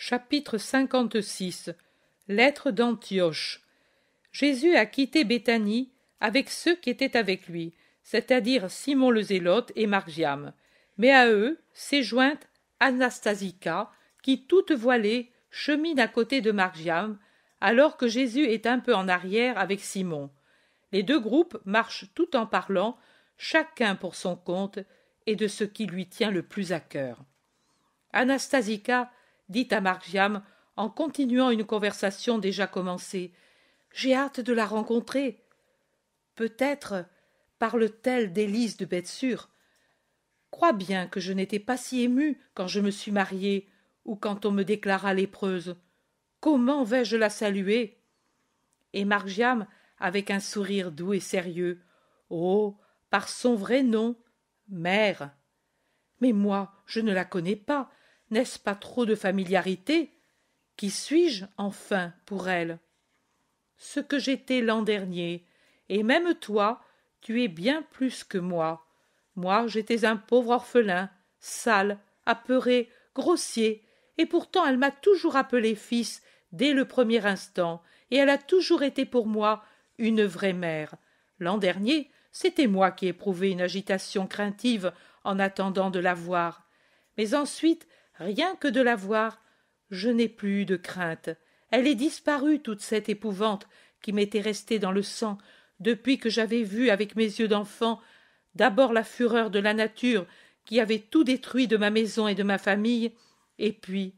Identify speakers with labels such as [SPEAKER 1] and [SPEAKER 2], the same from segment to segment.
[SPEAKER 1] Chapitre 56 Lettre d'Antioche Jésus a quitté Béthanie avec ceux qui étaient avec lui, c'est-à-dire Simon le Zélote et Margiam. Mais à eux s'est jointe Anastasica, qui, toute voilée, chemine à côté de Margiam, alors que Jésus est un peu en arrière avec Simon. Les deux groupes marchent tout en parlant, chacun pour son compte et de ce qui lui tient le plus à cœur. Anastasica dit à Margiam en continuant une conversation déjà commencée. J'ai hâte de la rencontrer. Peut-être parle-t-elle d'Élise de Betsure. Crois bien que je n'étais pas si émue quand je me suis mariée ou quand on me déclara lépreuse. Comment vais-je la saluer Et Margiam, avec un sourire doux et sérieux. Oh, par son vrai nom, mère. Mais moi, je ne la connais pas, n'est-ce pas trop de familiarité qui suis-je enfin pour elle ce que j'étais l'an dernier et même toi tu es bien plus que moi moi j'étais un pauvre orphelin sale apeuré grossier et pourtant elle m'a toujours appelé fils dès le premier instant et elle a toujours été pour moi une vraie mère l'an dernier c'était moi qui éprouvais une agitation craintive en attendant de la voir mais ensuite Rien que de la voir, je n'ai plus de crainte. Elle est disparue, toute cette épouvante qui m'était restée dans le sang depuis que j'avais vu avec mes yeux d'enfant d'abord la fureur de la nature qui avait tout détruit de ma maison et de ma famille, et puis,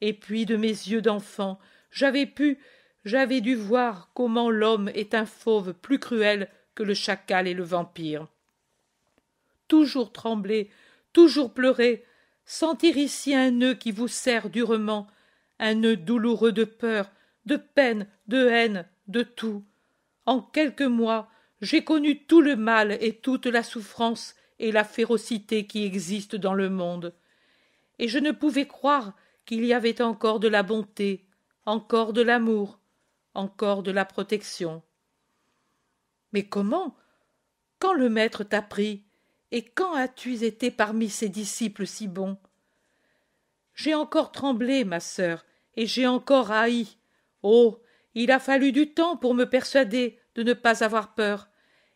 [SPEAKER 1] et puis de mes yeux d'enfant, j'avais pu, j'avais dû voir comment l'homme est un fauve plus cruel que le chacal et le vampire. Toujours trembler, toujours pleurer, sentir ici un nœud qui vous serre durement, un nœud douloureux de peur, de peine, de haine, de tout. En quelques mois, j'ai connu tout le mal et toute la souffrance et la férocité qui existent dans le monde. Et je ne pouvais croire qu'il y avait encore de la bonté, encore de l'amour, encore de la protection. Mais comment Quand le maître t'a pris et quand as-tu été parmi ces disciples si bons J'ai encore tremblé, ma sœur, et j'ai encore haï. Oh il a fallu du temps pour me persuader de ne pas avoir peur,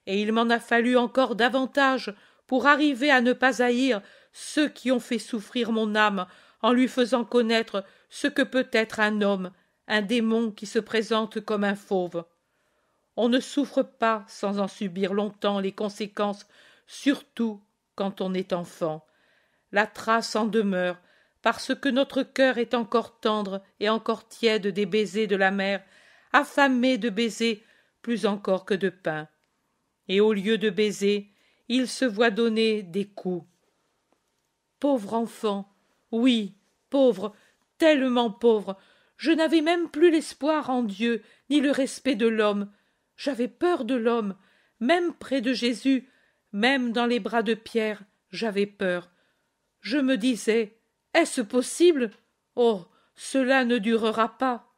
[SPEAKER 1] et il m'en a fallu encore davantage pour arriver à ne pas haïr ceux qui ont fait souffrir mon âme en lui faisant connaître ce que peut être un homme, un démon qui se présente comme un fauve. On ne souffre pas sans en subir longtemps les conséquences surtout quand on est enfant. La trace en demeure, parce que notre cœur est encore tendre et encore tiède des baisers de la mère, affamé de baisers plus encore que de pain. Et au lieu de baisers, il se voit donner des coups. Pauvre enfant, oui, pauvre, tellement pauvre, je n'avais même plus l'espoir en Dieu, ni le respect de l'homme. J'avais peur de l'homme. Même près de Jésus, même dans les bras de pierre j'avais peur je me disais est-ce possible oh cela ne durera pas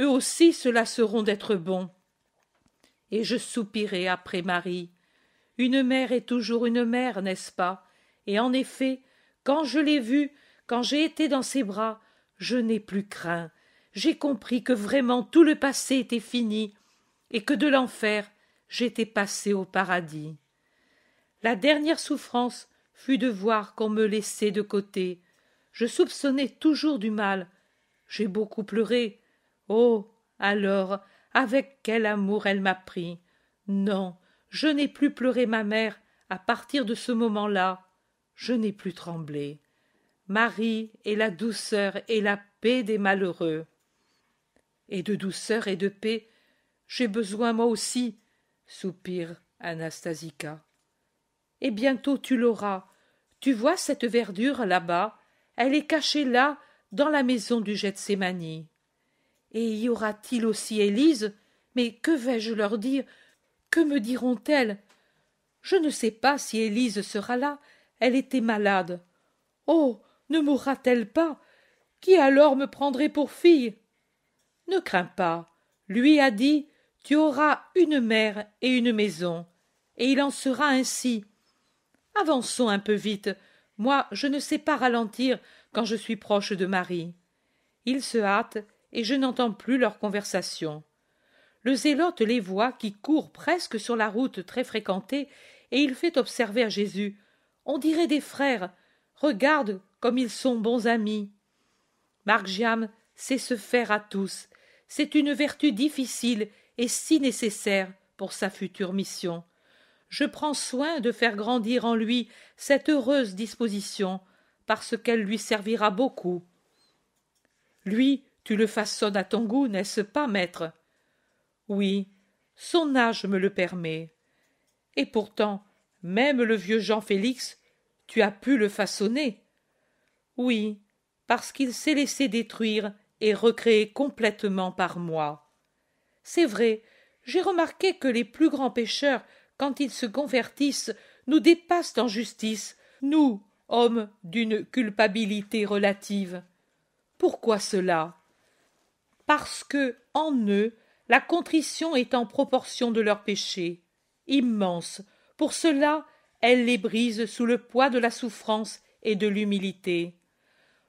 [SPEAKER 1] eux aussi se lasseront d'être bons et je soupirai après marie une mère est toujours une mère n'est-ce pas et en effet quand je l'ai vue quand j'ai été dans ses bras je n'ai plus craint j'ai compris que vraiment tout le passé était fini et que de l'enfer j'étais passé au paradis la dernière souffrance fut de voir qu'on me laissait de côté. Je soupçonnais toujours du mal. J'ai beaucoup pleuré. Oh. Alors, avec quel amour elle m'a pris. Non, je n'ai plus pleuré ma mère à partir de ce moment-là. Je n'ai plus tremblé. Marie est la douceur et la paix des malheureux. Et de douceur et de paix, j'ai besoin moi aussi, soupire Anastasika et bientôt tu l'auras. Tu vois cette verdure là-bas, elle est cachée là, dans la maison du Gethsemane. Et y aura-t-il aussi Élise Mais que vais-je leur dire Que me diront-elles Je ne sais pas si Élise sera là. Elle était malade. Oh ne mourra-t-elle pas Qui alors me prendrait pour fille Ne crains pas. Lui a dit Tu auras une mère et une maison. Et il en sera ainsi. Avançons un peu vite. Moi, je ne sais pas ralentir quand je suis proche de Marie. Ils se hâtent et je n'entends plus leur conversation. Le zélote les voit qui courent presque sur la route très fréquentée et il fait observer à Jésus On dirait des frères. Regarde comme ils sont bons amis. Margiam sait se faire à tous. C'est une vertu difficile et si nécessaire pour sa future mission je prends soin de faire grandir en lui cette heureuse disposition, parce qu'elle lui servira beaucoup. Lui, tu le façonnes à ton goût, n'est-ce pas, maître Oui, son âge me le permet. Et pourtant, même le vieux Jean-Félix, tu as pu le façonner. Oui, parce qu'il s'est laissé détruire et recréer complètement par moi. C'est vrai, j'ai remarqué que les plus grands pêcheurs quand ils se convertissent, nous dépassent en justice, nous, hommes d'une culpabilité relative. Pourquoi cela Parce que, en eux, la contrition est en proportion de leur péché, immense. Pour cela, elle les brise sous le poids de la souffrance et de l'humilité.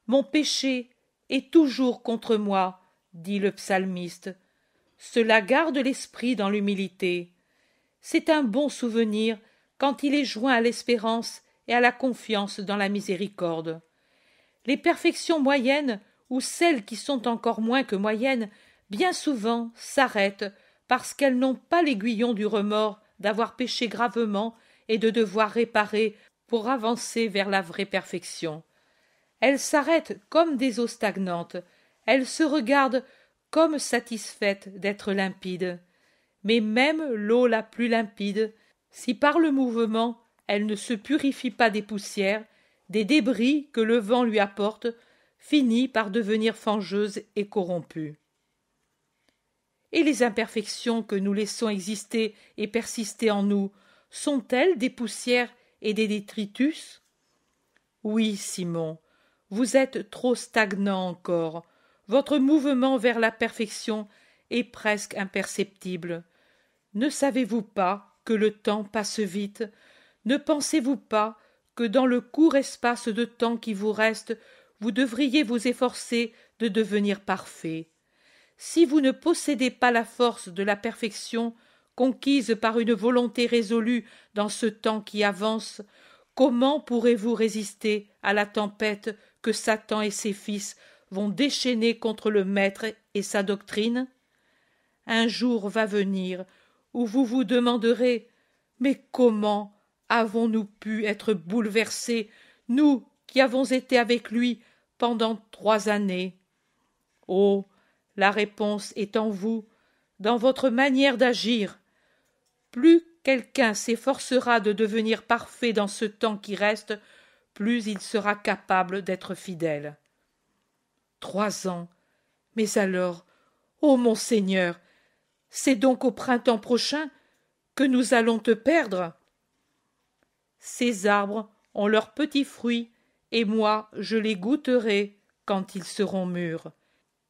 [SPEAKER 1] Mon péché est toujours contre moi, dit le psalmiste. Cela garde l'esprit dans l'humilité c'est un bon souvenir quand il est joint à l'espérance et à la confiance dans la miséricorde. Les perfections moyennes, ou celles qui sont encore moins que moyennes, bien souvent s'arrêtent parce qu'elles n'ont pas l'aiguillon du remords d'avoir péché gravement et de devoir réparer pour avancer vers la vraie perfection. Elles s'arrêtent comme des eaux stagnantes, elles se regardent comme satisfaites d'être limpides mais même l'eau la plus limpide, si par le mouvement elle ne se purifie pas des poussières, des débris que le vent lui apporte, finit par devenir fangeuse et corrompue. Et les imperfections que nous laissons exister et persister en nous sont-elles des poussières et des détritus Oui, Simon, vous êtes trop stagnant encore. Votre mouvement vers la perfection et presque imperceptible. Ne savez-vous pas que le temps passe vite Ne pensez-vous pas que dans le court espace de temps qui vous reste, vous devriez vous efforcer de devenir parfait Si vous ne possédez pas la force de la perfection conquise par une volonté résolue dans ce temps qui avance, comment pourrez-vous résister à la tempête que Satan et ses fils vont déchaîner contre le Maître et sa doctrine un jour va venir où vous vous demanderez Mais comment avons-nous pu être bouleversés, nous qui avons été avec lui pendant trois années Oh la réponse est en vous, dans votre manière d'agir. Plus quelqu'un s'efforcera de devenir parfait dans ce temps qui reste, plus il sera capable d'être fidèle. Trois ans. Mais alors, ô oh mon Seigneur, c'est donc au printemps prochain que nous allons te perdre. Ces arbres ont leurs petits fruits, et moi je les goûterai quand ils seront mûrs.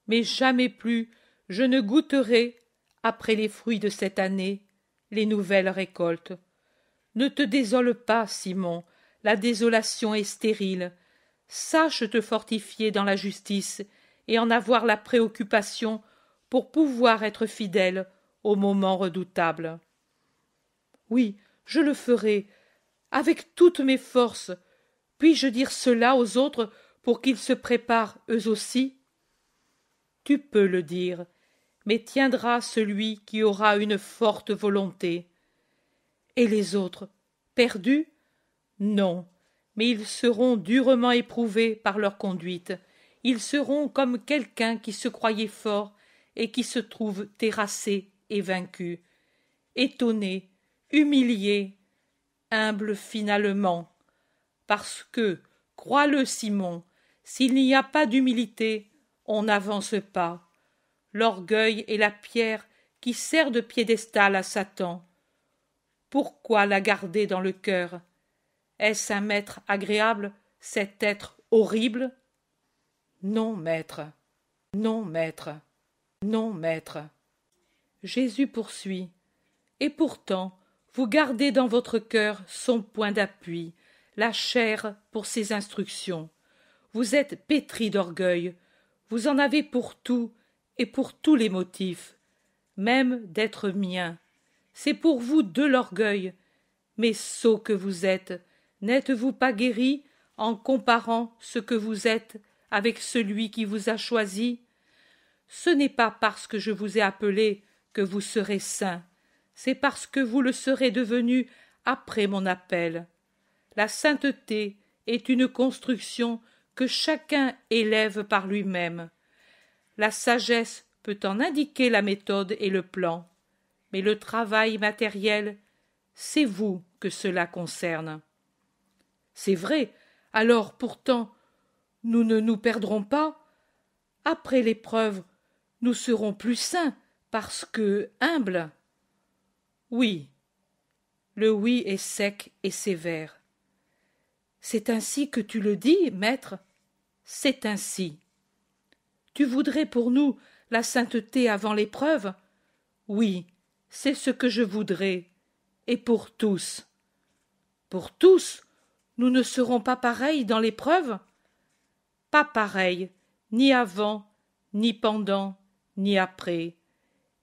[SPEAKER 1] Mais jamais plus je ne goûterai, après les fruits de cette année, les nouvelles récoltes. Ne te désole pas, Simon, la désolation est stérile. Sache te fortifier dans la justice et en avoir la préoccupation pour pouvoir être fidèle au moment redoutable. Oui, je le ferai, avec toutes mes forces. Puis-je dire cela aux autres pour qu'ils se préparent eux aussi Tu peux le dire, mais tiendra celui qui aura une forte volonté. Et les autres, perdus Non, mais ils seront durement éprouvés par leur conduite. Ils seront comme quelqu'un qui se croyait fort et qui se trouve terrassé et vaincu, étonné, humilié, humble finalement, parce que, crois-le Simon, s'il n'y a pas d'humilité, on n'avance pas. L'orgueil est la pierre qui sert de piédestal à Satan. Pourquoi la garder dans le cœur Est-ce un maître agréable, cet être horrible Non, maître. Non, maître. Non, maître. Jésus poursuit. Et pourtant, vous gardez dans votre cœur son point d'appui, la chair pour ses instructions. Vous êtes pétri d'orgueil, vous en avez pour tout et pour tous les motifs, même d'être mien. C'est pour vous de l'orgueil. Mais sot que vous êtes, n'êtes-vous pas guéri en comparant ce que vous êtes avec celui qui vous a choisi ce n'est pas parce que je vous ai appelé que vous serez saint, c'est parce que vous le serez devenu après mon appel. La sainteté est une construction que chacun élève par lui-même. La sagesse peut en indiquer la méthode et le plan, mais le travail matériel, c'est vous que cela concerne. C'est vrai, alors pourtant, nous ne nous perdrons pas. Après l'épreuve, nous serons plus saints parce que humbles. Oui. Le oui est sec et sévère. C'est ainsi que tu le dis, maître. C'est ainsi. Tu voudrais pour nous la sainteté avant l'épreuve? Oui, c'est ce que je voudrais. Et pour tous. Pour tous, nous ne serons pas pareils dans l'épreuve? Pas pareils, ni avant, ni pendant, ni après.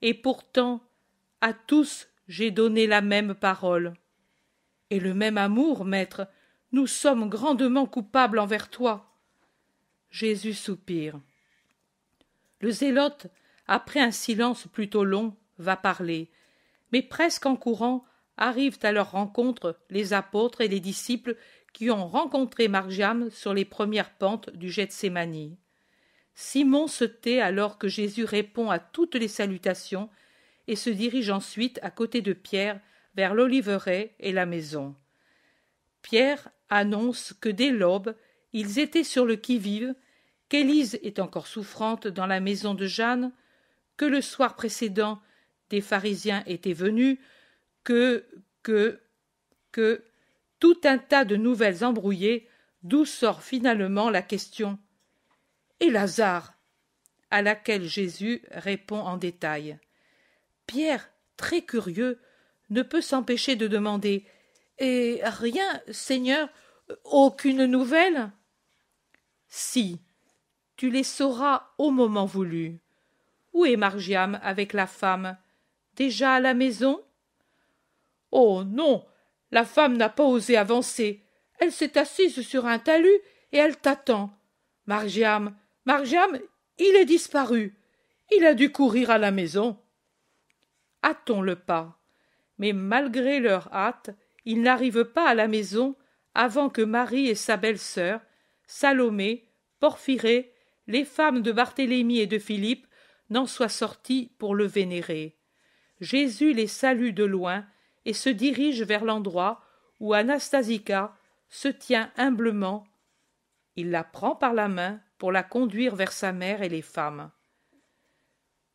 [SPEAKER 1] Et pourtant, à tous j'ai donné la même parole. Et le même amour, maître, nous sommes grandement coupables envers toi. Jésus soupire. Le zélote, après un silence plutôt long, va parler, mais presque en courant arrivent à leur rencontre les apôtres et les disciples qui ont rencontré Margiam sur les premières pentes du Gethsemane. Simon se tait alors que Jésus répond à toutes les salutations et se dirige ensuite à côté de Pierre vers l'oliveraie et la maison. Pierre annonce que dès l'aube, ils étaient sur le qui-vive, qu'Élise est encore souffrante dans la maison de Jeanne, que le soir précédent des pharisiens étaient venus, que, que, que, tout un tas de nouvelles embrouillées, d'où sort finalement la question et Lazare à laquelle Jésus répond en détail. Pierre, très curieux, ne peut s'empêcher de demander Et rien, Seigneur, aucune nouvelle Si, tu les sauras au moment voulu. Où est Margiam avec la femme Déjà à la maison Oh non, la femme n'a pas osé avancer. Elle s'est assise sur un talus et elle t'attend. Margiam, Marjam, il est disparu. Il a dû courir à la maison. Hâtons le pas. Mais malgré leur hâte, ils n'arrivent pas à la maison avant que Marie et sa belle-sœur, Salomé, Porphyré, les femmes de Barthélemy et de Philippe n'en soient sorties pour le vénérer. Jésus les salue de loin et se dirige vers l'endroit où Anastasica se tient humblement. Il la prend par la main pour la conduire vers sa mère et les femmes.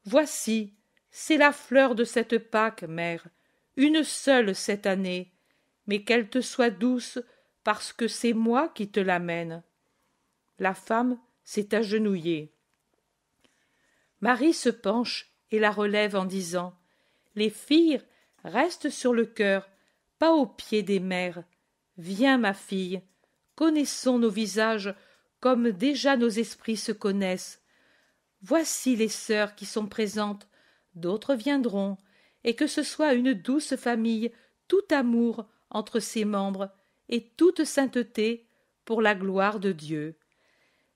[SPEAKER 1] Voici, c'est la fleur de cette Pâque, mère, une seule cette année, mais qu'elle te soit douce, parce que c'est moi qui te l'amène. La femme s'est agenouillée. Marie se penche et la relève en disant Les filles restent sur le cœur, pas aux pieds des mères. Viens, ma fille, connaissons nos visages comme déjà nos esprits se connaissent. Voici les sœurs qui sont présentes, d'autres viendront, et que ce soit une douce famille, tout amour entre ses membres, et toute sainteté pour la gloire de Dieu.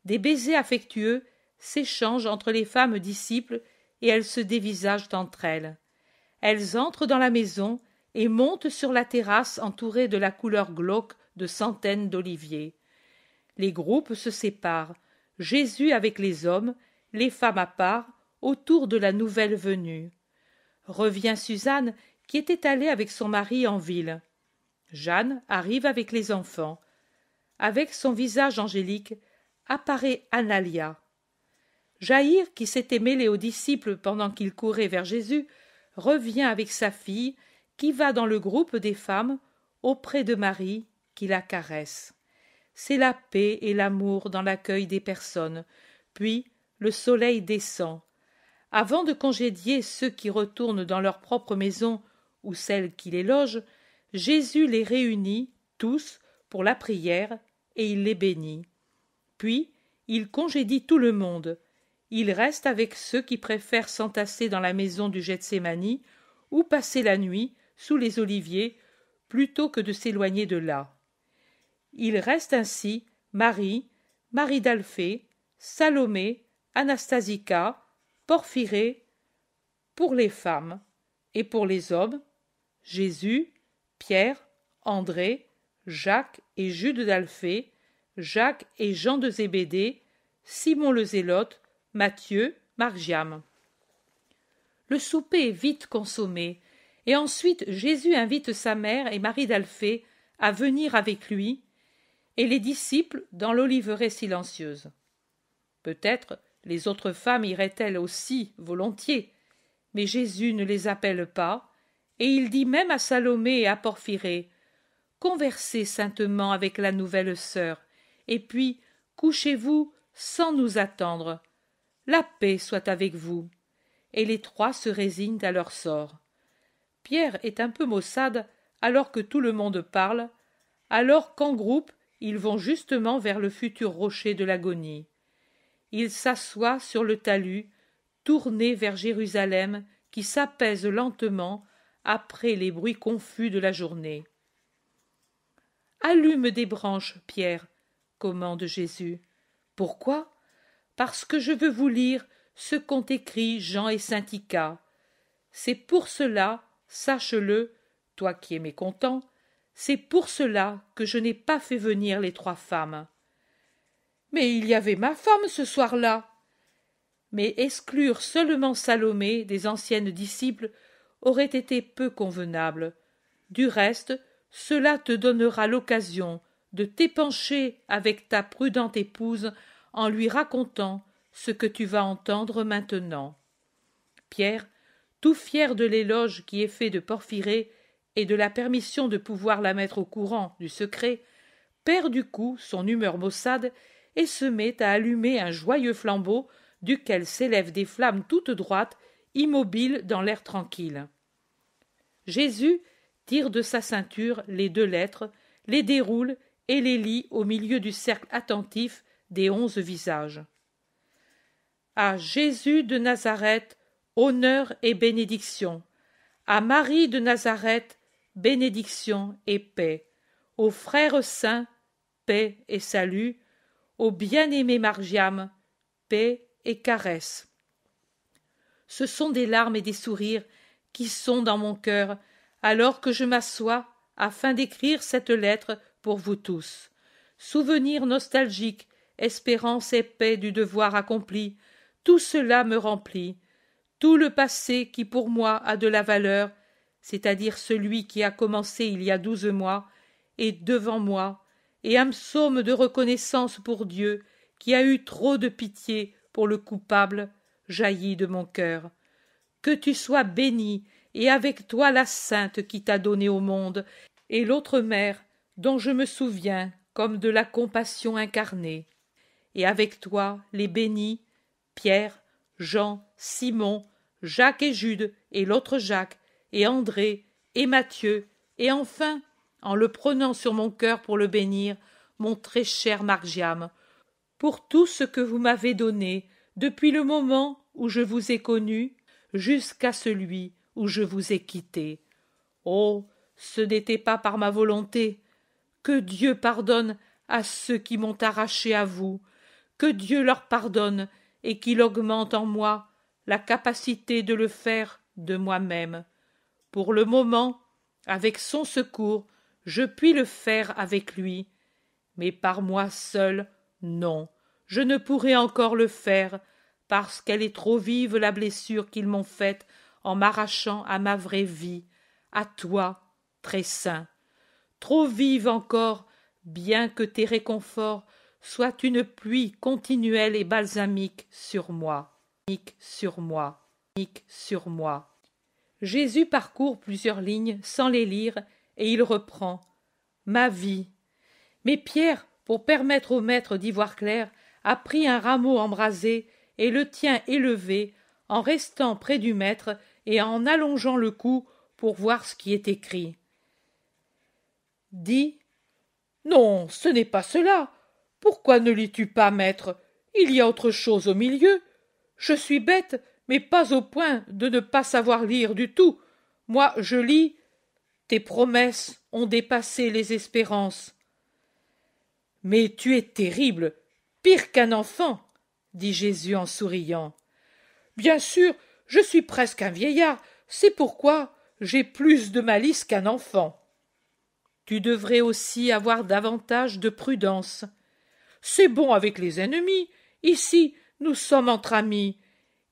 [SPEAKER 1] Des baisers affectueux s'échangent entre les femmes disciples et elles se dévisagent entre elles. Elles entrent dans la maison et montent sur la terrasse entourée de la couleur glauque de centaines d'oliviers. Les groupes se séparent, Jésus avec les hommes, les femmes à part, autour de la nouvelle venue. Revient Suzanne, qui était allée avec son mari en ville. Jeanne arrive avec les enfants. Avec son visage angélique, apparaît Analia. Jaïr, qui s'était mêlé aux disciples pendant qu'ils couraient vers Jésus, revient avec sa fille, qui va dans le groupe des femmes, auprès de Marie, qui la caresse c'est la paix et l'amour dans l'accueil des personnes. Puis le soleil descend. Avant de congédier ceux qui retournent dans leur propre maison ou celle qui les loge, Jésus les réunit tous pour la prière et il les bénit. Puis il congédie tout le monde. Il reste avec ceux qui préfèrent s'entasser dans la maison du Gethsemane ou passer la nuit sous les oliviers plutôt que de s'éloigner de là. Il reste ainsi Marie, Marie d'Alphée, Salomé, Anastasica, Porphyrée, pour les femmes et pour les hommes, Jésus, Pierre, André, Jacques et Jude d'Alphée, Jacques et Jean de Zébédée, Simon le Zélote, Matthieu, Margiam. Le souper est vite consommé, et ensuite Jésus invite sa mère et Marie d'Alphée à venir avec lui et les disciples dans l'oliveraie silencieuse. Peut-être les autres femmes iraient-elles aussi volontiers, mais Jésus ne les appelle pas, et il dit même à Salomé et à Porphyrée Conversez saintement avec la nouvelle sœur, et puis couchez-vous sans nous attendre. La paix soit avec vous. Et les trois se résignent à leur sort. Pierre est un peu maussade alors que tout le monde parle, alors qu'en groupe ils vont justement vers le futur rocher de l'agonie. Ils s'assoient sur le talus, tourné vers Jérusalem, qui s'apaise lentement après les bruits confus de la journée. Allume des branches, Pierre, commande Jésus. Pourquoi? Parce que je veux vous lire ce qu'ont écrit Jean et Saint C'est pour cela, sache-le, toi qui es mécontent, c'est pour cela que je n'ai pas fait venir les trois femmes. Mais il y avait ma femme ce soir-là. Mais exclure seulement Salomé des anciennes disciples aurait été peu convenable. Du reste, cela te donnera l'occasion de t'épancher avec ta prudente épouse en lui racontant ce que tu vas entendre maintenant. Pierre, tout fier de l'éloge qui est fait de Porphyrée, et de la permission de pouvoir la mettre au courant du secret, perd du coup son humeur maussade et se met à allumer un joyeux flambeau duquel s'élèvent des flammes toutes droites, immobiles dans l'air tranquille. Jésus tire de sa ceinture les deux lettres, les déroule et les lit au milieu du cercle attentif des onze visages. À Jésus de Nazareth, honneur et bénédiction. À Marie de Nazareth, bénédiction et paix, aux frères saints, paix et salut, au bien-aimé Margiam, paix et caresse. Ce sont des larmes et des sourires qui sont dans mon cœur alors que je m'assois afin d'écrire cette lettre pour vous tous. Souvenirs nostalgiques, espérance et paix du devoir accompli, tout cela me remplit. Tout le passé qui pour moi a de la valeur c'est-à-dire celui qui a commencé il y a douze mois, est devant moi, et un psaume de reconnaissance pour Dieu, qui a eu trop de pitié pour le coupable, jaillit de mon cœur. Que tu sois béni, et avec toi la sainte qui t'a donné au monde, et l'autre mère, dont je me souviens comme de la compassion incarnée. Et avec toi les bénis, Pierre, Jean, Simon, Jacques et Jude, et l'autre Jacques, et André, et Mathieu, et enfin, en le prenant sur mon cœur pour le bénir, mon très cher Margiam, pour tout ce que vous m'avez donné, depuis le moment où je vous ai connu, jusqu'à celui où je vous ai quitté. Oh. Ce n'était pas par ma volonté. Que Dieu pardonne à ceux qui m'ont arraché à vous, que Dieu leur pardonne et qu'il augmente en moi la capacité de le faire de moi-même. Pour le moment, avec son secours, je puis le faire avec lui. Mais par moi seul, non, je ne pourrai encore le faire, parce qu'elle est trop vive la blessure qu'ils m'ont faite en m'arrachant à ma vraie vie, à toi, très saint. Trop vive encore, bien que tes réconforts soient une pluie continuelle et balsamique sur moi, sur moi, sur moi. Jésus parcourt plusieurs lignes sans les lire, et il reprend. Ma vie. Mais Pierre, pour permettre au maître d'y voir clair, a pris un rameau embrasé et le tient élevé, en restant près du maître et en allongeant le cou pour voir ce qui est écrit. Dit Non, ce n'est pas cela. Pourquoi ne lis-tu pas, maître Il y a autre chose au milieu. Je suis bête, mais pas au point de ne pas savoir lire du tout. Moi, je lis. Tes promesses ont dépassé les espérances. Mais tu es terrible, pire qu'un enfant, dit Jésus en souriant. Bien sûr, je suis presque un vieillard, c'est pourquoi j'ai plus de malice qu'un enfant. Tu devrais aussi avoir davantage de prudence. C'est bon avec les ennemis, ici nous sommes entre amis,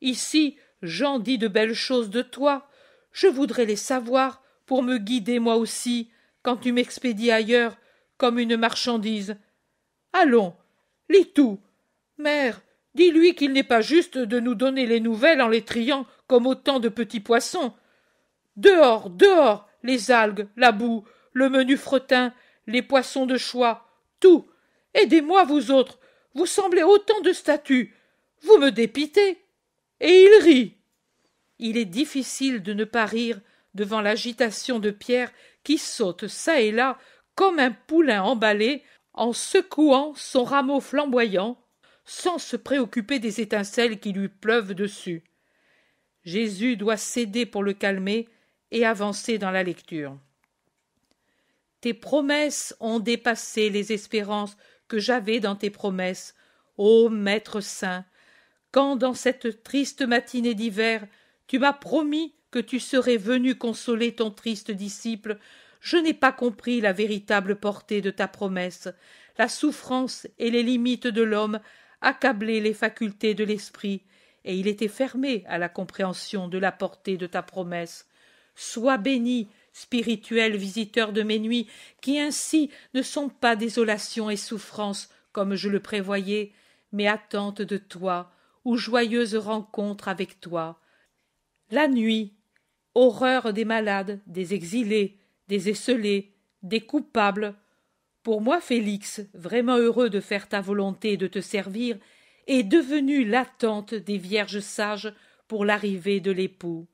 [SPEAKER 1] Ici, Jean dit de belles choses de toi. Je voudrais les savoir pour me guider moi aussi quand tu m'expédies ailleurs comme une marchandise. Allons, lis tout. Mère, dis-lui qu'il n'est pas juste de nous donner les nouvelles en les triant comme autant de petits poissons. Dehors, dehors, les algues, la boue, le menu fretin, les poissons de choix, tout. Aidez-moi, vous autres. Vous semblez autant de statues. Vous me dépitez et il rit. Il est difficile de ne pas rire devant l'agitation de Pierre qui saute çà et là comme un poulain emballé en secouant son rameau flamboyant sans se préoccuper des étincelles qui lui pleuvent dessus. Jésus doit céder pour le calmer et avancer dans la lecture. Tes promesses ont dépassé les espérances que j'avais dans tes promesses, ô Maître Saint quand dans cette triste matinée d'hiver tu m'as promis que tu serais venu consoler ton triste disciple, je n'ai pas compris la véritable portée de ta promesse. La souffrance et les limites de l'homme accablaient les facultés de l'esprit, et il était fermé à la compréhension de la portée de ta promesse. Sois béni, spirituel visiteur de mes nuits, qui ainsi ne sont pas désolation et souffrance, comme je le prévoyais, mais attente de toi, ou joyeuse rencontre avec toi. La nuit, horreur des malades, des exilés, des esselés, des coupables. Pour moi, Félix, vraiment heureux de faire ta volonté de te servir, est devenue l'attente des vierges sages pour l'arrivée de l'époux.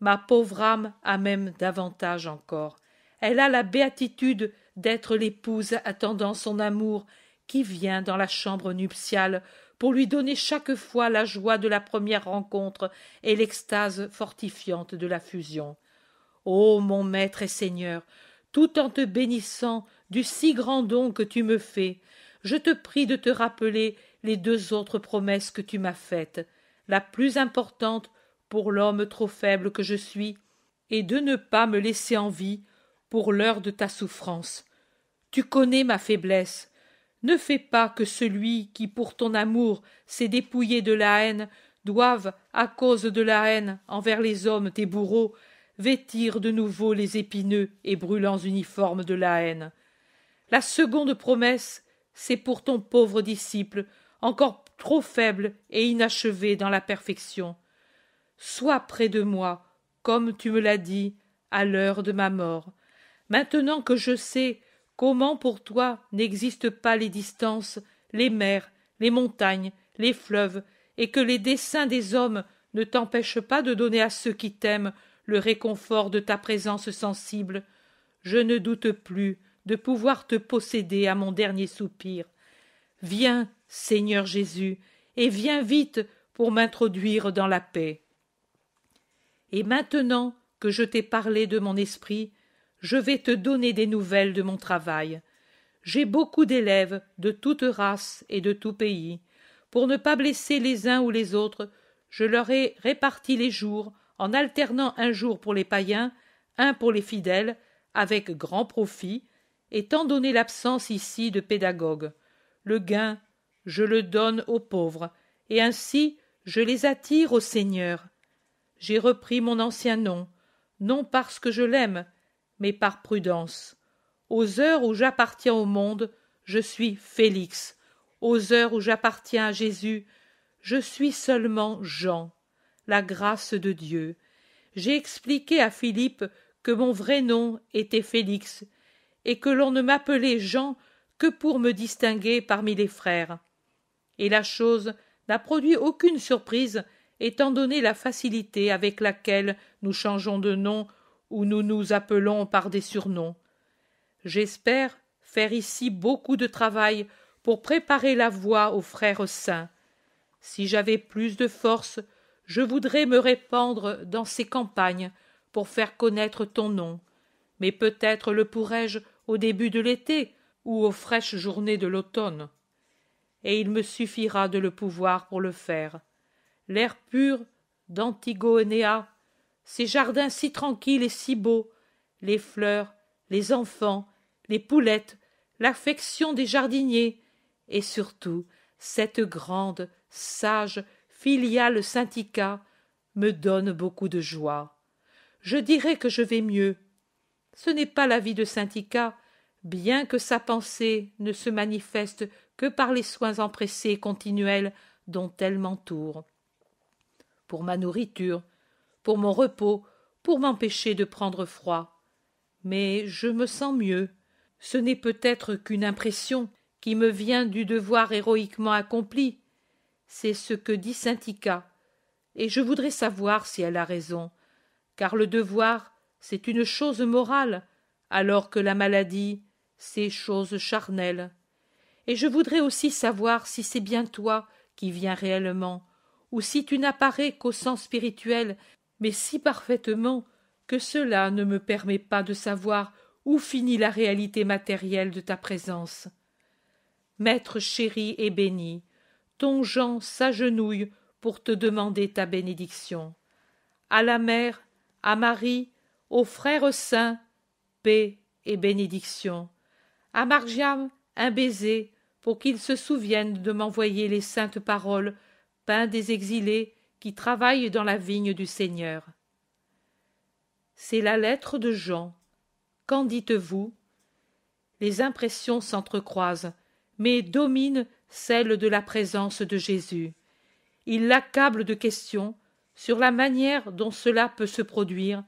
[SPEAKER 1] Ma pauvre âme a même davantage encore. Elle a la béatitude d'être l'épouse attendant son amour qui vient dans la chambre nuptiale pour lui donner chaque fois la joie de la première rencontre et l'extase fortifiante de la fusion. Ô mon Maître et Seigneur, tout en te bénissant du si grand don que tu me fais, je te prie de te rappeler les deux autres promesses que tu m'as faites, la plus importante pour l'homme trop faible que je suis, et de ne pas me laisser en vie pour l'heure de ta souffrance. Tu connais ma faiblesse, ne fais pas que celui qui pour ton amour s'est dépouillé de la haine doive, à cause de la haine envers les hommes tes bourreaux, vêtir de nouveau les épineux et brûlants uniformes de la haine. La seconde promesse, c'est pour ton pauvre disciple, encore trop faible et inachevé dans la perfection. Sois près de moi, comme tu me l'as dit, à l'heure de ma mort. Maintenant que je sais Comment pour toi n'existent pas les distances, les mers, les montagnes, les fleuves, et que les desseins des hommes ne t'empêchent pas de donner à ceux qui t'aiment le réconfort de ta présence sensible Je ne doute plus de pouvoir te posséder à mon dernier soupir. Viens, Seigneur Jésus, et viens vite pour m'introduire dans la paix. Et maintenant que je t'ai parlé de mon esprit, je vais te donner des nouvelles de mon travail. J'ai beaucoup d'élèves de toute race et de tout pays. Pour ne pas blesser les uns ou les autres, je leur ai réparti les jours en alternant un jour pour les païens, un pour les fidèles, avec grand profit, étant donné l'absence ici de pédagogue. Le gain, je le donne aux pauvres, et ainsi je les attire au Seigneur. J'ai repris mon ancien nom, non parce que je l'aime, mais par prudence. Aux heures où j'appartiens au monde, je suis Félix. Aux heures où j'appartiens à Jésus, je suis seulement Jean, la grâce de Dieu. J'ai expliqué à Philippe que mon vrai nom était Félix, et que l'on ne m'appelait Jean que pour me distinguer parmi les frères. Et la chose n'a produit aucune surprise, étant donné la facilité avec laquelle nous changeons de nom où nous nous appelons par des surnoms. J'espère faire ici beaucoup de travail pour préparer la voie aux frères saints. Si j'avais plus de force, je voudrais me répandre dans ces campagnes pour faire connaître ton nom. Mais peut-être le pourrais-je au début de l'été ou aux fraîches journées de l'automne. Et il me suffira de le pouvoir pour le faire. L'air pur d'Antigonea ces jardins si tranquilles et si beaux, les fleurs, les enfants, les poulettes, l'affection des jardiniers, et surtout cette grande, sage, filiale syndicat me donne beaucoup de joie. Je dirais que je vais mieux. Ce n'est pas la vie de syndicat, bien que sa pensée ne se manifeste que par les soins empressés et continuels dont elle m'entoure. Pour ma nourriture, pour mon repos, pour m'empêcher de prendre froid. Mais je me sens mieux. Ce n'est peut-être qu'une impression qui me vient du devoir héroïquement accompli. C'est ce que dit Syntica. Et je voudrais savoir si elle a raison. Car le devoir, c'est une chose morale, alors que la maladie, c'est chose charnelle. Et je voudrais aussi savoir si c'est bien toi qui viens réellement, ou si tu n'apparais qu'au sens spirituel mais si parfaitement que cela ne me permet pas de savoir où finit la réalité matérielle de ta présence. Maître chéri et béni, ton Jean s'agenouille pour te demander ta bénédiction. À la mère, à Marie, aux frères saints, paix et bénédiction. À Margiam, un baiser, pour qu'ils se souviennent de m'envoyer les saintes paroles, pain des exilés, qui travaille dans la vigne du Seigneur. C'est la lettre de Jean. Qu'en dites-vous Les impressions s'entrecroisent, mais dominent celles de la présence de Jésus. Il l'accable de questions sur la manière dont cela peut se produire,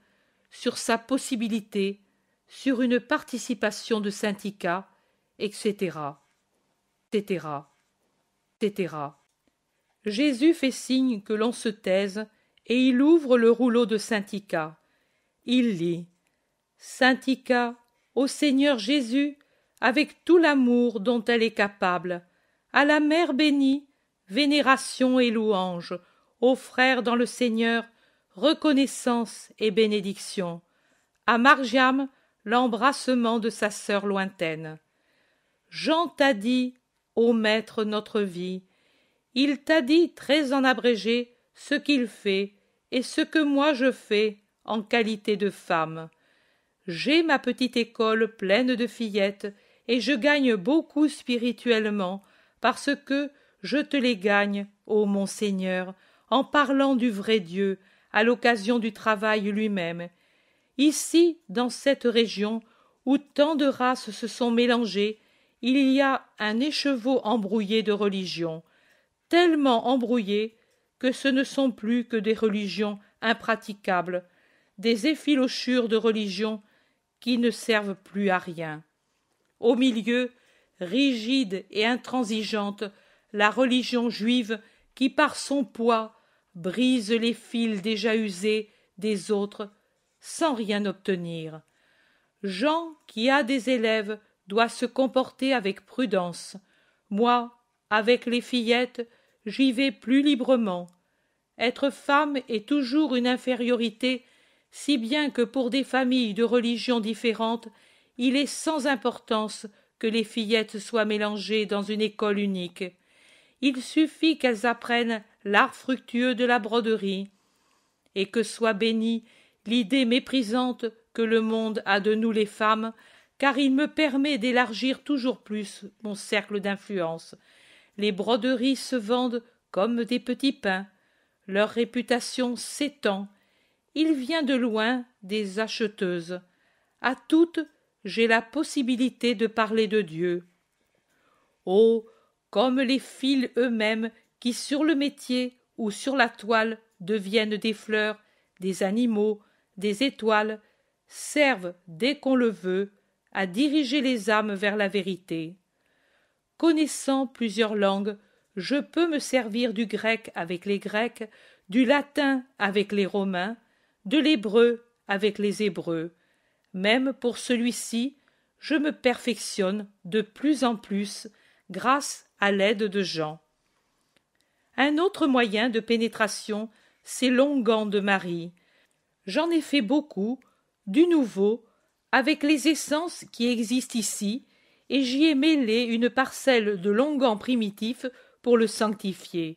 [SPEAKER 1] sur sa possibilité, sur une participation de syndicats, etc. etc. etc. Jésus fait signe que l'on se taise, et il ouvre le rouleau de saint Il lit Saint Ica, au Seigneur Jésus, avec tout l'amour dont elle est capable, à la Mère bénie, vénération et louange, aux frères dans le Seigneur, reconnaissance et bénédiction, à Margiam, l'embrassement de sa sœur lointaine. Jean t'a dit, ô Maître notre vie, il t'a dit très en abrégé ce qu'il fait et ce que moi je fais en qualité de femme. J'ai ma petite école pleine de fillettes et je gagne beaucoup spirituellement parce que je te les gagne, ô mon Seigneur, en parlant du vrai Dieu à l'occasion du travail lui-même. Ici, dans cette région où tant de races se sont mélangées, il y a un écheveau embrouillé de religion tellement embrouillées que ce ne sont plus que des religions impraticables, des effilochures de religions qui ne servent plus à rien. Au milieu, rigide et intransigeante, la religion juive qui par son poids brise les fils déjà usés des autres sans rien obtenir. Jean, qui a des élèves, doit se comporter avec prudence. Moi, avec les fillettes, j'y vais plus librement. Être femme est toujours une infériorité, si bien que pour des familles de religions différentes, il est sans importance que les fillettes soient mélangées dans une école unique. Il suffit qu'elles apprennent l'art fructueux de la broderie, et que soit bénie l'idée méprisante que le monde a de nous les femmes, car il me permet d'élargir toujours plus mon cercle d'influence, les broderies se vendent comme des petits pains, leur réputation s'étend, il vient de loin des acheteuses. À toutes, j'ai la possibilité de parler de Dieu. Oh, comme les fils eux-mêmes qui sur le métier ou sur la toile deviennent des fleurs, des animaux, des étoiles, servent, dès qu'on le veut, à diriger les âmes vers la vérité connaissant plusieurs langues, je peux me servir du grec avec les Grecs, du latin avec les Romains, de l'hébreu avec les Hébreux. Même pour celui-ci, je me perfectionne de plus en plus grâce à l'aide de Jean. Un autre moyen de pénétration, c'est l'ongan de Marie. J'en ai fait beaucoup, du nouveau, avec les essences qui existent ici, et j'y ai mêlé une parcelle de longan primitif pour le sanctifier.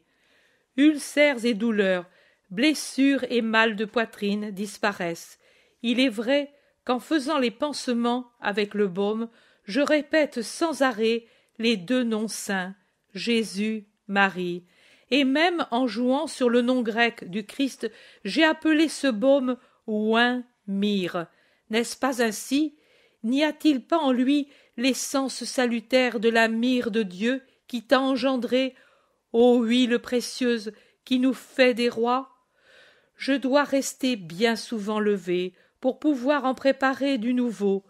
[SPEAKER 1] Ulcères et douleurs, blessures et mal de poitrine disparaissent. Il est vrai qu'en faisant les pansements avec le baume, je répète sans arrêt les deux noms saints, Jésus, Marie, et même en jouant sur le nom grec du Christ, j'ai appelé ce baume ouin mire N'est-ce pas ainsi N'y a-t-il pas en lui l'essence salutaire de la mire de Dieu qui t'a engendré, ô huile précieuse qui nous fait des rois, je dois rester bien souvent levé pour pouvoir en préparer du nouveau,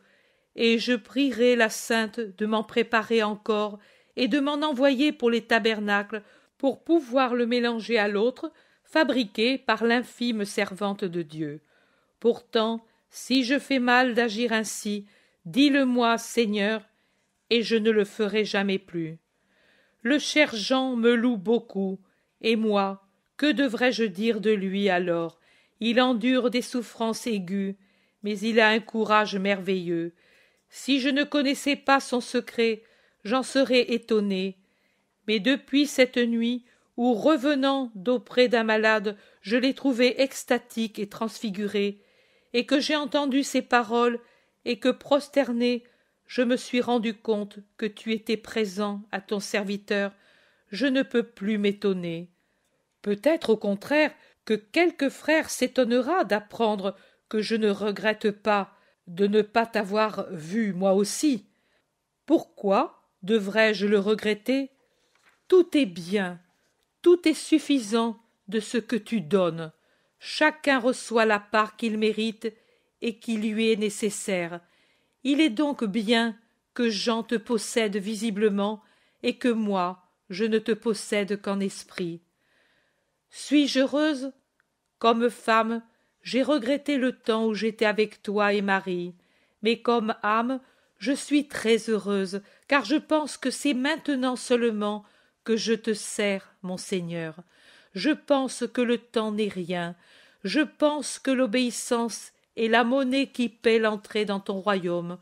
[SPEAKER 1] et je prierai la sainte de m'en préparer encore et de m'en envoyer pour les tabernacles pour pouvoir le mélanger à l'autre fabriqué par l'infime servante de Dieu. Pourtant, si je fais mal d'agir ainsi, Dis-le-moi, Seigneur, et je ne le ferai jamais plus. Le cher Jean me loue beaucoup, et moi, que devrais-je dire de lui alors Il endure des souffrances aiguës, mais il a un courage merveilleux. Si je ne connaissais pas son secret, j'en serais étonné. Mais depuis cette nuit, où revenant d'auprès d'un malade, je l'ai trouvé extatique et transfiguré, et que j'ai entendu ses paroles et que prosterné je me suis rendu compte que tu étais présent à ton serviteur, je ne peux plus m'étonner. Peut-être au contraire que quelque frère s'étonnera d'apprendre que je ne regrette pas de ne pas t'avoir vu moi aussi. Pourquoi devrais-je le regretter Tout est bien, tout est suffisant de ce que tu donnes. Chacun reçoit la part qu'il mérite et qui lui est nécessaire. Il est donc bien que Jean te possède visiblement et que moi je ne te possède qu'en esprit. Suis-je heureuse Comme femme, j'ai regretté le temps où j'étais avec toi et Marie, mais comme âme, je suis très heureuse, car je pense que c'est maintenant seulement que je te sers, mon Seigneur. Je pense que le temps n'est rien, je pense que l'obéissance et la monnaie qui paie l'entrée dans ton royaume.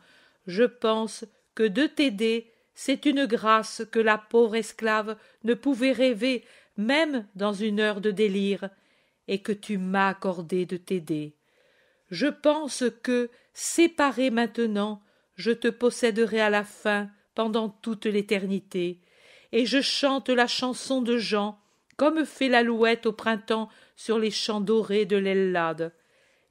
[SPEAKER 1] Je pense que de t'aider, c'est une grâce que la pauvre esclave ne pouvait rêver même dans une heure de délire, et que tu m'as accordé de t'aider. Je pense que, séparé maintenant, je te posséderai à la fin pendant toute l'éternité, et je chante la chanson de Jean, comme fait l'alouette au printemps sur les champs dorés de l'Ellade.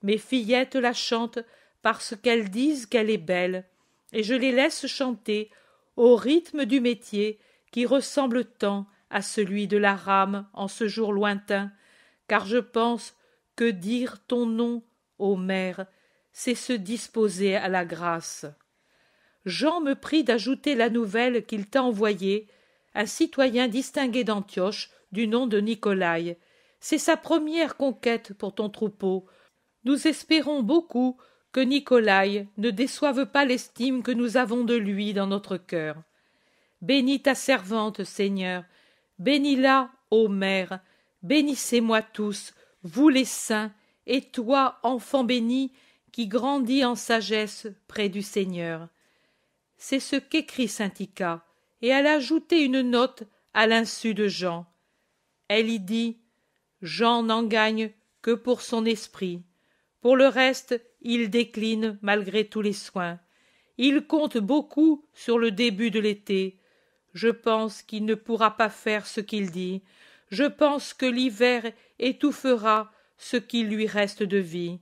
[SPEAKER 1] Mes fillettes la chantent parce qu'elles disent qu'elle est belle, et je les laisse chanter au rythme du métier qui ressemble tant à celui de la rame en ce jour lointain, car je pense que dire ton nom, ô mère, c'est se disposer à la grâce. Jean me prie d'ajouter la nouvelle qu'il t'a envoyée, un citoyen distingué d'Antioche du nom de Nicolaï. C'est sa première conquête pour ton troupeau, nous espérons beaucoup que Nicolaï ne déçoive pas l'estime que nous avons de lui dans notre cœur. Bénis ta servante, Seigneur, bénis-la, ô Mère, bénissez-moi tous, vous les saints, et toi, enfant béni, qui grandis en sagesse près du Seigneur. C'est ce qu'écrit saint et elle a ajouté une note à l'insu de Jean. Elle y dit Jean n'en gagne que pour son esprit. Pour le reste, il décline malgré tous les soins. Il compte beaucoup sur le début de l'été. Je pense qu'il ne pourra pas faire ce qu'il dit. Je pense que l'hiver étouffera ce qu'il lui reste de vie.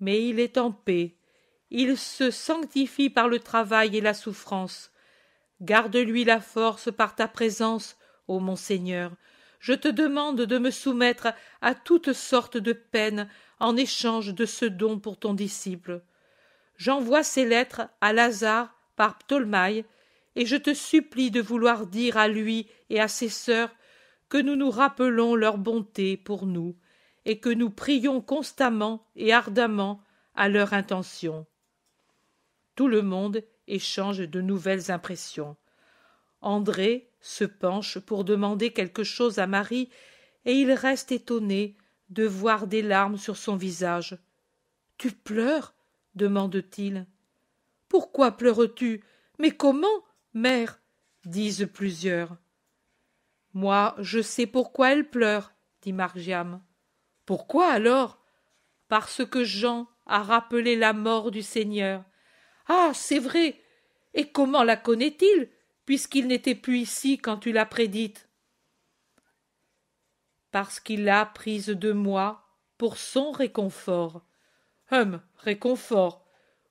[SPEAKER 1] Mais il est en paix. Il se sanctifie par le travail et la souffrance. Garde-lui la force par ta présence, ô mon Seigneur. Je te demande de me soumettre à toutes sortes de peines en échange de ce don pour ton disciple. J'envoie ces lettres à Lazare par Ptolmaï et je te supplie de vouloir dire à lui et à ses sœurs que nous nous rappelons leur bonté pour nous, et que nous prions constamment et ardemment à leur intention. Tout le monde échange de nouvelles impressions. André se penche pour demander quelque chose à Marie, et il reste étonné de voir des larmes sur son visage. Tu pleures demande-t-il. Pourquoi pleures-tu Mais comment, mère disent plusieurs. Moi, je sais pourquoi elle pleure, dit Margiam. Pourquoi alors Parce que Jean a rappelé la mort du Seigneur. Ah, c'est vrai Et comment la connaît-il, puisqu'il n'était plus ici quand tu l'as prédite parce qu'il l'a prise de moi pour son réconfort. Hum, réconfort.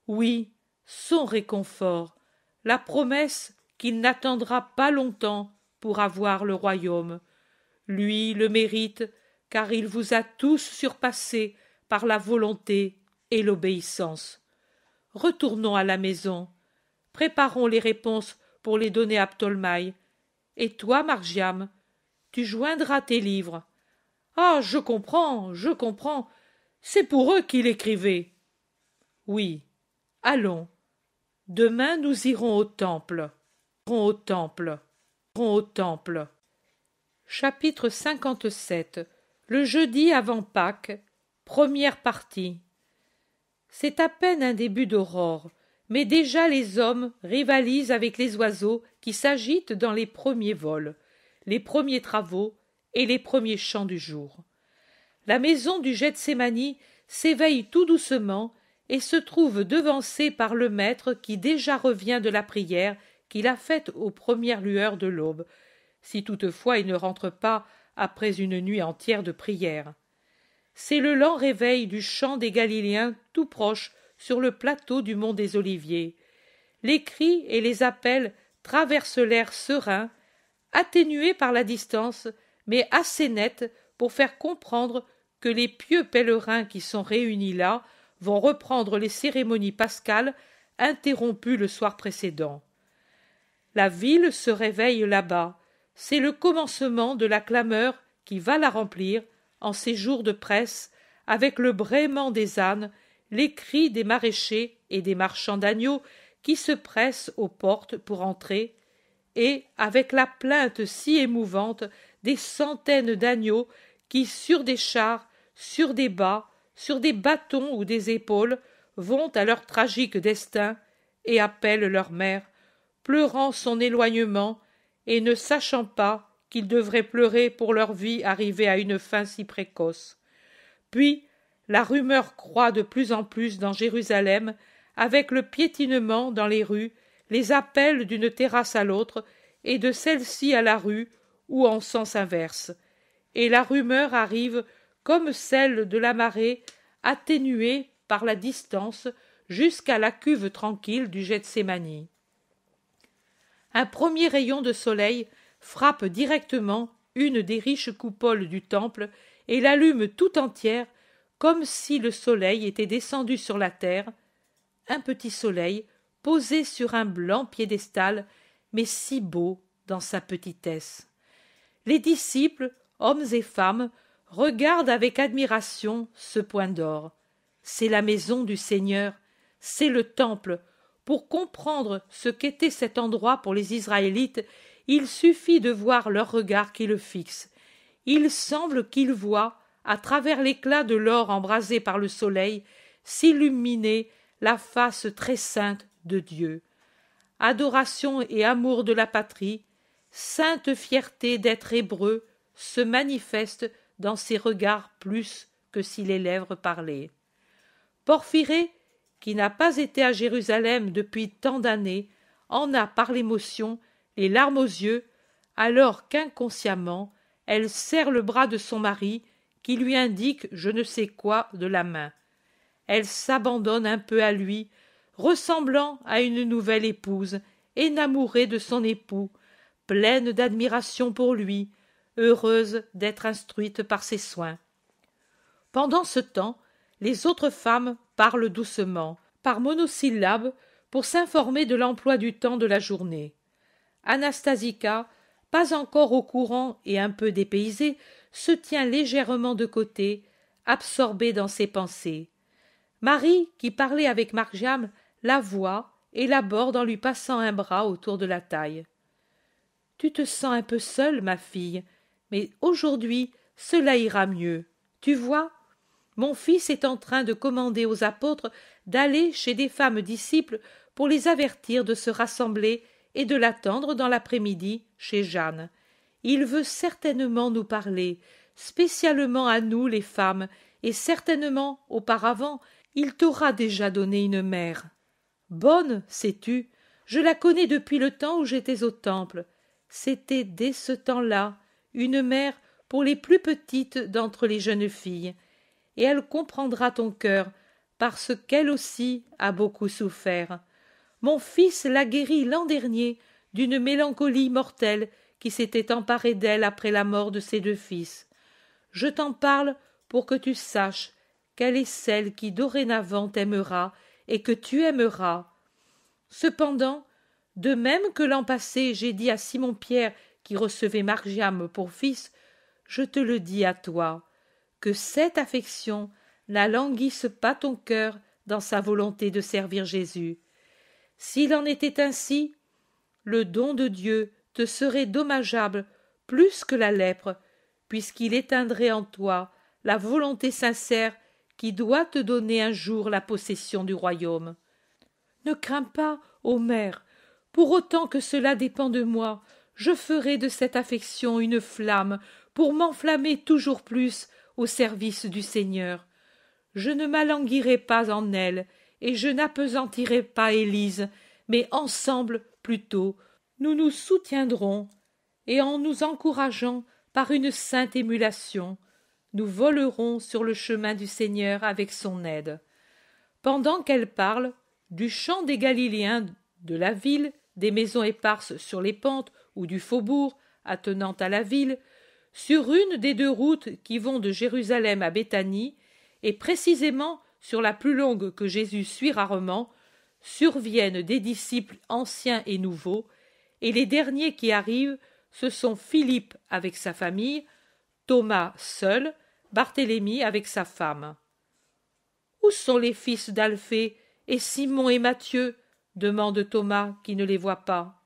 [SPEAKER 1] Oui, son réconfort. La promesse qu'il n'attendra pas longtemps pour avoir le royaume. Lui le mérite, car il vous a tous surpassés par la volonté et l'obéissance. Retournons à la maison. Préparons les réponses pour les donner à Ptolmaï. Et toi, Margiam, tu joindras tes livres. Ah. Je comprends, je comprends. C'est pour eux qu'il écrivait. Oui. Allons. Demain nous irons au temple. Irons au temple. Irons au temple. Chapitre 57 Le jeudi avant Pâques, première partie. C'est à peine un début d'aurore, mais déjà les hommes rivalisent avec les oiseaux qui s'agitent dans les premiers vols les premiers travaux et les premiers chants du jour. La maison du Gethsemane s'éveille tout doucement et se trouve devancée par le maître qui déjà revient de la prière qu'il a faite aux premières lueurs de l'aube, si toutefois il ne rentre pas après une nuit entière de prière. C'est le lent réveil du chant des Galiléens tout proche sur le plateau du mont des Oliviers. Les cris et les appels traversent l'air serein atténuée par la distance, mais assez nette pour faire comprendre que les pieux pèlerins qui sont réunis là vont reprendre les cérémonies pascales interrompues le soir précédent. La ville se réveille là-bas. C'est le commencement de la clameur qui va la remplir, en ces jours de presse, avec le braiement des ânes, les cris des maraîchers et des marchands d'agneaux qui se pressent aux portes pour entrer et avec la plainte si émouvante des centaines d'agneaux qui, sur des chars, sur des bas, sur des bâtons ou des épaules, vont à leur tragique destin et appellent leur mère, pleurant son éloignement et ne sachant pas qu'ils devraient pleurer pour leur vie arrivée à une fin si précoce. Puis la rumeur croît de plus en plus dans Jérusalem avec le piétinement dans les rues les appels d'une terrasse à l'autre et de celle-ci à la rue ou en sens inverse. Et la rumeur arrive comme celle de la marée, atténuée par la distance jusqu'à la cuve tranquille du Gethsemane. Un premier rayon de soleil frappe directement une des riches coupoles du temple et l'allume tout entière comme si le soleil était descendu sur la terre, un petit soleil posé sur un blanc piédestal, mais si beau dans sa petitesse. Les disciples, hommes et femmes, regardent avec admiration ce point d'or. C'est la maison du Seigneur, c'est le temple. Pour comprendre ce qu'était cet endroit pour les Israélites, il suffit de voir leur regard qui le fixe. Il semble qu'ils voient, à travers l'éclat de l'or embrasé par le soleil, s'illuminer la face très sainte de Dieu, adoration et amour de la patrie, sainte fierté d'être hébreu se manifestent dans ses regards plus que si les lèvres parlaient. Porphyrée, qui n'a pas été à Jérusalem depuis tant d'années, en a par l'émotion, les larmes aux yeux, alors qu'inconsciemment elle serre le bras de son mari qui lui indique je ne sais quoi de la main. Elle s'abandonne un peu à lui ressemblant à une nouvelle épouse, énamourée de son époux, pleine d'admiration pour lui, heureuse d'être instruite par ses soins. Pendant ce temps, les autres femmes parlent doucement, par monosyllabes, pour s'informer de l'emploi du temps de la journée. Anastasika, pas encore au courant et un peu dépaysée, se tient légèrement de côté, absorbée dans ses pensées. Marie, qui parlait avec Marjam, la voit et l'aborde en lui passant un bras autour de la taille. Tu te sens un peu seule, ma fille, mais aujourd'hui cela ira mieux. Tu vois, mon fils est en train de commander aux apôtres d'aller chez des femmes disciples pour les avertir de se rassembler et de l'attendre dans l'après-midi chez Jeanne. Il veut certainement nous parler, spécialement à nous les femmes, et certainement auparavant il t'aura déjà donné une mère. Bonne, sais-tu, je la connais depuis le temps où j'étais au temple. C'était dès ce temps-là une mère pour les plus petites d'entre les jeunes filles, et elle comprendra ton cœur, parce qu'elle aussi a beaucoup souffert. Mon fils l'a guérie l'an dernier d'une mélancolie mortelle qui s'était emparée d'elle après la mort de ses deux fils. Je t'en parle pour que tu saches qu'elle est celle qui dorénavant t'aimera et que tu aimeras. Cependant, de même que l'an passé j'ai dit à Simon Pierre qui recevait Margiam pour fils, je te le dis à toi, que cette affection n'alanguisse pas ton cœur dans sa volonté de servir Jésus. S'il en était ainsi, le don de Dieu te serait dommageable plus que la lèpre, puisqu'il éteindrait en toi la volonté sincère qui doit te donner un jour la possession du royaume. Ne crains pas, ô mère, pour autant que cela dépend de moi, je ferai de cette affection une flamme pour m'enflammer toujours plus au service du Seigneur. Je ne m'alanguirai pas en elle, et je n'apesantirai pas Élise, mais ensemble plutôt, nous nous soutiendrons, et en nous encourageant par une sainte émulation, nous volerons sur le chemin du Seigneur avec son aide. Pendant qu'elle parle, du champ des Galiléens, de la ville, des maisons éparses sur les pentes ou du faubourg attenant à la ville, sur une des deux routes qui vont de Jérusalem à Béthanie, et précisément sur la plus longue que Jésus suit rarement, surviennent des disciples anciens et nouveaux, et les derniers qui arrivent, ce sont Philippe avec sa famille, Thomas seul, Barthélémy avec sa femme. Où sont les fils d'Alphée et Simon et Matthieu demande Thomas qui ne les voit pas.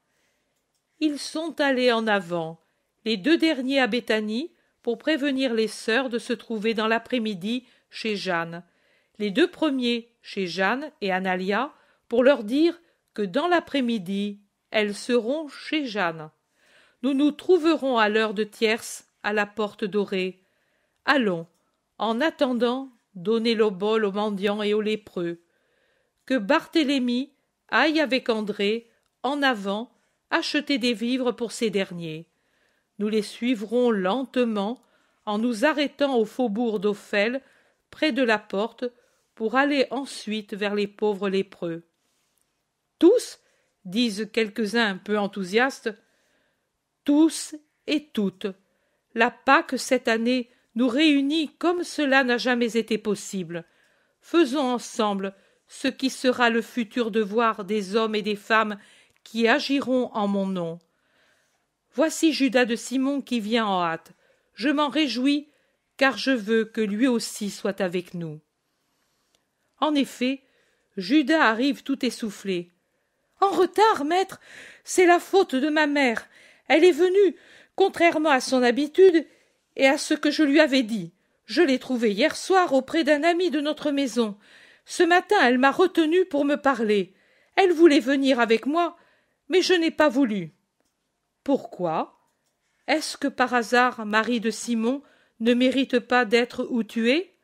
[SPEAKER 1] Ils sont allés en avant, les deux derniers à Béthanie, pour prévenir les sœurs de se trouver dans l'après-midi chez Jeanne, les deux premiers chez Jeanne et Analia, pour leur dire que dans l'après-midi elles seront chez Jeanne. Nous nous trouverons à l'heure de tierce à la porte dorée. Allons, en attendant, donner bol aux mendiants et aux lépreux. Que Barthélemy aille avec André, en avant, acheter des vivres pour ces derniers. Nous les suivrons lentement, en nous arrêtant au faubourg d'Ophel, près de la porte, pour aller ensuite vers les pauvres lépreux. Tous, disent quelques-uns un peu enthousiastes, tous et toutes, la Pâque cette année nous réunit comme cela n'a jamais été possible. Faisons ensemble ce qui sera le futur devoir des hommes et des femmes qui agiront en mon nom. Voici Judas de Simon qui vient en hâte. Je m'en réjouis, car je veux que lui aussi soit avec nous. En effet, Judas arrive tout essoufflé. En retard, maître. C'est la faute de ma mère. Elle est venue, contrairement à son habitude, et à ce que je lui avais dit. Je l'ai trouvée hier soir auprès d'un ami de notre maison. Ce matin elle m'a retenue pour me parler. Elle voulait venir avec moi, mais je n'ai pas voulu. Pourquoi? Est ce que par hasard Marie de Simon ne mérite pas d'être où tu es?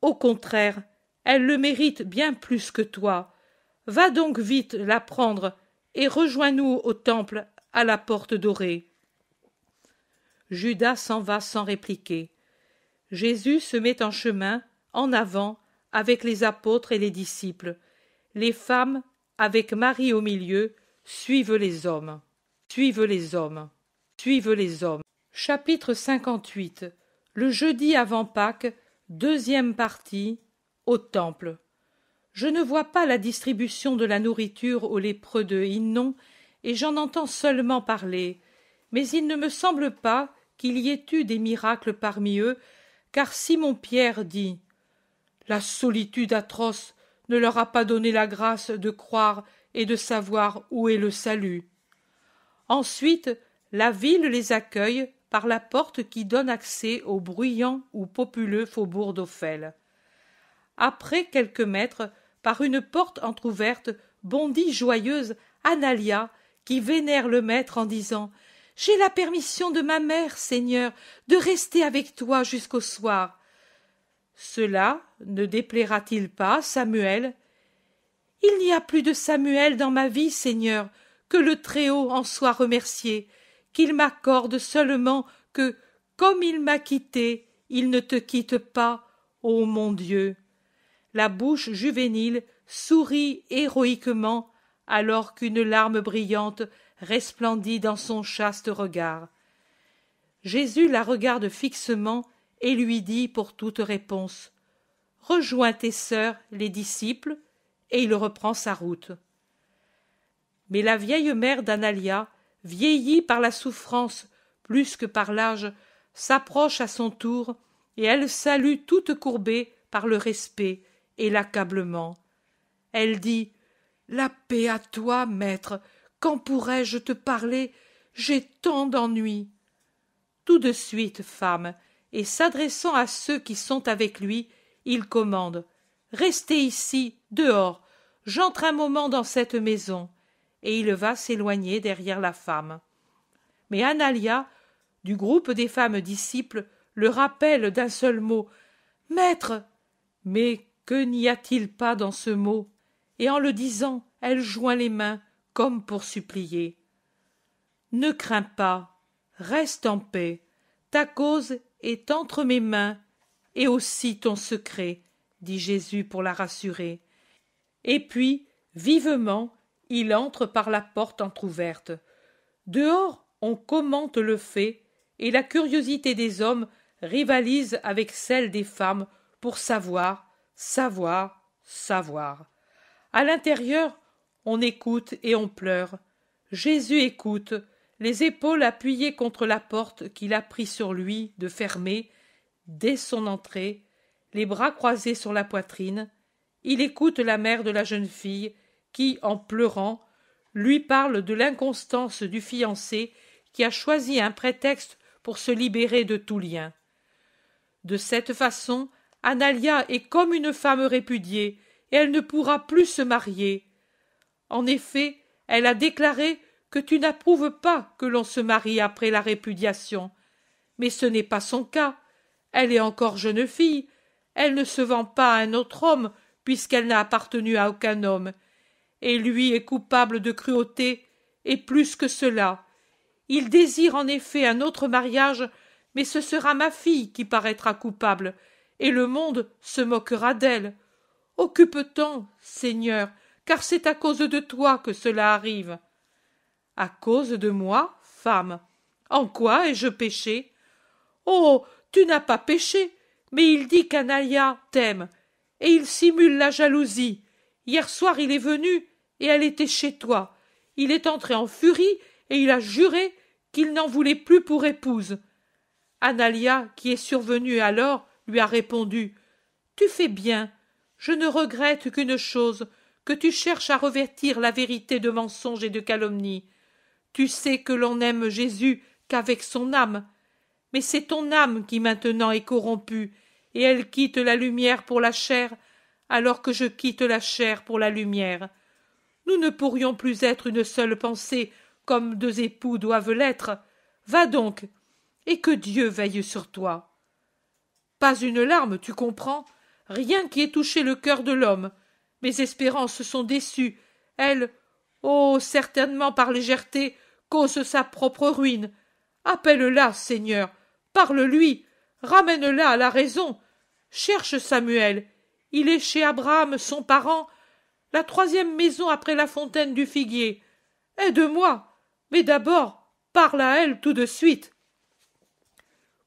[SPEAKER 1] Au contraire, elle le mérite bien plus que toi. Va donc vite la prendre et rejoins nous au temple à la porte dorée. Judas s'en va sans répliquer. Jésus se met en chemin, en avant, avec les apôtres et les disciples. Les femmes, avec Marie au milieu, suivent les hommes. Suivent les hommes. Suivent les hommes. Chapitre 58 Le jeudi avant Pâques, deuxième partie, au temple. Je ne vois pas la distribution de la nourriture aux lépreux de Hinnon, et j'en entends seulement parler, mais il ne me semble pas qu'il y ait eu des miracles parmi eux, car Simon Pierre dit La solitude atroce ne leur a pas donné la grâce de croire et de savoir où est le salut. Ensuite, la ville les accueille par la porte qui donne accès au bruyant ou populeux faubourg d'offel Après quelques mètres, par une porte entr'ouverte, bondit joyeuse Analia, qui vénère le maître en disant j'ai la permission de ma mère, Seigneur, de rester avec toi jusqu'au soir. Cela ne déplaira t-il pas, Samuel? Il n'y a plus de Samuel dans ma vie, Seigneur, que le Très-Haut en soit remercié, qu'il m'accorde seulement que, comme il m'a quitté, il ne te quitte pas, ô mon Dieu. La bouche juvénile sourit héroïquement alors qu'une larme brillante resplendit dans son chaste regard. Jésus la regarde fixement et lui dit pour toute réponse Rejoins tes sœurs, les disciples, et il reprend sa route. Mais la vieille mère d'Analia, vieillie par la souffrance plus que par l'âge, s'approche à son tour, et elle salue toute courbée par le respect et l'accablement. Elle dit La paix à toi, maître, quand pourrais je te parler J'ai tant d'ennuis. Tout de suite, femme, et s'adressant à ceux qui sont avec lui, il commande Restez ici, dehors. J'entre un moment dans cette maison. Et il va s'éloigner derrière la femme. Mais Analia, du groupe des femmes disciples, le rappelle d'un seul mot Maître Mais que n'y a-t-il pas dans ce mot Et en le disant, elle joint les mains comme pour supplier. Ne crains pas, reste en paix, ta cause est entre mes mains, et aussi ton secret, dit Jésus pour la rassurer. Et puis, vivement, il entre par la porte entr'ouverte. Dehors, on commente le fait, et la curiosité des hommes rivalise avec celle des femmes pour savoir, savoir, savoir. À l'intérieur, on écoute et on pleure. Jésus écoute, les épaules appuyées contre la porte qu'il a pris sur lui de fermer dès son entrée, les bras croisés sur la poitrine. Il écoute la mère de la jeune fille qui, en pleurant, lui parle de l'inconstance du fiancé qui a choisi un prétexte pour se libérer de tout lien. De cette façon, Analia est comme une femme répudiée, et elle ne pourra plus se marier. En effet, elle a déclaré que tu n'approuves pas que l'on se marie après la répudiation. Mais ce n'est pas son cas. Elle est encore jeune fille. Elle ne se vend pas à un autre homme puisqu'elle n'a appartenu à aucun homme. Et lui est coupable de cruauté et plus que cela. Il désire en effet un autre mariage, mais ce sera ma fille qui paraîtra coupable, et le monde se moquera d'elle. Occupe-t-on, Seigneur, car c'est à cause de toi que cela arrive. À cause de moi, femme. En quoi ai-je péché Oh, tu n'as pas péché, mais il dit qu'Analia t'aime, et il simule la jalousie. Hier soir, il est venu, et elle était chez toi. Il est entré en furie, et il a juré qu'il n'en voulait plus pour épouse. Analia, qui est survenue alors, lui a répondu Tu fais bien. Je ne regrette qu'une chose, que tu cherches à revertir la vérité de mensonges et de calomnie. Tu sais que l'on n'aime Jésus qu'avec son âme, mais c'est ton âme qui maintenant est corrompue, et elle quitte la lumière pour la chair, alors que je quitte la chair pour la lumière. Nous ne pourrions plus être une seule pensée, comme deux époux doivent l'être. Va donc, et que Dieu veille sur toi. Pas une larme, tu comprends, rien qui ait touché le cœur de l'homme, mes espérances sont déçues. Elle, oh, certainement par légèreté, cause sa propre ruine. Appelle-la, Seigneur, parle-lui, ramène-la à la raison. Cherche Samuel. Il est chez Abraham, son parent, la troisième maison après la fontaine du figuier. Aide-moi, mais d'abord, parle à elle tout de suite.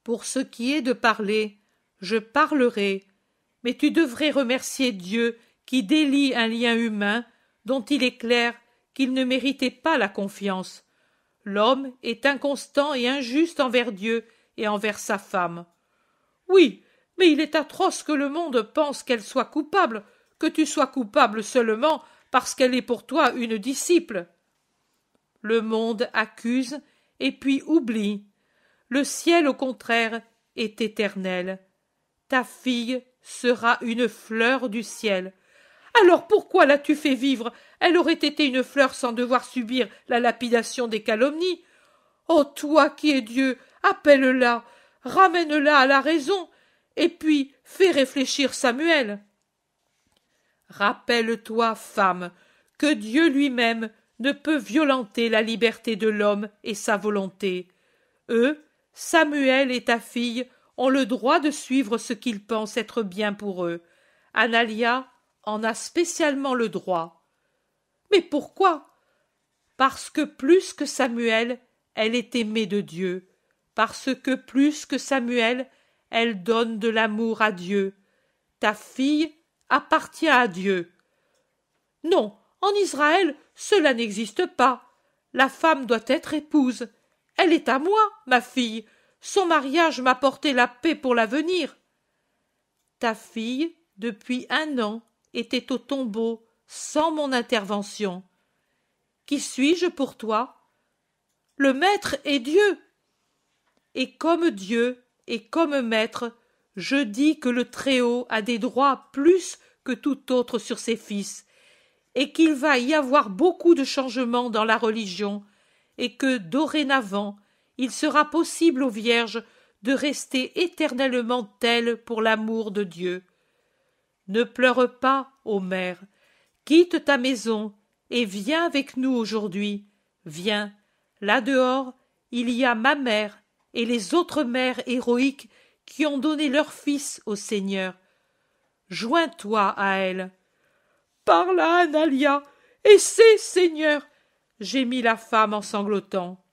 [SPEAKER 1] Pour ce qui est de parler, je parlerai, mais tu devrais remercier Dieu qui délie un lien humain dont il est clair qu'il ne méritait pas la confiance. L'homme est inconstant et injuste envers Dieu et envers sa femme. Oui, mais il est atroce que le monde pense qu'elle soit coupable, que tu sois coupable seulement parce qu'elle est pour toi une disciple. Le monde accuse et puis oublie. Le ciel, au contraire, est éternel. Ta fille sera une fleur du ciel. Alors pourquoi l'as-tu fait vivre Elle aurait été une fleur sans devoir subir la lapidation des calomnies. Oh toi qui es Dieu, appelle-la, ramène-la à la raison, et puis fais réfléchir Samuel. Rappelle-toi, femme, que Dieu lui-même ne peut violenter la liberté de l'homme et sa volonté. Eux, Samuel et ta fille, ont le droit de suivre ce qu'ils pensent être bien pour eux. Analia, en a spécialement le droit. Mais pourquoi Parce que plus que Samuel, elle est aimée de Dieu, parce que plus que Samuel, elle donne de l'amour à Dieu. Ta fille appartient à Dieu. Non, en Israël, cela n'existe pas. La femme doit être épouse. Elle est à moi, ma fille. Son mariage m'a porté la paix pour l'avenir. Ta fille, depuis un an, était au tombeau sans mon intervention. Qui suis-je pour toi Le Maître est Dieu. Et comme Dieu et comme Maître, je dis que le Très-Haut a des droits plus que tout autre sur ses fils, et qu'il va y avoir beaucoup de changements dans la religion, et que dorénavant il sera possible aux vierges de rester éternellement telles pour l'amour de Dieu. Ne pleure pas, ô mère, Quitte ta maison et viens avec nous aujourd'hui. Viens. Là dehors, il y a ma mère et les autres mères héroïques qui ont donné leur fils au Seigneur. Joins-toi à elles. Parle à Analia. Et c'est, Seigneur gémit la femme en sanglotant.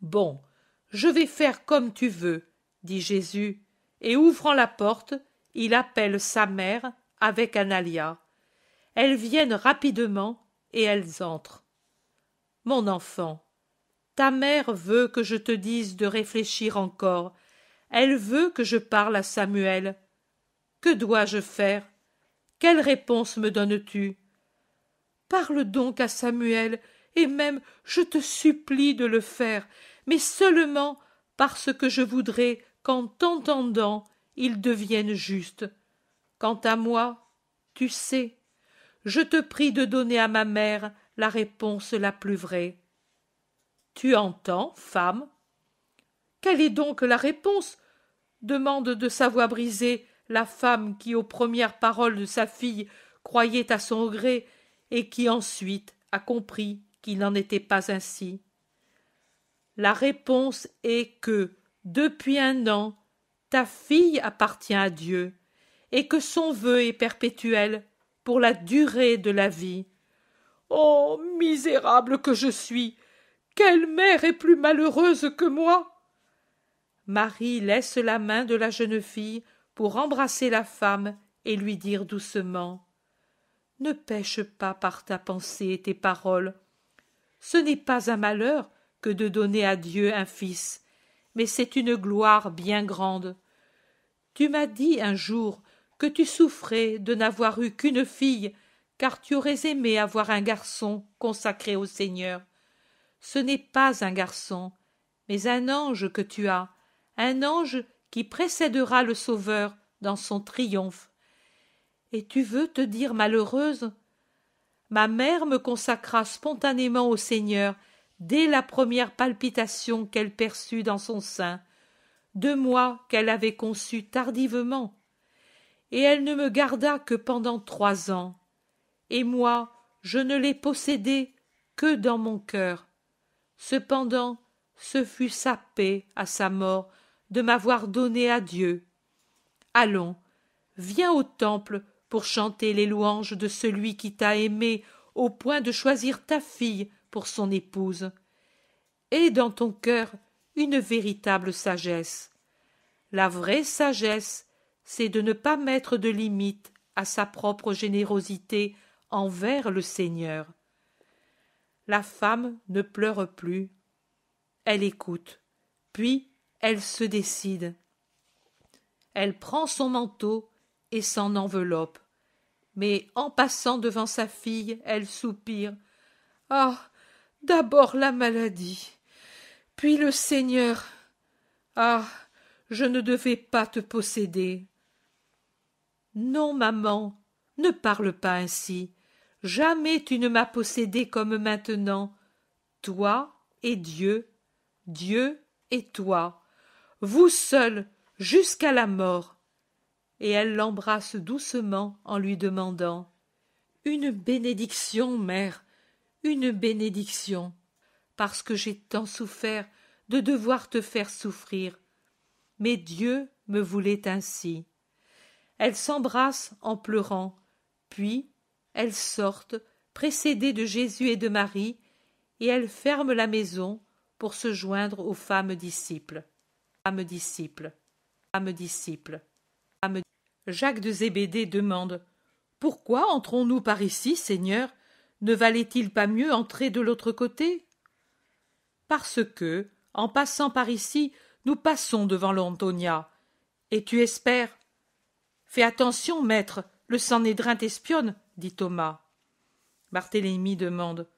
[SPEAKER 1] Bon, je vais faire comme tu veux, dit Jésus, et ouvrant la porte, il appelle sa mère avec Analia. Elles viennent rapidement et elles entrent. Mon enfant, ta mère veut que je te dise de réfléchir encore. Elle veut que je parle à Samuel. Que dois-je faire Quelle réponse me donnes-tu Parle donc à Samuel, et même je te supplie de le faire, mais seulement parce que je voudrais qu'en t'entendant ils deviennent justes. Quant à moi, tu sais, je te prie de donner à ma mère la réponse la plus vraie. Tu entends, femme Quelle est donc la réponse demande de sa voix brisée la femme qui, aux premières paroles de sa fille, croyait à son gré et qui ensuite a compris qu'il n'en était pas ainsi. La réponse est que, depuis un an, ta fille appartient à Dieu, et que son vœu est perpétuel pour la durée de la vie. Oh. Misérable que je suis. Quelle mère est plus malheureuse que moi. Marie laisse la main de la jeune fille pour embrasser la femme et lui dire doucement. Ne pêche pas par ta pensée et tes paroles. Ce n'est pas un malheur que de donner à Dieu un fils, mais c'est une gloire bien grande. Tu m'as dit un jour que tu souffrais de n'avoir eu qu'une fille, car tu aurais aimé avoir un garçon consacré au Seigneur. Ce n'est pas un garçon, mais un ange que tu as, un ange qui précédera le Sauveur dans son triomphe. Et tu veux te dire malheureuse? Ma mère me consacra spontanément au Seigneur dès la première palpitation qu'elle perçut dans son sein, deux mois qu'elle avait conçu tardivement, et elle ne me garda que pendant trois ans, et moi je ne l'ai possédée que dans mon cœur. Cependant, ce fut sa paix à sa mort de m'avoir donné à Dieu. Allons, viens au temple pour chanter les louanges de celui qui t'a aimé au point de choisir ta fille pour son épouse. et dans ton cœur une véritable sagesse. La vraie sagesse, c'est de ne pas mettre de limite à sa propre générosité envers le Seigneur. La femme ne pleure plus. Elle écoute, puis elle se décide. Elle prend son manteau et s'en enveloppe. Mais en passant devant sa fille, elle soupire. Ah d'abord la maladie, puis le Seigneur. Ah. Je ne devais pas te posséder. Non, maman, ne parle pas ainsi. Jamais tu ne m'as possédé comme maintenant. Toi et Dieu, Dieu et toi, vous seul jusqu'à la mort. Et elle l'embrasse doucement en lui demandant Une bénédiction, mère, une bénédiction, parce que j'ai tant souffert de devoir te faire souffrir. Mais Dieu me voulait ainsi. Elles s'embrassent en pleurant, puis elles sortent, précédées de Jésus et de Marie, et elles ferment la maison pour se joindre aux femmes disciples. Femmes disciples. Femmes disciples. Jacques de Zébédée demande Pourquoi entrons-nous par ici, Seigneur ne valait-il pas mieux entrer de l'autre côté Parce que, en passant par ici, nous passons devant l'Antonia. Et tu espères Fais attention, maître, le sanédrin t'espionne, dit Thomas. Barthélemy demande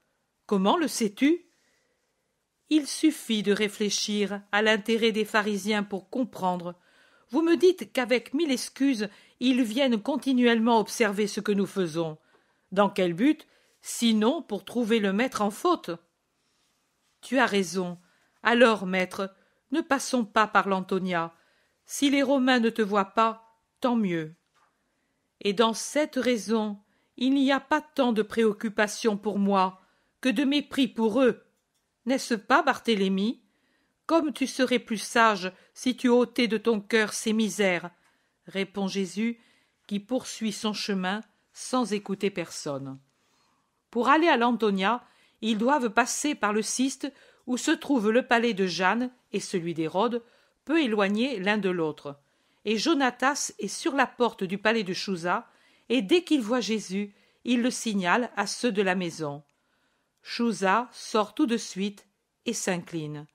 [SPEAKER 1] Comment le sais-tu Il suffit de réfléchir à l'intérêt des pharisiens pour comprendre. Vous me dites qu'avec mille excuses, ils viennent continuellement observer ce que nous faisons. Dans quel but sinon pour trouver le maître en faute. Tu as raison. Alors, maître, ne passons pas par l'Antonia. Si les Romains ne te voient pas, tant mieux. Et dans cette raison, il n'y a pas tant de préoccupation pour moi que de mépris pour eux. N'est-ce pas, Barthélemy Comme tu serais plus sage si tu ôtais de ton cœur ces misères, répond Jésus, qui poursuit son chemin sans écouter personne. Pour aller à l'Antonia, ils doivent passer par le Ciste où se trouvent le palais de Jeanne et celui d'Hérode, peu éloignés l'un de l'autre. Et Jonatas est sur la porte du palais de Chouza, et dès qu'il voit Jésus, il le signale à ceux de la maison. Chouza sort tout de suite et s'incline.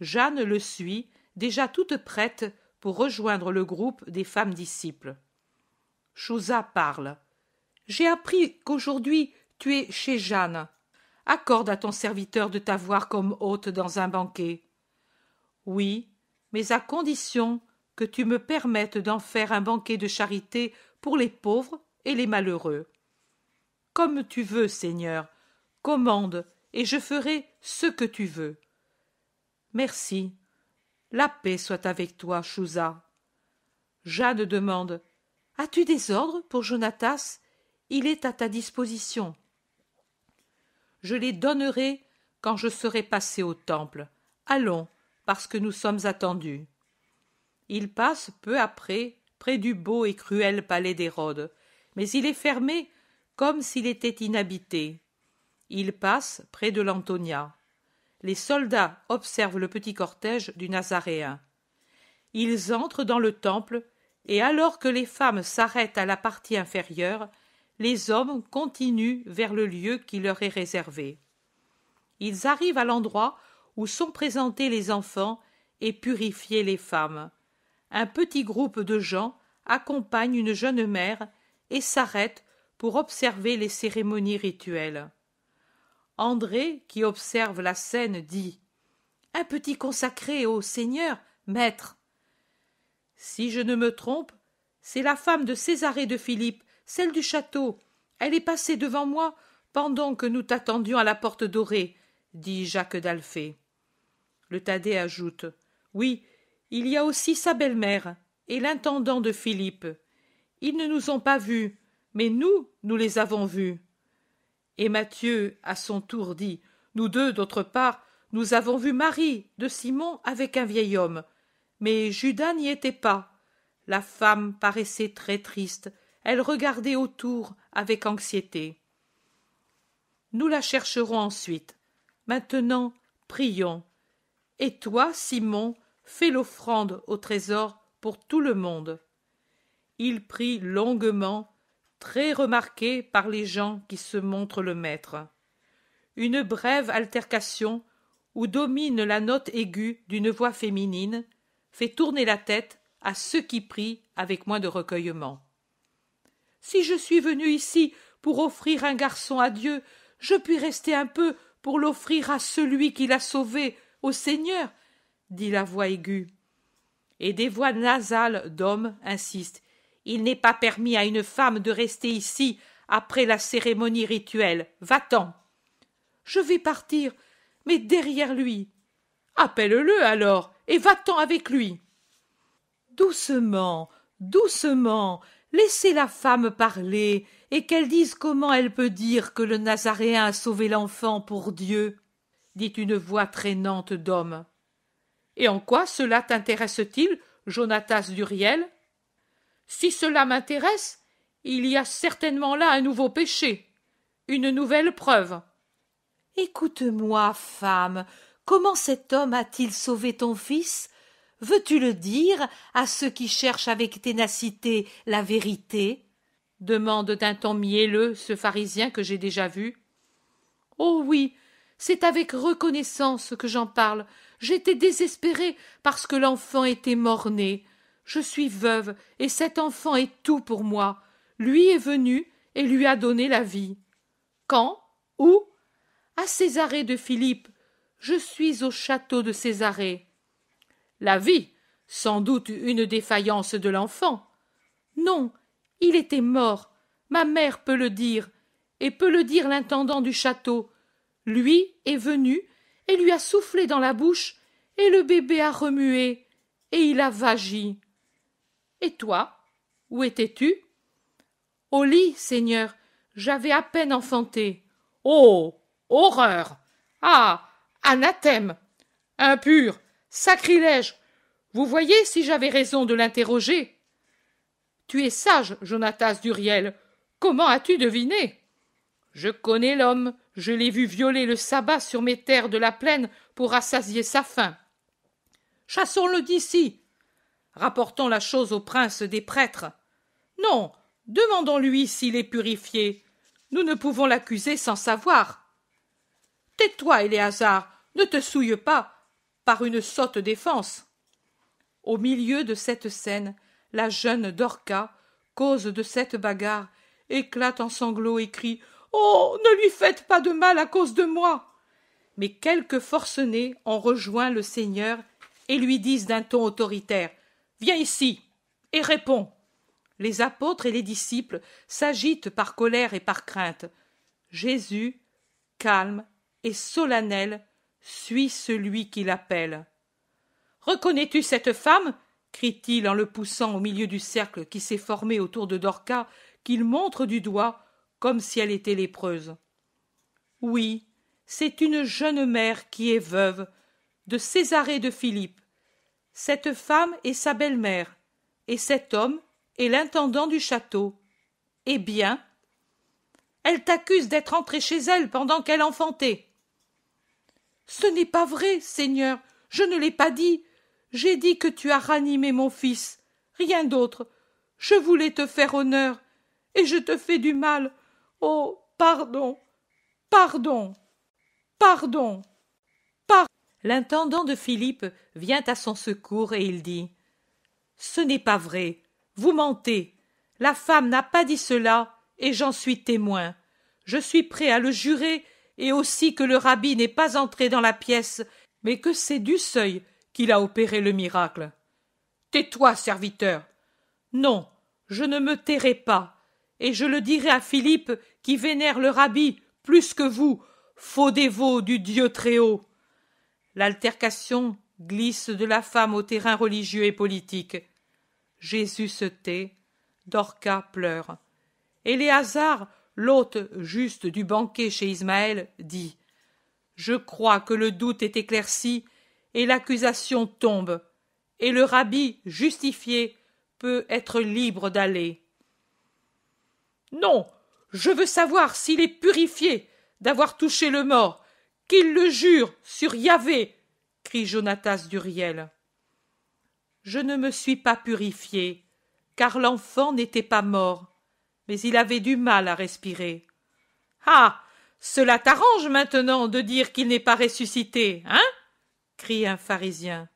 [SPEAKER 1] Jeanne le suit, déjà toute prête pour rejoindre le groupe des femmes disciples. Chouza parle. J'ai appris qu'aujourd'hui tu es chez Jeanne. Accorde à ton serviteur de t'avoir comme hôte dans un banquet. Oui, mais à condition que tu me permettes d'en faire un banquet de charité pour les pauvres et les malheureux. Comme tu veux, Seigneur, commande, et je ferai ce que tu veux. Merci. La paix soit avec toi, Chouza. Jeanne demande. As tu des ordres pour Jonatas? Il est à ta disposition je les donnerai quand je serai passé au temple. Allons, parce que nous sommes attendus. Il passe peu après près du beau et cruel palais d'Hérode, mais il est fermé comme s'il était inhabité. Il passe près de l'Antonia. Les soldats observent le petit cortège du Nazaréen. Ils entrent dans le temple, et alors que les femmes s'arrêtent à la partie inférieure, les hommes continuent vers le lieu qui leur est réservé. Ils arrivent à l'endroit où sont présentés les enfants et purifiés les femmes. Un petit groupe de gens accompagne une jeune mère et s'arrête pour observer les cérémonies rituelles. André, qui observe la scène, dit Un petit consacré au Seigneur, maître. Si je ne me trompe, c'est la femme de Césarée de Philippe celle du château. Elle est passée devant moi pendant que nous t'attendions à la porte dorée, dit Jacques d'Alphée. Le Thaddée ajoute Oui, il y a aussi sa belle-mère et l'intendant de Philippe. Ils ne nous ont pas vus, mais nous, nous les avons vus. Et Mathieu, à son tour, dit Nous deux, d'autre part, nous avons vu Marie de Simon avec un vieil homme. Mais Judas n'y était pas. La femme paraissait très triste elle regardait autour avec anxiété. Nous la chercherons ensuite. Maintenant, prions. Et toi, Simon, fais l'offrande au trésor pour tout le monde. Il prie longuement, très remarqué par les gens qui se montrent le maître. Une brève altercation où domine la note aiguë d'une voix féminine fait tourner la tête à ceux qui prient avec moins de recueillement. Si je suis venu ici pour offrir un garçon à Dieu, je puis rester un peu pour l'offrir à celui qui l'a sauvé, au Seigneur, dit la voix aiguë. Et des voix nasales d'hommes insistent. Il n'est pas permis à une femme de rester ici après la cérémonie rituelle. Va-t'en. Je vais partir, mais derrière lui. Appelle-le alors et va-t'en avec lui. Doucement, doucement, laissez la femme parler et qu'elle dise comment elle peut dire que le Nazaréen a sauvé l'enfant pour Dieu, dit une voix traînante d'homme. Et en quoi cela t'intéresse-t-il, Jonatas Duriel Si cela m'intéresse, il y a certainement là un nouveau péché, une nouvelle preuve. Écoute-moi, femme, comment cet homme a-t-il sauvé ton fils veux-tu le dire à ceux qui cherchent avec ténacité la vérité demande d'un ton mielleux ce pharisien que j'ai déjà vu. Oh oui, c'est avec reconnaissance que j'en parle. J'étais désespérée parce que l'enfant était mort-né. Je suis veuve et cet enfant est tout pour moi. Lui est venu et lui a donné la vie. Quand Où À Césarée de Philippe. Je suis au château de Césarée. La vie, sans doute une défaillance de l'enfant. Non, il était mort. Ma mère peut le dire, et peut le dire l'intendant du château. Lui est venu, et lui a soufflé dans la bouche, et le bébé a remué, et il a vagi. Et toi, où étais-tu Au lit, Seigneur, j'avais à peine enfanté. Oh horreur Ah anathème Impur Sacrilège. Vous voyez si j'avais raison de l'interroger. Tu es sage, Jonatas Duriel. Comment as-tu deviné Je connais l'homme. Je l'ai vu violer le sabbat sur mes terres de la plaine pour rassasier sa faim. Chassons-le d'ici. Rapportons la chose au prince des prêtres. Non, demandons-lui s'il est purifié. Nous ne pouvons l'accuser sans savoir. Tais-toi, Éléazar, ne te souille pas, par une sotte défense. Au milieu de cette scène, la jeune Dorca, cause de cette bagarre, éclate en sanglots et crie Oh ne lui faites pas de mal à cause de moi Mais quelques forcenés ont rejoint le seigneur et lui disent d'un ton autoritaire Viens ici et réponds les apôtres et les disciples s'agitent par colère et par crainte. Jésus, calme et solennel, suis celui qui l'appelle. Reconnais-tu cette femme crie-t-il en le poussant au milieu du cercle qui s'est formé autour de Dorca, qu'il montre du doigt comme si elle était lépreuse. Oui, c'est une jeune mère qui est veuve, de Césarée de Philippe. Cette femme est sa belle-mère, et cet homme est l'intendant du château. Eh bien Elle t'accuse d'être entrée chez elle pendant qu'elle enfantait. Ce n'est pas vrai, Seigneur. Je ne l'ai pas dit. J'ai dit que tu as ranimé mon fils. Rien d'autre. Je voulais te faire honneur. Et je te fais du mal. Oh. Pardon. Pardon. Pardon. L'intendant de Philippe vient à son secours et il dit. Ce n'est pas vrai. Vous mentez. La femme n'a pas dit cela, et j'en suis témoin. Je suis prêt à le jurer et aussi que le rabbi n'est pas entré dans la pièce, mais que c'est du seuil qu'il a opéré le miracle. Tais-toi, serviteur. Non, je ne me tairai pas, et je le dirai à Philippe qui vénère le rabbi plus que vous, faux dévots du Dieu très haut. L'altercation glisse de la femme au terrain religieux et politique. Jésus se tait, Dorca pleure. Et les hasards L'hôte juste du banquet chez Ismaël dit Je crois que le doute est éclairci et l'accusation tombe, et le rabbi justifié peut être libre d'aller. Non, je veux savoir s'il est purifié d'avoir touché le mort, qu'il le jure sur Yahvé, crie Jonatas d'Uriel. Je ne me suis pas purifié, car l'enfant n'était pas mort, mais il avait du mal à respirer. Ah. Cela t'arrange maintenant de dire qu'il n'est pas ressuscité, hein? crie un pharisien.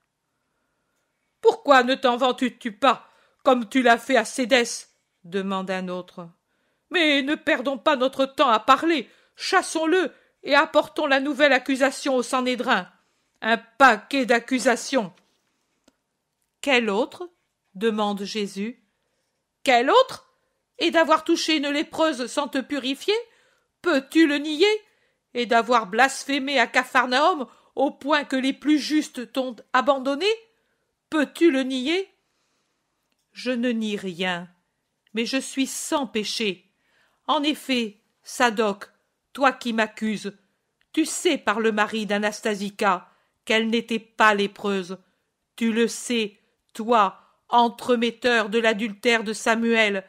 [SPEAKER 1] Pourquoi ne t'en vantes tu pas, comme tu l'as fait à Cédès? demande un autre. Mais ne perdons pas notre temps à parler, chassons le, et apportons la nouvelle accusation au Sanhédrin. Un paquet d'accusations. Quel autre demande Jésus. Quel autre et d'avoir touché une lépreuse sans te purifier, peux-tu le nier Et d'avoir blasphémé à Capharnaüm au point que les plus justes t'ont abandonné, peux-tu le nier Je ne nie rien, mais je suis sans péché. En effet, Sadoc, toi qui m'accuses, tu sais par le mari d'Anastasica qu'elle n'était pas lépreuse. Tu le sais, toi, entremetteur de l'adultère de Samuel,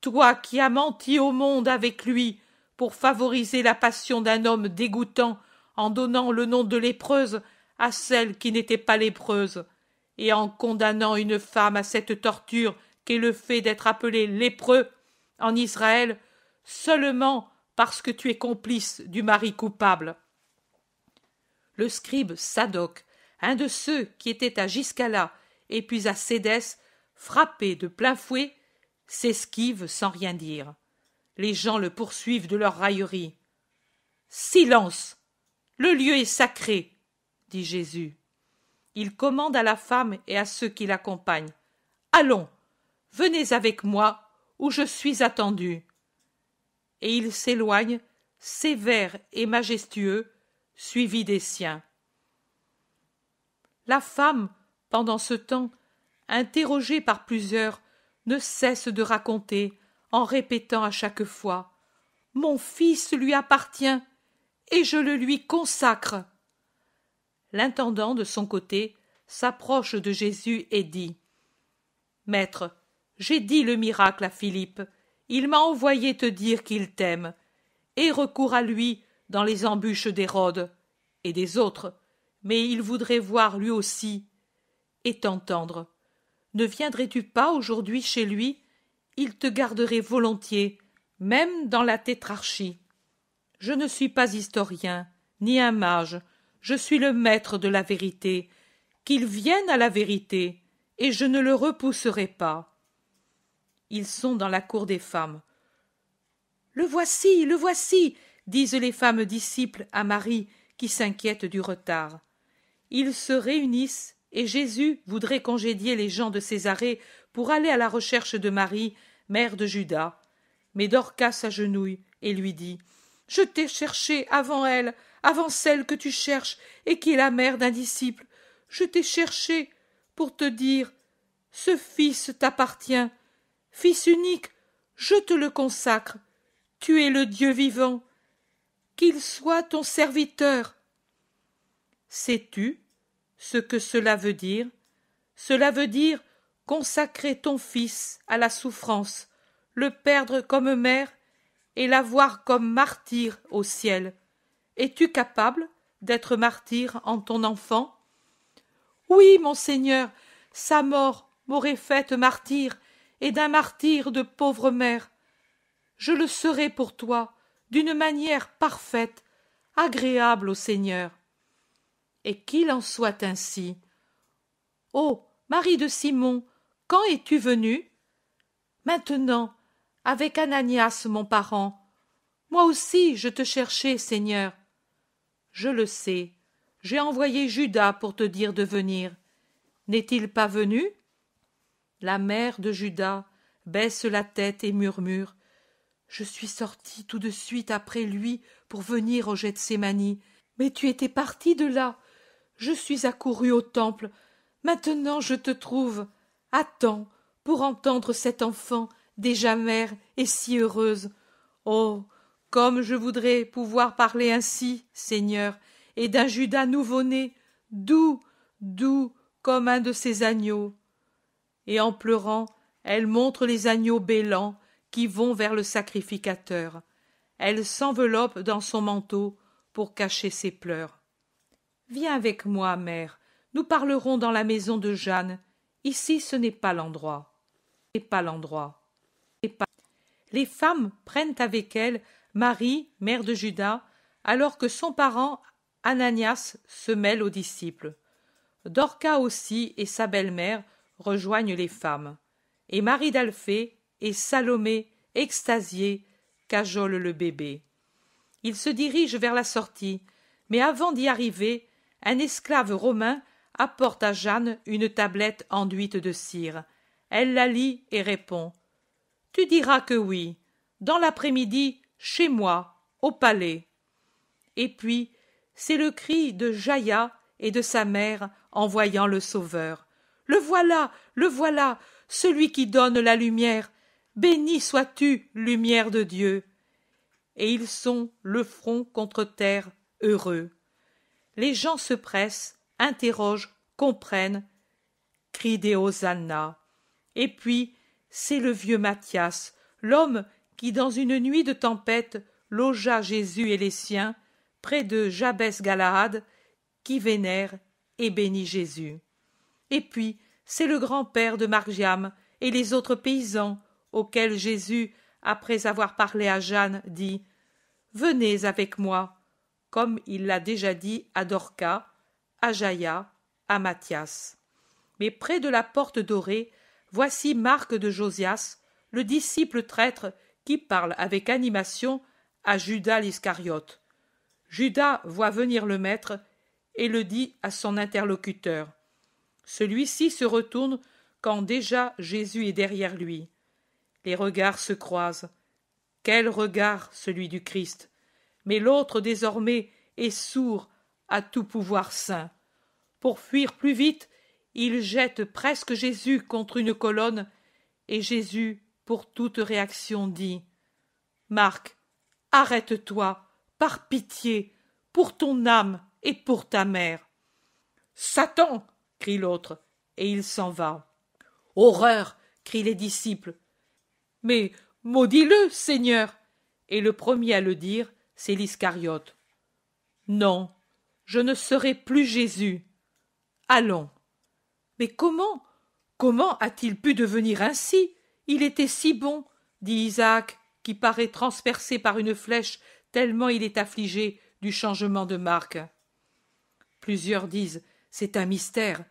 [SPEAKER 1] toi qui as menti au monde avec lui pour favoriser la passion d'un homme dégoûtant en donnant le nom de lépreuse à celle qui n'était pas lépreuse, et en condamnant une femme à cette torture qu'est le fait d'être appelée lépreux en Israël seulement parce que tu es complice du mari coupable. Le scribe Sadoc, un de ceux qui étaient à Giscala et puis à Sédès, frappé de plein fouet, s'esquive sans rien dire. Les gens le poursuivent de leur raillerie. Silence. Le lieu est sacré, dit Jésus. Il commande à la femme et à ceux qui l'accompagnent. Allons, venez avec moi, où je suis attendu. Et il s'éloigne, sévère et majestueux, suivi des siens. La femme, pendant ce temps, interrogée par plusieurs, ne cesse de raconter en répétant à chaque fois Mon fils lui appartient et je le lui consacre. L'intendant, de son côté, s'approche de Jésus et dit Maître, j'ai dit le miracle à Philippe. Il m'a envoyé te dire qu'il t'aime, et recours à lui dans les embûches d'Hérode et des autres, mais il voudrait voir lui aussi et t'entendre. Ne viendrais-tu pas aujourd'hui chez lui Il te garderait volontiers, même dans la tétrarchie. Je ne suis pas historien, ni un mage, je suis le maître de la vérité. Qu'il vienne à la vérité, et je ne le repousserai pas. Ils sont dans la cour des femmes. Le voici, le voici, disent les femmes disciples à Marie, qui s'inquiète du retard. Ils se réunissent et Jésus voudrait congédier les gens de Césarée pour aller à la recherche de Marie, mère de Judas. Mais Dorcas s'agenouille et lui dit Je t'ai cherché avant elle, avant celle que tu cherches et qui est la mère d'un disciple. Je t'ai cherché pour te dire Ce fils t'appartient. Fils unique, je te le consacre. Tu es le Dieu vivant. Qu'il soit ton serviteur. Sais-tu ce que cela veut dire, cela veut dire consacrer ton fils à la souffrance, le perdre comme mère et l'avoir comme martyr au ciel. Es-tu capable d'être martyr en ton enfant Oui, mon Seigneur, sa mort m'aurait faite martyr et d'un martyr de pauvre mère. Je le serai pour toi d'une manière parfaite, agréable au Seigneur et qu'il en soit ainsi. Ô oh, Marie de Simon, quand es-tu venue Maintenant, avec Ananias, mon parent. Moi aussi, je te cherchais, Seigneur. Je le sais. J'ai envoyé Judas pour te dire de venir. N'est-il pas venu La mère de Judas baisse la tête et murmure Je suis sortie tout de suite après lui pour venir au Gethsemane, mais tu étais parti de là je suis accourue au temple. Maintenant je te trouve. Attends pour entendre cet enfant déjà mère et si heureuse. Oh. Comme je voudrais pouvoir parler ainsi, Seigneur, et d'un Judas nouveau né, doux, doux comme un de ces agneaux. Et en pleurant, elle montre les agneaux bêlants qui vont vers le sacrificateur. Elle s'enveloppe dans son manteau pour cacher ses pleurs viens avec moi mère nous parlerons dans la maison de jeanne ici ce n'est pas l'endroit et pas l'endroit pas les femmes prennent avec elles marie mère de judas alors que son parent ananias se mêle aux disciples dorca aussi et sa belle-mère rejoignent les femmes et marie d'alphée et salomé extasiées cajolent le bébé ils se dirigent vers la sortie mais avant d'y arriver un esclave romain apporte à Jeanne une tablette enduite de cire. Elle la lit et répond. Tu diras que oui. Dans l'après-midi, chez moi, au palais. Et puis, c'est le cri de Jaïa et de sa mère en voyant le Sauveur. Le voilà, le voilà, celui qui donne la lumière. Béni sois-tu, lumière de Dieu. Et ils sont, le front contre terre, heureux les gens se pressent, interrogent, comprennent, crient des hosanna. Et puis, c'est le vieux Mathias, l'homme qui, dans une nuit de tempête, logea Jésus et les siens près de Jabès Galaad, qui vénère et bénit Jésus. Et puis, c'est le grand-père de Margiam et les autres paysans auxquels Jésus, après avoir parlé à Jeanne, dit Venez avec moi comme il l'a déjà dit à Dorca, à Jaïa, à Matthias. Mais près de la porte dorée, voici Marc de Josias, le disciple traître qui parle avec animation à Judas l'Iscariote. Judas voit venir le maître et le dit à son interlocuteur. Celui-ci se retourne quand déjà Jésus est derrière lui. Les regards se croisent. Quel regard celui du Christ mais l'autre désormais est sourd à tout pouvoir saint. Pour fuir plus vite, il jette presque Jésus contre une colonne, et Jésus, pour toute réaction, dit Marc, arrête-toi, par pitié, pour ton âme et pour ta mère. Satan crie l'autre, et il s'en va. Horreur crient les disciples. Mais maudis-le, Seigneur Et le premier à le dire, c'est l'Iscariote. Non, je ne serai plus Jésus. Allons. Mais comment Comment a-t-il pu devenir ainsi Il était si bon, dit Isaac, qui paraît transpercé par une flèche tellement il est affligé du changement de marque. Plusieurs disent c'est un mystère,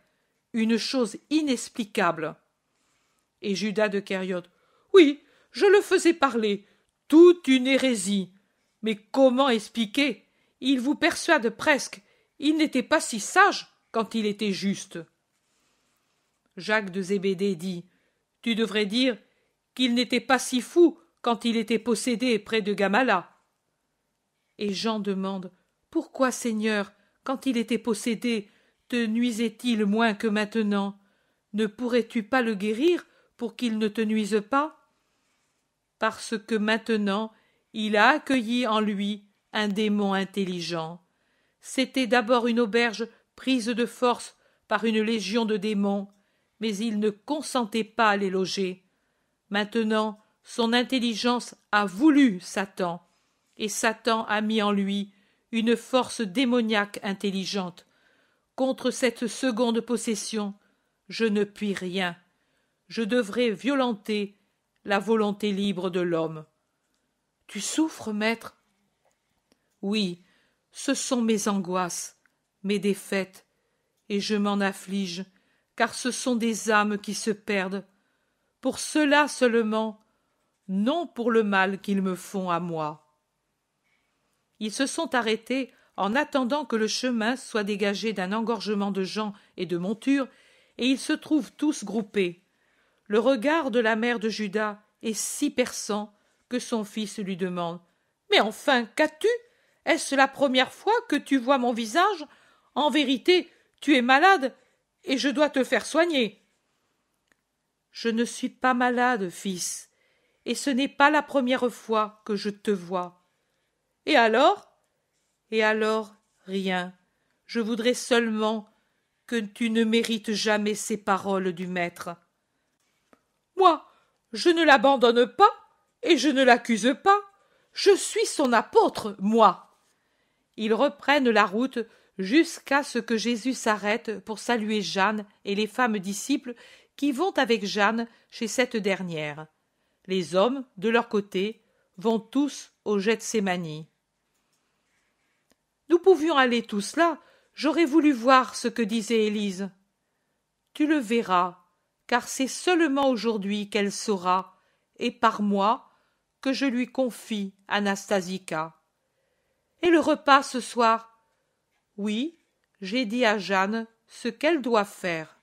[SPEAKER 1] une chose inexplicable. Et Judas de Kériot Oui, je le faisais parler, toute une hérésie. Mais comment expliquer Il vous persuade presque. Il n'était pas si sage quand il était juste. Jacques de Zébédée dit Tu devrais dire qu'il n'était pas si fou quand il était possédé près de Gamala. Et Jean demande Pourquoi, Seigneur, quand il était possédé, te nuisait-il moins que maintenant Ne pourrais-tu pas le guérir pour qu'il ne te nuise pas Parce que maintenant il a accueilli en lui un démon intelligent. C'était d'abord une auberge prise de force par une légion de démons, mais il ne consentait pas à les loger. Maintenant, son intelligence a voulu Satan, et Satan a mis en lui une force démoniaque intelligente. Contre cette seconde possession, je ne puis rien. Je devrais violenter la volonté libre de l'homme. Tu souffres, maître. Oui, ce sont mes angoisses, mes défaites, et je m'en afflige, car ce sont des âmes qui se perdent. Pour cela seulement, non pour le mal qu'ils me font à moi. Ils se sont arrêtés en attendant que le chemin soit dégagé d'un engorgement de gens et de montures, et ils se trouvent tous groupés. Le regard de la mère de Judas est si perçant que son fils lui demande. Mais enfin, qu'as-tu Est-ce la première fois que tu vois mon visage En vérité, tu es malade et je dois te faire soigner. Je ne suis pas malade, fils, et ce n'est pas la première fois que je te vois. Et alors Et alors, rien. Je voudrais seulement que tu ne mérites jamais ces paroles du maître. Moi, je ne l'abandonne pas, et je ne l'accuse pas. Je suis son apôtre, moi. Ils reprennent la route jusqu'à ce que Jésus s'arrête pour saluer Jeanne et les femmes disciples qui vont avec Jeanne chez cette dernière. Les hommes, de leur côté, vont tous au Gethsemane. Nous pouvions aller tous là, j'aurais voulu voir ce que disait Élise. Tu le verras, car c'est seulement aujourd'hui qu'elle saura, et par moi, que je lui confie Anastasika. Et le repas ce soir Oui, j'ai dit à Jeanne ce qu'elle doit faire.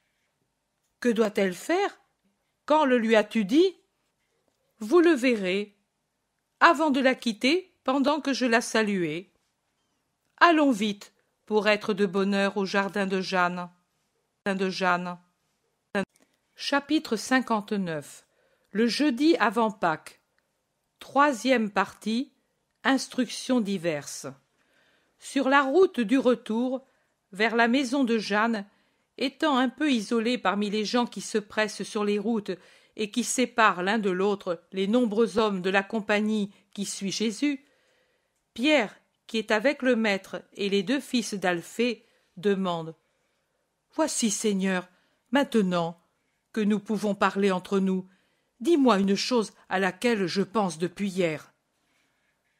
[SPEAKER 1] Que doit-elle faire Quand le lui as-tu dit Vous le verrez. Avant de la quitter, pendant que je la saluais. Allons vite pour être de bonne heure au jardin de Jeanne. De Jeanne. Chapitre 59 Le jeudi avant Pâques Troisième partie Instructions diverses. Sur la route du retour, vers la maison de Jeanne, étant un peu isolé parmi les gens qui se pressent sur les routes et qui séparent l'un de l'autre les nombreux hommes de la compagnie qui suit Jésus, Pierre, qui est avec le maître et les deux fils d'Alphée, demande Voici, Seigneur, maintenant que nous pouvons parler entre nous Dis-moi une chose à laquelle je pense depuis hier.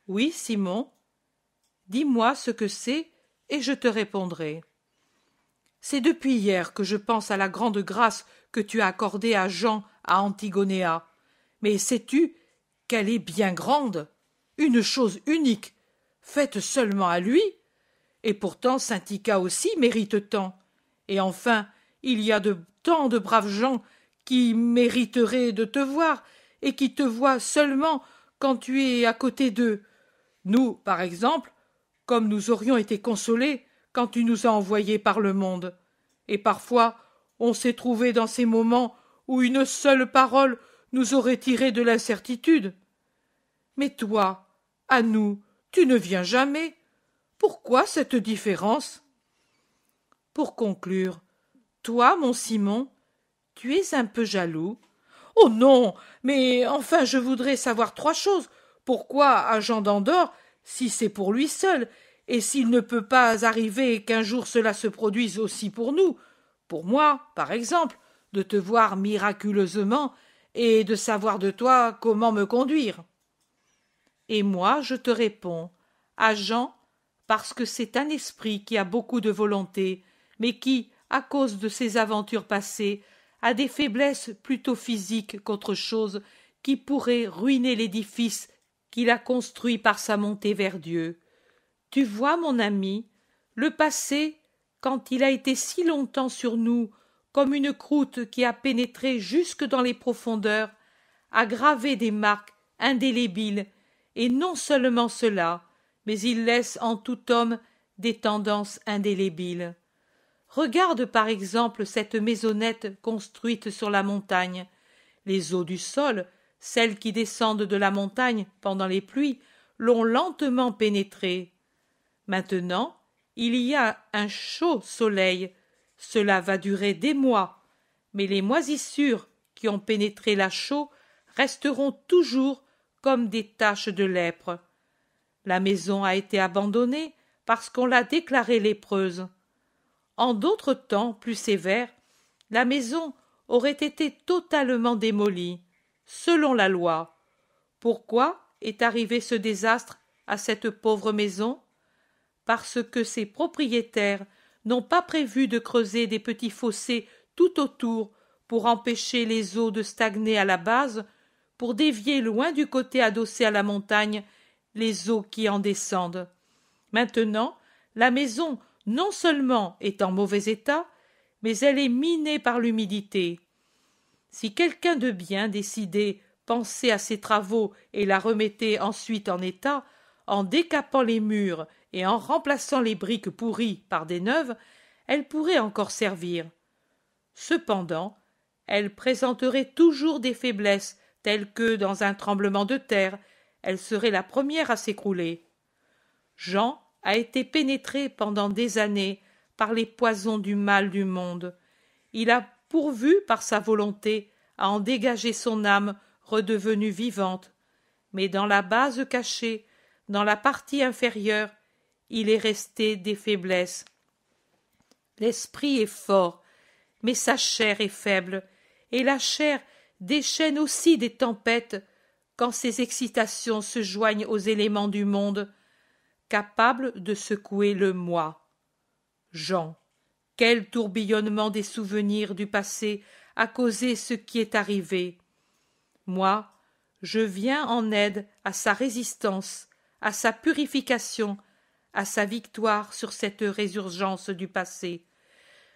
[SPEAKER 1] Oui, Simon. Dis-moi ce que c'est et je te répondrai. C'est depuis hier que je pense à la grande grâce que tu as accordée à Jean à Antigonea. Mais sais-tu qu'elle est bien grande Une chose unique, faite seulement à lui Et pourtant, Saint aussi mérite tant. Et enfin, il y a de tant de braves gens qui mériterait de te voir et qui te voient seulement quand tu es à côté d'eux. Nous, par exemple, comme nous aurions été consolés quand tu nous as envoyés par le monde. Et parfois, on s'est trouvé dans ces moments où une seule parole nous aurait tiré de l'incertitude. Mais toi, à nous, tu ne viens jamais. Pourquoi cette différence Pour conclure, toi, mon Simon, tu es un peu jaloux. Oh non. Mais enfin je voudrais savoir trois choses. Pourquoi à Jean d'Andorre, si c'est pour lui seul, et s'il ne peut pas arriver qu'un jour cela se produise aussi pour nous, pour moi, par exemple, de te voir miraculeusement et de savoir de toi comment me conduire. Et moi, je te réponds, à parce que c'est un esprit qui a beaucoup de volonté, mais qui, à cause de ses aventures passées, à des faiblesses plutôt physiques qu'autre chose qui pourraient ruiner l'édifice qu'il a construit par sa montée vers Dieu. Tu vois, mon ami, le passé, quand il a été si longtemps sur nous, comme une croûte qui a pénétré jusque dans les profondeurs, a gravé des marques indélébiles, et non seulement cela, mais il laisse en tout homme des tendances indélébiles. Regarde par exemple cette maisonnette construite sur la montagne. Les eaux du sol, celles qui descendent de la montagne pendant les pluies, l'ont lentement pénétrée. Maintenant, il y a un chaud soleil. Cela va durer des mois, mais les moisissures qui ont pénétré la chaux resteront toujours comme des taches de lèpre. La maison a été abandonnée parce qu'on l'a déclarée lépreuse. En d'autres temps plus sévères, la maison aurait été totalement démolie, selon la loi. Pourquoi est arrivé ce désastre à cette pauvre maison Parce que ses propriétaires n'ont pas prévu de creuser des petits fossés tout autour pour empêcher les eaux de stagner à la base, pour dévier loin du côté adossé à la montagne les eaux qui en descendent. Maintenant, la maison non seulement est en mauvais état, mais elle est minée par l'humidité. Si quelqu'un de bien décidé pensait à ses travaux et la remettait ensuite en état, en décapant les murs et en remplaçant les briques pourries par des neuves, elle pourrait encore servir. Cependant, elle présenterait toujours des faiblesses telles que, dans un tremblement de terre, elle serait la première à s'écrouler. Jean a été pénétré pendant des années par les poisons du mal du monde. Il a pourvu par sa volonté à en dégager son âme redevenue vivante, mais dans la base cachée, dans la partie inférieure, il est resté des faiblesses. L'esprit est fort, mais sa chair est faible, et la chair déchaîne aussi des tempêtes quand ses excitations se joignent aux éléments du monde capable de secouer le moi. Jean, quel tourbillonnement des souvenirs du passé a causé ce qui est arrivé. Moi, je viens en aide à sa résistance, à sa purification, à sa victoire sur cette résurgence du passé.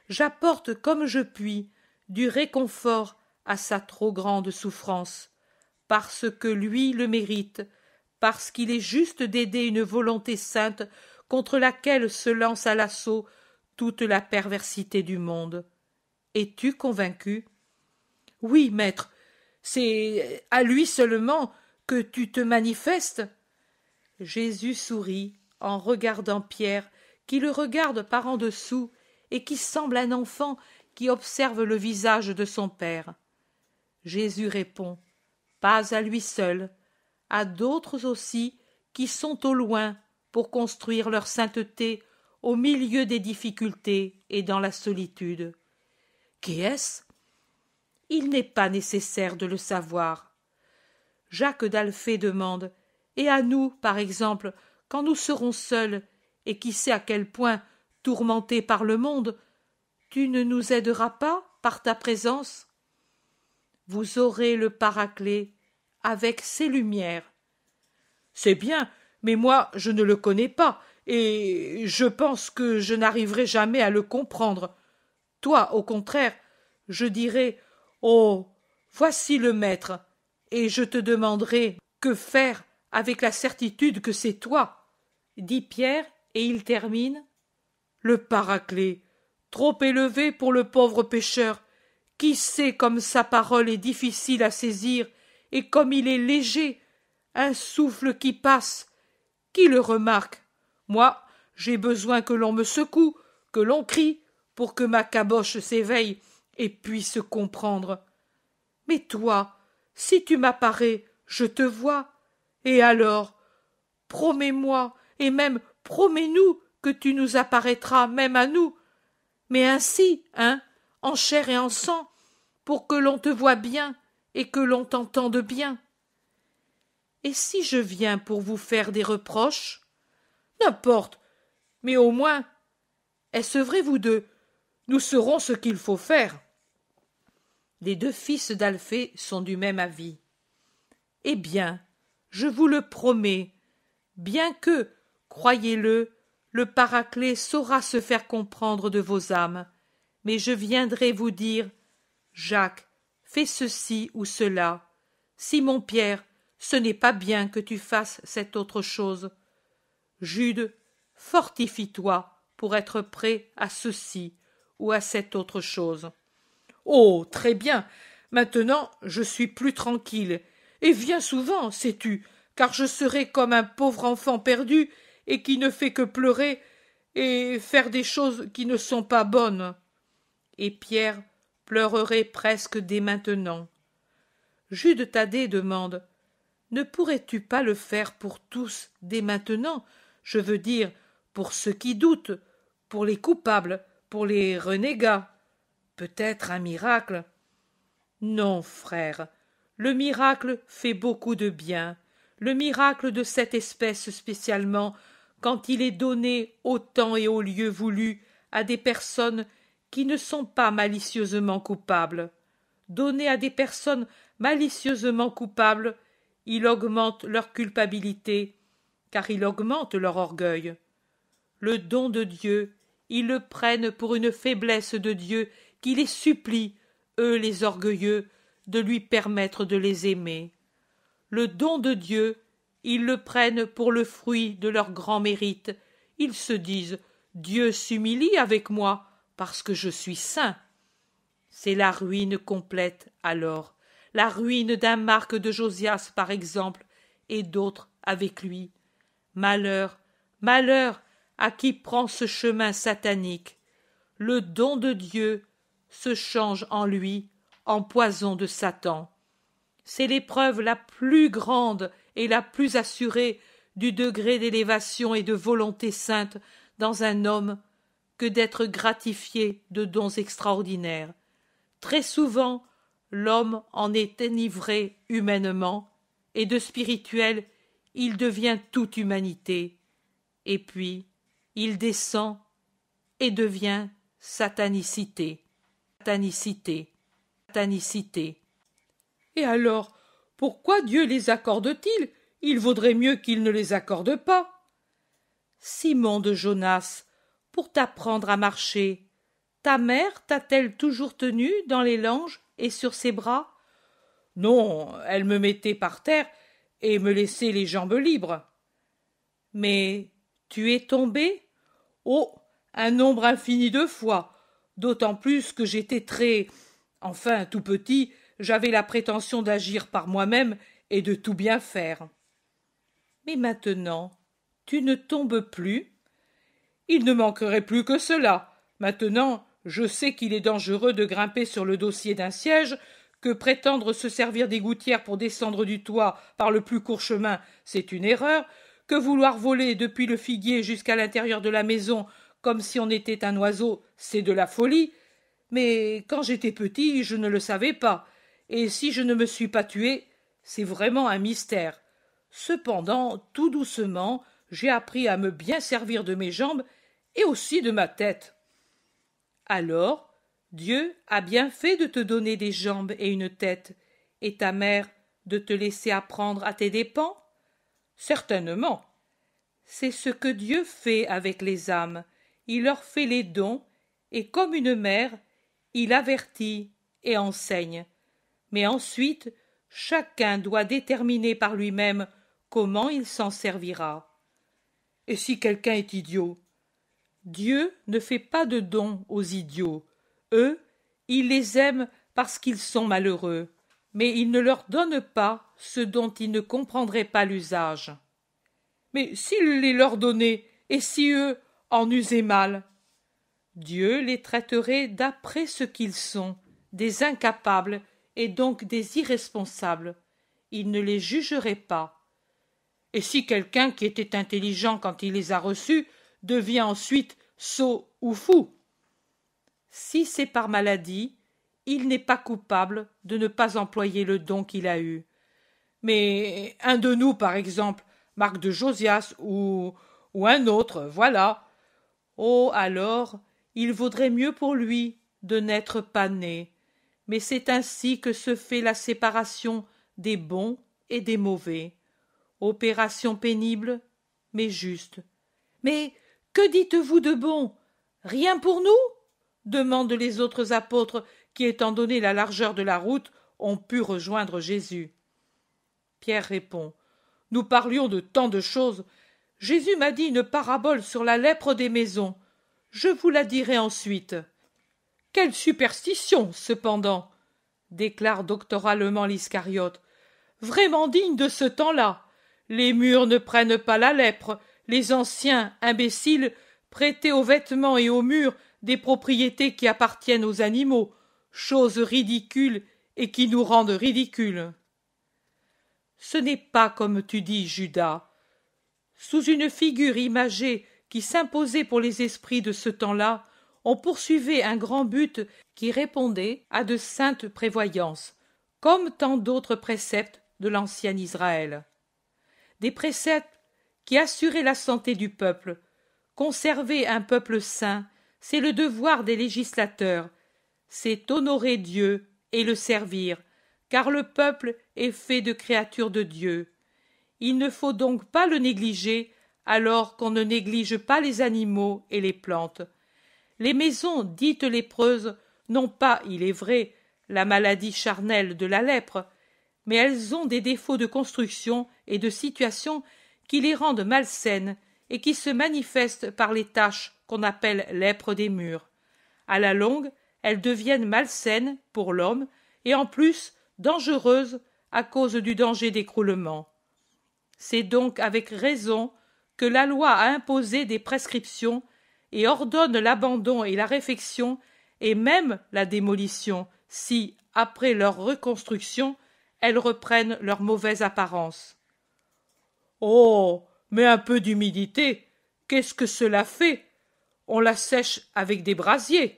[SPEAKER 1] J'apporte comme je puis du réconfort à sa trop grande souffrance, parce que lui le mérite, parce qu'il est juste d'aider une volonté sainte contre laquelle se lance à l'assaut toute la perversité du monde. Es-tu convaincu Oui, maître, c'est à lui seulement que tu te manifestes. Jésus sourit en regardant Pierre, qui le regarde par en dessous et qui semble un enfant qui observe le visage de son père. Jésus répond Pas à lui seul, à d'autres aussi qui sont au loin pour construire leur sainteté au milieu des difficultés et dans la solitude. Qui est-ce Il n'est pas nécessaire de le savoir. Jacques d'Alphée demande Et à nous, par exemple, quand nous serons seuls, et qui sait à quel point, tourmentés par le monde, tu ne nous aideras pas par ta présence Vous aurez le paraclet avec ses lumières. C'est bien, mais moi je ne le connais pas, et je pense que je n'arriverai jamais à le comprendre. Toi, au contraire, je dirai Oh, voici le maître, et je te demanderai que faire avec la certitude que c'est toi. Dit Pierre, et il termine Le paraclet, trop élevé pour le pauvre pécheur, qui sait comme sa parole est difficile à saisir et comme il est léger, un souffle qui passe. Qui le remarque Moi, j'ai besoin que l'on me secoue, que l'on crie, pour que ma caboche s'éveille et puisse comprendre. Mais toi, si tu m'apparais, je te vois. Et alors Promets-moi, et même promets-nous que tu nous apparaîtras même à nous. Mais ainsi, hein, en chair et en sang, pour que l'on te voie bien, et que l'on t'entende bien. Et si je viens pour vous faire des reproches N'importe, mais au moins, est-ce vrai, vous deux Nous saurons ce qu'il faut faire. Les deux fils d'Alphée sont du même avis. Eh bien, je vous le promets, bien que, croyez-le, le Paraclet saura se faire comprendre de vos âmes, mais je viendrai vous dire Jacques, fais ceci ou cela. Simon Pierre, ce n'est pas bien que tu fasses cette autre chose. Jude, fortifie toi pour être prêt à ceci ou à cette autre chose. Oh. Très bien. Maintenant je suis plus tranquille, et viens souvent, sais tu, car je serai comme un pauvre enfant perdu et qui ne fait que pleurer et faire des choses qui ne sont pas bonnes. Et Pierre pleurerait presque dès maintenant. Jude Thaddée demande Ne pourrais-tu pas le faire pour tous dès maintenant Je veux dire, pour ceux qui doutent, pour les coupables, pour les renégats. Peut-être un miracle. Non, frère, le miracle fait beaucoup de bien, le miracle de cette espèce spécialement, quand il est donné au temps et au lieu voulu à des personnes qui ne sont pas malicieusement coupables. donnés à des personnes malicieusement coupables, il augmente leur culpabilité, car il augmente leur orgueil. Le don de Dieu, ils le prennent pour une faiblesse de Dieu qui les supplie, eux les orgueilleux, de lui permettre de les aimer. Le don de Dieu, ils le prennent pour le fruit de leur grand mérite. Ils se disent Dieu s'humilie avec moi, parce que je suis saint. C'est la ruine complète alors, la ruine d'un Marc de Josias par exemple, et d'autres avec lui. Malheur, malheur à qui prend ce chemin satanique. Le don de Dieu se change en lui en poison de Satan. C'est l'épreuve la plus grande et la plus assurée du degré d'élévation et de volonté sainte dans un homme que d'être gratifié de dons extraordinaires. Très souvent, l'homme en est enivré humainement, et de spirituel, il devient toute humanité. Et puis, il descend et devient satanicité, satanicité, satanicité. Et alors, pourquoi Dieu les accorde-t-il Il vaudrait mieux qu'il ne les accorde pas. Simon de Jonas, pour t'apprendre à marcher. Ta mère t'a-t-elle toujours tenue dans les langes et sur ses bras Non, elle me mettait par terre et me laissait les jambes libres. Mais tu es tombé Oh, un nombre infini de fois, d'autant plus que j'étais très. Enfin, tout petit, j'avais la prétention d'agir par moi-même et de tout bien faire. Mais maintenant, tu ne tombes plus il ne manquerait plus que cela. Maintenant, je sais qu'il est dangereux de grimper sur le dossier d'un siège, que prétendre se servir des gouttières pour descendre du toit par le plus court chemin, c'est une erreur, que vouloir voler depuis le figuier jusqu'à l'intérieur de la maison comme si on était un oiseau, c'est de la folie. Mais quand j'étais petit, je ne le savais pas, et si je ne me suis pas tué, c'est vraiment un mystère. Cependant, tout doucement, j'ai appris à me bien servir de mes jambes et aussi de ma tête. Alors, Dieu a bien fait de te donner des jambes et une tête, et ta mère de te laisser apprendre à tes dépens Certainement. C'est ce que Dieu fait avec les âmes. Il leur fait les dons, et comme une mère, il avertit et enseigne. Mais ensuite, chacun doit déterminer par lui-même comment il s'en servira. Et si quelqu'un est idiot Dieu ne fait pas de dons aux idiots. Eux, il les aime parce qu'ils sont malheureux, mais il ne leur donne pas ce dont ils ne comprendraient pas l'usage. Mais s'il les leur donnait, et si eux en usaient mal Dieu les traiterait d'après ce qu'ils sont, des incapables et donc des irresponsables. Il ne les jugerait pas. Et si quelqu'un qui était intelligent quand il les a reçus devient ensuite sot ou fou. Si c'est par maladie, il n'est pas coupable de ne pas employer le don qu'il a eu. Mais un de nous, par exemple, Marc de Josias ou, ou un autre, voilà. Oh, alors, il vaudrait mieux pour lui de n'être pas né. Mais c'est ainsi que se fait la séparation des bons et des mauvais. Opération pénible, mais juste. Mais que dites-vous de bon Rien pour nous demandent les autres apôtres qui, étant donné la largeur de la route, ont pu rejoindre Jésus. Pierre répond Nous parlions de tant de choses. Jésus m'a dit une parabole sur la lèpre des maisons. Je vous la dirai ensuite. Quelle superstition, cependant déclare doctoralement l'Iscariote. Vraiment digne de ce temps-là. Les murs ne prennent pas la lèpre, les anciens imbéciles prêtaient aux vêtements et aux murs des propriétés qui appartiennent aux animaux, choses ridicules et qui nous rendent ridicules. Ce n'est pas comme tu dis, Judas. Sous une figure imagée qui s'imposait pour les esprits de ce temps-là, on poursuivait un grand but qui répondait à de saintes prévoyances, comme tant d'autres préceptes de l'ancien Israël. Des préceptes Assurer la santé du peuple. Conserver un peuple sain, c'est le devoir des législateurs. C'est honorer Dieu et le servir, car le peuple est fait de créatures de Dieu. Il ne faut donc pas le négliger, alors qu'on ne néglige pas les animaux et les plantes. Les maisons dites lépreuses n'ont pas, il est vrai, la maladie charnelle de la lèpre, mais elles ont des défauts de construction et de situation qui les rendent malsaines et qui se manifestent par les taches qu'on appelle lèpre des murs. À la longue, elles deviennent malsaines pour l'homme et en plus dangereuses à cause du danger d'écroulement. C'est donc avec raison que la loi a imposé des prescriptions et ordonne l'abandon et la réfection et même la démolition si, après leur reconstruction, elles reprennent leur mauvaise apparence. Oh. Mais un peu d'humidité. Qu'est ce que cela fait? On la sèche avec des brasiers.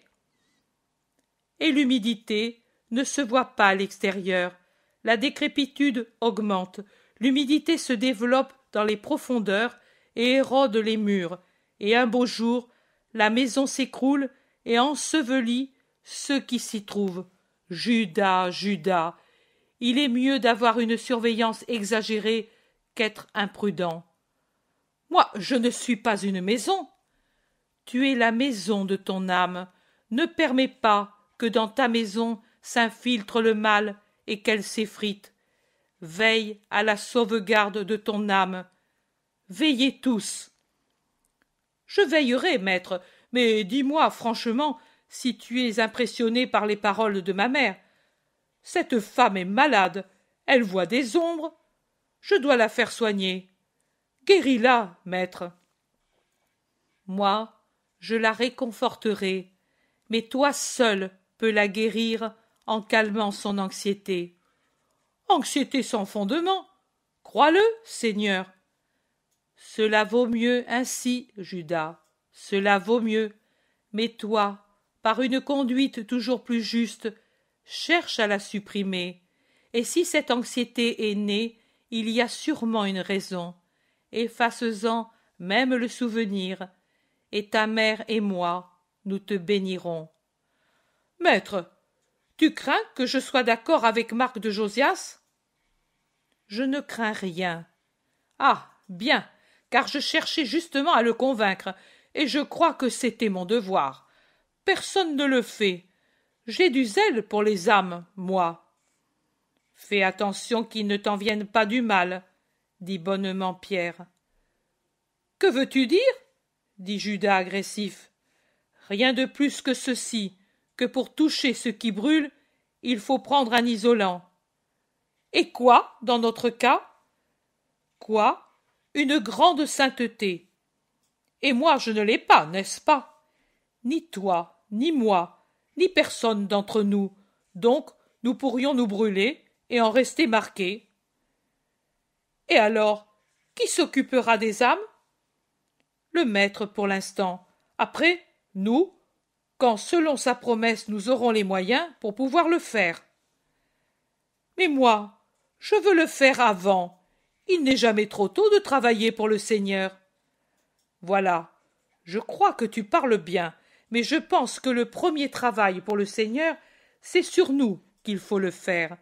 [SPEAKER 1] Et l'humidité ne se voit pas à l'extérieur. La décrépitude augmente, l'humidité se développe dans les profondeurs et érode les murs, et un beau jour la maison s'écroule et ensevelit ceux qui s'y trouvent. Judas, Judas. Il est mieux d'avoir une surveillance exagérée qu'être imprudent. Moi, je ne suis pas une maison. Tu es la maison de ton âme. Ne permets pas que dans ta maison s'infiltre le mal et qu'elle s'effrite. Veille à la sauvegarde de ton âme. Veillez tous. Je veillerai, maître, mais dis-moi franchement si tu es impressionné par les paroles de ma mère. Cette femme est malade. Elle voit des ombres, je dois la faire soigner. Guéris la, maître. Moi, je la réconforterai, mais toi seul peux la guérir en calmant son anxiété. Anxiété sans fondement. Crois le, Seigneur. Cela vaut mieux ainsi, Judas, cela vaut mieux. Mais toi, par une conduite toujours plus juste, cherche à la supprimer. Et si cette anxiété est née, il y a sûrement une raison, efface en même le souvenir, et ta mère et moi, nous te bénirons. Maître, tu crains que je sois d'accord avec Marc de Josias Je ne crains rien. Ah, bien, car je cherchais justement à le convaincre, et je crois que c'était mon devoir. Personne ne le fait. J'ai du zèle pour les âmes, moi. Fais attention qu'il ne t'en vienne pas du mal, dit bonnement Pierre. Que veux-tu dire dit Judas agressif. Rien de plus que ceci, que pour toucher ce qui brûle, il faut prendre un isolant. Et quoi, dans notre cas Quoi Une grande sainteté. Et moi, je ne l'ai pas, n'est-ce pas Ni toi, ni moi, ni personne d'entre nous. Donc, nous pourrions nous brûler et en rester marqué. Et alors, qui s'occupera des âmes Le maître pour l'instant. Après, nous, quand selon sa promesse nous aurons les moyens pour pouvoir le faire. Mais moi, je veux le faire avant. Il n'est jamais trop tôt de travailler pour le Seigneur. Voilà. Je crois que tu parles bien, mais je pense que le premier travail pour le Seigneur, c'est sur nous qu'il faut le faire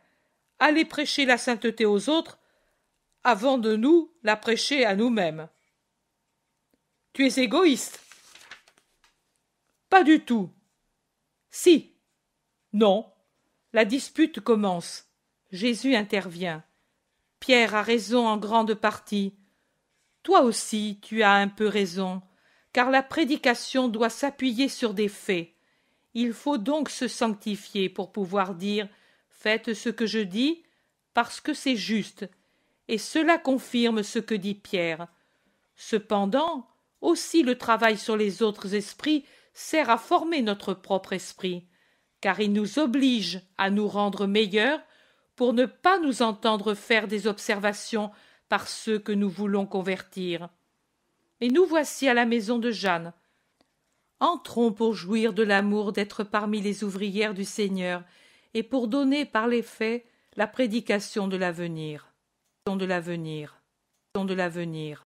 [SPEAKER 1] aller prêcher la sainteté aux autres avant de nous la prêcher à nous-mêmes. Tu es égoïste. Pas du tout. Si. Non. La dispute commence. Jésus intervient. Pierre a raison en grande partie. Toi aussi, tu as un peu raison, car la prédication doit s'appuyer sur des faits. Il faut donc se sanctifier pour pouvoir dire Faites ce que je dis, parce que c'est juste, et cela confirme ce que dit Pierre. Cependant, aussi le travail sur les autres esprits sert à former notre propre esprit, car il nous oblige à nous rendre meilleurs pour ne pas nous entendre faire des observations par ceux que nous voulons convertir. Et nous voici à la maison de Jeanne. Entrons pour jouir de l'amour d'être parmi les ouvrières du Seigneur et pour donner par les faits la prédication de l'avenir. De l'avenir. De l'avenir.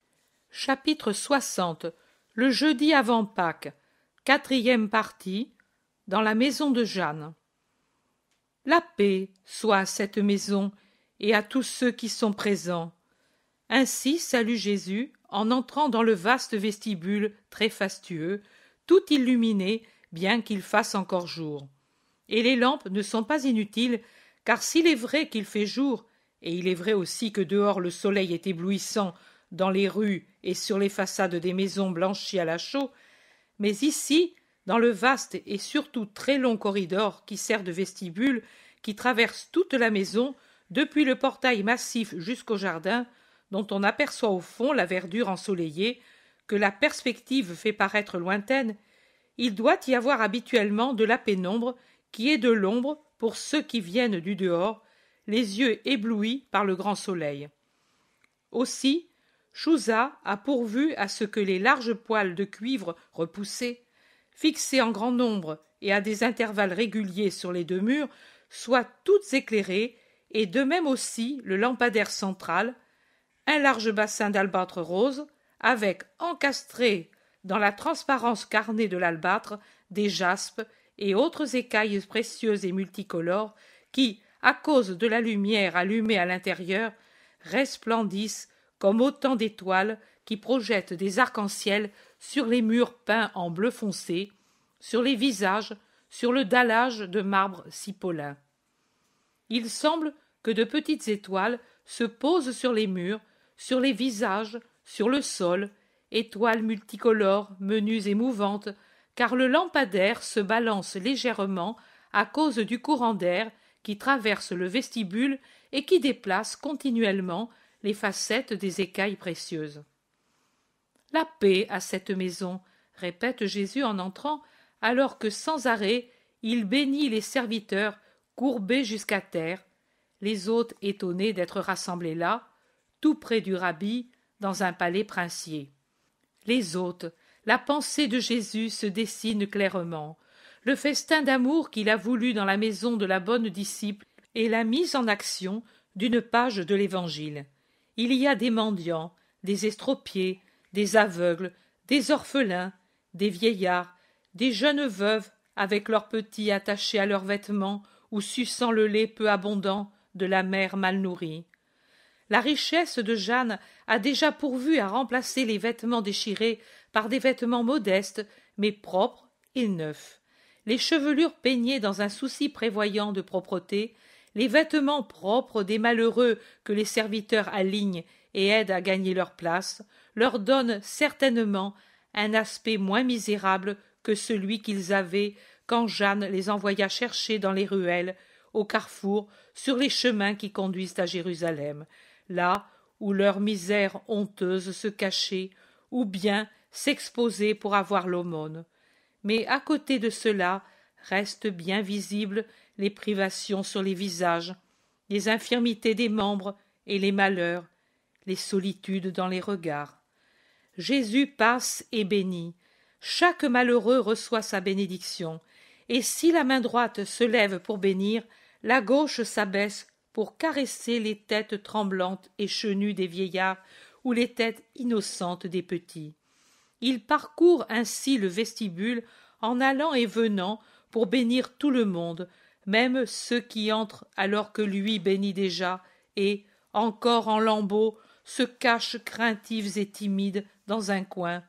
[SPEAKER 1] Chapitre 60. Le jeudi avant Pâques. Quatrième partie. Dans la maison de Jeanne. La paix soit à cette maison et à tous ceux qui sont présents. Ainsi salue Jésus en entrant dans le vaste vestibule très fastueux, tout illuminé, bien qu'il fasse encore jour et les lampes ne sont pas inutiles, car s'il est vrai qu'il fait jour, et il est vrai aussi que dehors le soleil est éblouissant dans les rues et sur les façades des maisons blanchies à la chaux, mais ici, dans le vaste et surtout très long corridor qui sert de vestibule, qui traverse toute la maison, depuis le portail massif jusqu'au jardin, dont on aperçoit au fond la verdure ensoleillée, que la perspective fait paraître lointaine, il doit y avoir habituellement de la pénombre qui est de l'ombre pour ceux qui viennent du dehors, les yeux éblouis par le grand soleil. Aussi, Chouza a pourvu à ce que les larges poils de cuivre repoussés, fixés en grand nombre et à des intervalles réguliers sur les deux murs, soient toutes éclairées, et de même aussi le lampadaire central, un large bassin d'albâtre rose, avec encastré dans la transparence carnée de l'albâtre des jaspes et autres écailles précieuses et multicolores qui, à cause de la lumière allumée à l'intérieur, resplendissent comme autant d'étoiles qui projettent des arcs-en-ciel sur les murs peints en bleu foncé, sur les visages, sur le dallage de marbre cipolin. Il semble que de petites étoiles se posent sur les murs, sur les visages, sur le sol, étoiles multicolores, menues et mouvantes, car le lampadaire se balance légèrement à cause du courant d'air qui traverse le vestibule et qui déplace continuellement les facettes des écailles précieuses. La paix à cette maison, répète Jésus en entrant, alors que sans arrêt il bénit les serviteurs courbés jusqu'à terre, les hôtes étonnés d'être rassemblés là, tout près du rabbi, dans un palais princier. Les hôtes, la pensée de Jésus se dessine clairement. Le festin d'amour qu'il a voulu dans la maison de la bonne disciple est la mise en action d'une page de l'Évangile. Il y a des mendiants, des estropiés, des aveugles, des orphelins, des vieillards, des jeunes veuves avec leurs petits attachés à leurs vêtements ou suçant le lait peu abondant de la mère mal nourrie. La richesse de Jeanne a déjà pourvu à remplacer les vêtements déchirés par des vêtements modestes, mais propres et neufs. Les chevelures peignées dans un souci prévoyant de propreté, les vêtements propres des malheureux que les serviteurs alignent et aident à gagner leur place, leur donnent certainement un aspect moins misérable que celui qu'ils avaient quand Jeanne les envoya chercher dans les ruelles, au carrefour, sur les chemins qui conduisent à Jérusalem, là où leur misère honteuse se cachait, ou bien s'exposer pour avoir l'aumône. Mais à côté de cela restent bien visibles les privations sur les visages, les infirmités des membres et les malheurs, les solitudes dans les regards. Jésus passe et bénit. Chaque malheureux reçoit sa bénédiction, et si la main droite se lève pour bénir, la gauche s'abaisse pour caresser les têtes tremblantes et chenues des vieillards ou les têtes innocentes des petits. Il parcourt ainsi le vestibule en allant et venant pour bénir tout le monde, même ceux qui entrent alors que lui bénit déjà, et, encore en lambeaux, se cachent craintifs et timides dans un coin,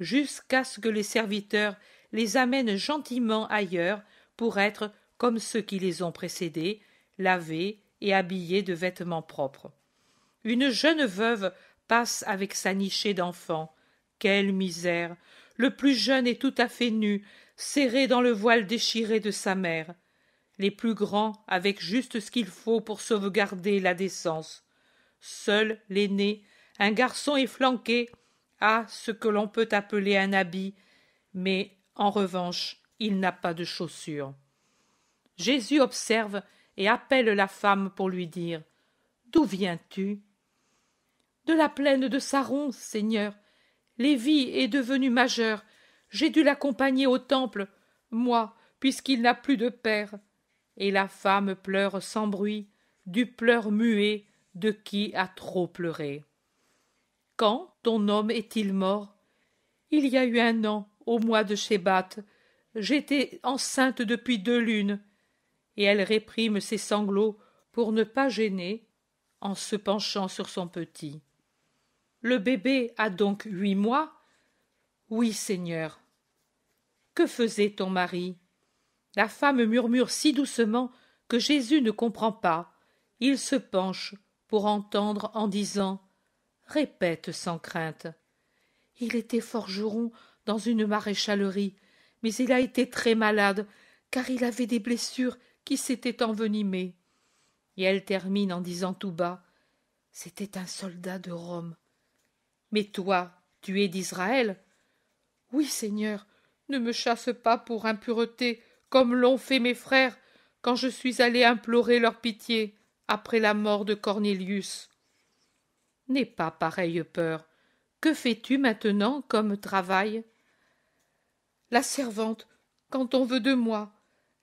[SPEAKER 1] jusqu'à ce que les serviteurs les amènent gentiment ailleurs pour être, comme ceux qui les ont précédés, lavés, et habillé de vêtements propres. Une jeune veuve passe avec sa nichée d'enfants. Quelle misère. Le plus jeune est tout à fait nu, serré dans le voile déchiré de sa mère. Les plus grands avec juste ce qu'il faut pour sauvegarder la décence. Seul l'aîné, un garçon efflanqué, a ce que l'on peut appeler un habit, mais en revanche, il n'a pas de chaussures. Jésus observe et appelle la femme pour lui dire D'où viens-tu De la plaine de Saron, Seigneur. Lévi est devenu majeur. J'ai dû l'accompagner au temple, moi, puisqu'il n'a plus de père. Et la femme pleure sans bruit, du pleur muet de qui a trop pleuré. Quand ton homme est-il mort Il y a eu un an, au mois de Shébat. J'étais enceinte depuis deux lunes et elle réprime ses sanglots pour ne pas gêner en se penchant sur son petit. Le bébé a donc huit mois Oui, Seigneur. Que faisait ton mari La femme murmure si doucement que Jésus ne comprend pas. Il se penche pour entendre en disant Répète sans crainte. Il était forgeron dans une maréchalerie, mais il a été très malade, car il avait des blessures qui s'était envenimé. Et elle termine en disant tout bas C'était un soldat de Rome. Mais toi, tu es d'Israël Oui, Seigneur, ne me chasse pas pour impureté, comme l'ont fait mes frères quand je suis allé implorer leur pitié après la mort de Cornelius. N'aie pas pareille peur. Que fais-tu maintenant comme travail La servante, quand on veut de moi,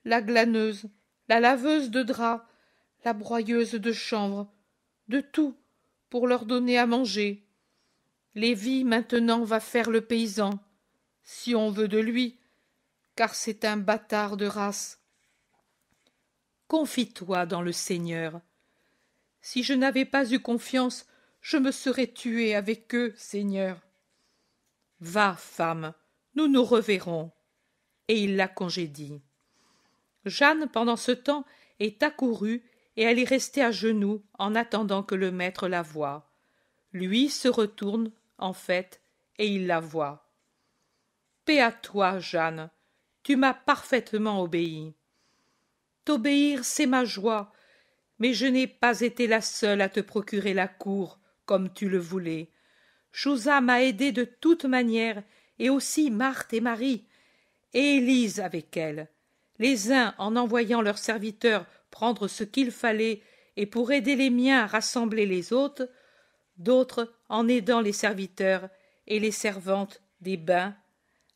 [SPEAKER 1] la glaneuse, la laveuse de draps, la broyeuse de chanvre, de tout pour leur donner à manger. Lévi maintenant va faire le paysan, si on veut de lui, car c'est un bâtard de race. Confie-toi dans le Seigneur. Si je n'avais pas eu confiance, je me serais tué avec eux, Seigneur. Va, femme, nous nous reverrons. Et il la congédie. Jeanne, pendant ce temps, est accourue et elle est restée à genoux en attendant que le maître la voie. Lui se retourne, en fait, et il la voit. Paix à toi, Jeanne. Tu m'as parfaitement obéi. T'obéir, c'est ma joie, mais je n'ai pas été la seule à te procurer la cour, comme tu le voulais. Chousa m'a aidée de toute manière, et aussi Marthe et Marie, et Élise avec elle les uns en envoyant leurs serviteurs prendre ce qu'il fallait et pour aider les miens à rassembler les autres, d'autres en aidant les serviteurs et les servantes des bains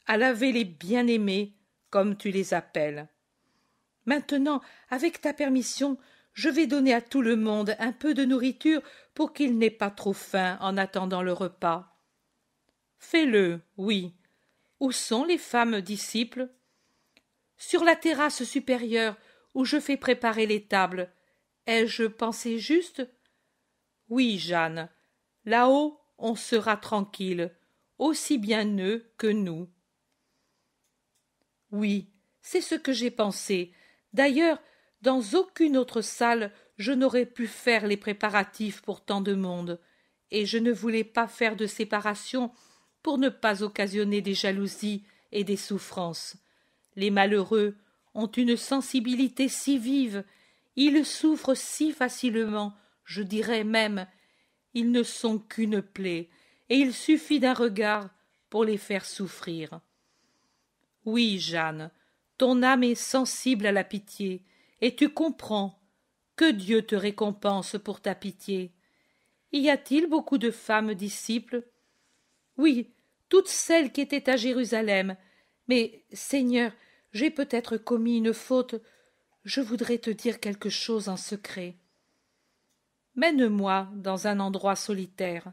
[SPEAKER 1] à laver les bien-aimés, comme tu les appelles. Maintenant, avec ta permission, je vais donner à tout le monde un peu de nourriture pour qu'il n'ait pas trop faim en attendant le repas. Fais-le, oui. Où sont les femmes disciples sur la terrasse supérieure où je fais préparer les tables. Ai-je pensé juste Oui, Jeanne, là-haut, on sera tranquille, aussi bien eux que nous. Oui, c'est ce que j'ai pensé. D'ailleurs, dans aucune autre salle, je n'aurais pu faire les préparatifs pour tant de monde, et je ne voulais pas faire de séparation pour ne pas occasionner des jalousies et des souffrances. Les malheureux ont une sensibilité si vive, ils souffrent si facilement, je dirais même, ils ne sont qu'une plaie, et il suffit d'un regard pour les faire souffrir. Oui, Jeanne, ton âme est sensible à la pitié, et tu comprends que Dieu te récompense pour ta pitié. Y a-t-il beaucoup de femmes disciples Oui, toutes celles qui étaient à Jérusalem. Mais, Seigneur, j'ai peut-être commis une faute. Je voudrais te dire quelque chose en secret. Mène-moi dans un endroit solitaire.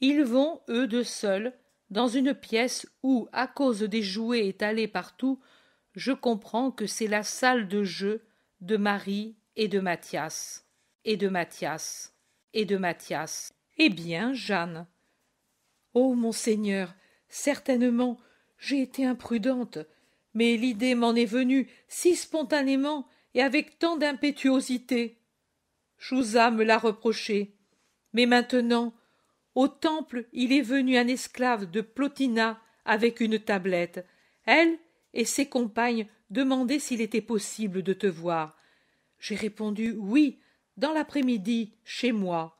[SPEAKER 1] Ils vont, eux deux seuls, dans une pièce où, à cause des jouets étalés partout, je comprends que c'est la salle de jeu de Marie et de Mathias, et de Mathias, et de Mathias. Eh bien, Jeanne. oh, mon Seigneur, certainement, j'ai été imprudente mais l'idée m'en est venue si spontanément et avec tant d'impétuosité. Chouza me l'a reproché. Mais maintenant, au temple, il est venu un esclave de Plotina avec une tablette. Elle et ses compagnes demandaient s'il était possible de te voir. J'ai répondu oui, dans l'après-midi, chez moi.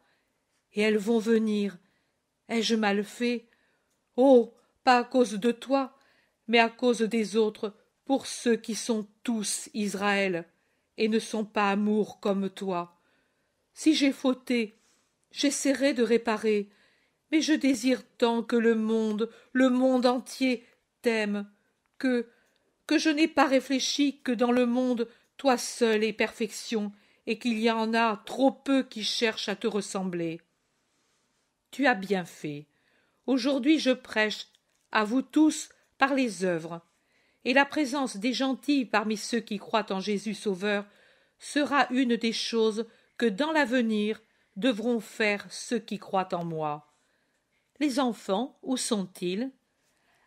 [SPEAKER 1] Et elles vont venir. Ai-je mal fait Oh, pas à cause de toi, mais à cause des autres, pour ceux qui sont tous Israël, et ne sont pas amour comme toi. Si j'ai fauté, j'essaierai de réparer, mais je désire tant que le monde, le monde entier, t'aime, que, que je n'ai pas réfléchi que dans le monde, toi seul est perfection, et qu'il y en a trop peu qui cherchent à te ressembler. Tu as bien fait. Aujourd'hui je prêche, à vous tous, par les œuvres, et la présence des gentils parmi ceux qui croient en Jésus Sauveur sera une des choses que dans l'avenir devront faire ceux qui croient en moi. Les enfants, où sont-ils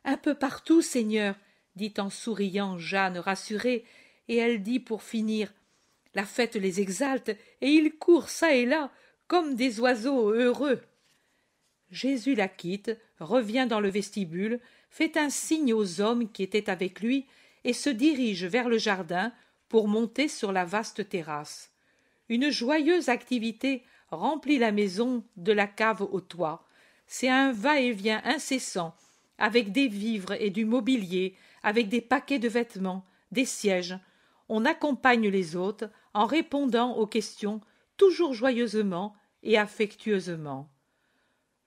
[SPEAKER 1] Un peu partout, Seigneur, dit en souriant Jeanne rassurée, et elle dit pour finir La fête les exalte, et ils courent çà et là, comme des oiseaux heureux. Jésus la quitte, revient dans le vestibule, fait un signe aux hommes qui étaient avec lui et se dirige vers le jardin pour monter sur la vaste terrasse. Une joyeuse activité remplit la maison de la cave au toit. C'est un va-et-vient incessant, avec des vivres et du mobilier, avec des paquets de vêtements, des sièges. On accompagne les hôtes en répondant aux questions toujours joyeusement et affectueusement.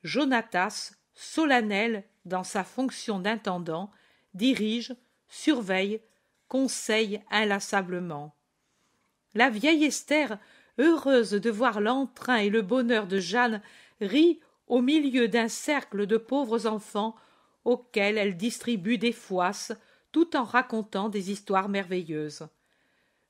[SPEAKER 1] Jonatas solennel dans sa fonction d'intendant, dirige, surveille, conseille inlassablement. La vieille Esther, heureuse de voir l'entrain et le bonheur de Jeanne, rit au milieu d'un cercle de pauvres enfants auxquels elle distribue des foisses tout en racontant des histoires merveilleuses.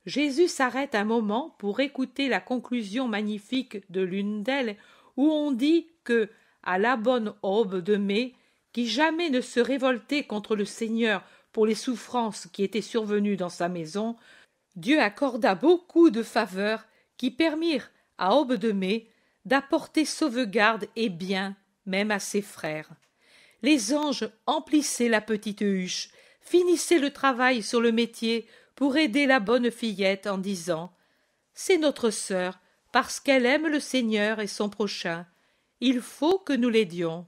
[SPEAKER 1] Jésus s'arrête un moment pour écouter la conclusion magnifique de l'une d'elles où on dit que à la bonne aube de mai, qui jamais ne se révoltait contre le Seigneur pour les souffrances qui étaient survenues dans sa maison, Dieu accorda beaucoup de faveurs qui permirent à aube de mai d'apporter sauvegarde et bien même à ses frères. Les anges emplissaient la petite huche, finissaient le travail sur le métier pour aider la bonne fillette en disant C'est notre sœur, parce qu'elle aime le Seigneur et son prochain. Il faut que nous l'aidions.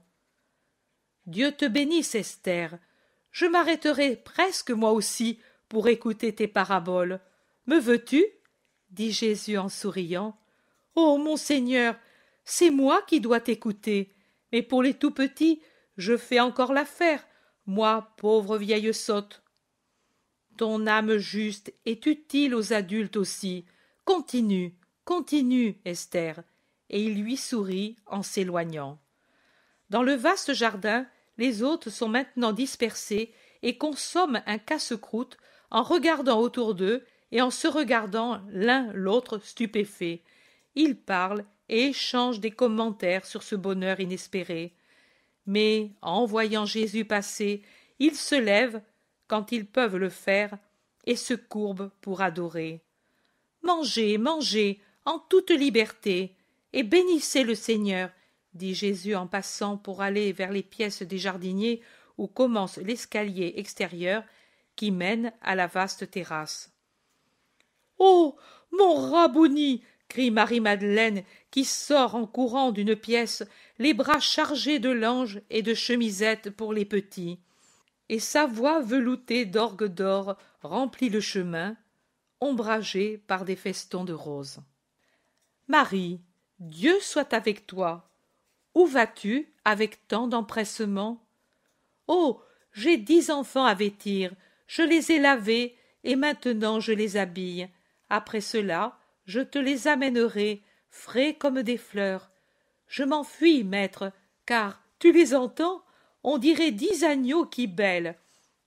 [SPEAKER 1] Dieu te bénisse, Esther. Je m'arrêterai presque moi aussi pour écouter tes paraboles. Me veux-tu dit Jésus en souriant. oh, mon Seigneur, c'est moi qui dois t'écouter. Mais pour les tout petits, je fais encore l'affaire, moi, pauvre vieille sotte. Ton âme juste est utile aux adultes aussi. Continue, continue, Esther et il lui sourit en s'éloignant. Dans le vaste jardin, les hôtes sont maintenant dispersés et consomment un casse-croûte en regardant autour d'eux et en se regardant l'un l'autre stupéfaits. Ils parlent et échangent des commentaires sur ce bonheur inespéré. Mais, en voyant Jésus passer, ils se lèvent, quand ils peuvent le faire, et se courbent pour adorer. Mangez, mangez, en toute liberté, et bénissez le Seigneur, dit Jésus en passant pour aller vers les pièces des jardiniers où commence l'escalier extérieur qui mène à la vaste terrasse. Oh. Mon rabouni. Crie Marie Madeleine, qui sort en courant d'une pièce, les bras chargés de langes et de chemisettes pour les petits. Et sa voix veloutée d'orgue d'or remplit le chemin, ombragé par des festons de roses. Marie, Dieu soit avec toi. Où vas-tu avec tant d'empressement Oh j'ai dix enfants à vêtir, je les ai lavés, et maintenant je les habille. Après cela, je te les amènerai, frais comme des fleurs. Je m'enfuis, maître, car, tu les entends, on dirait dix agneaux qui bêlent.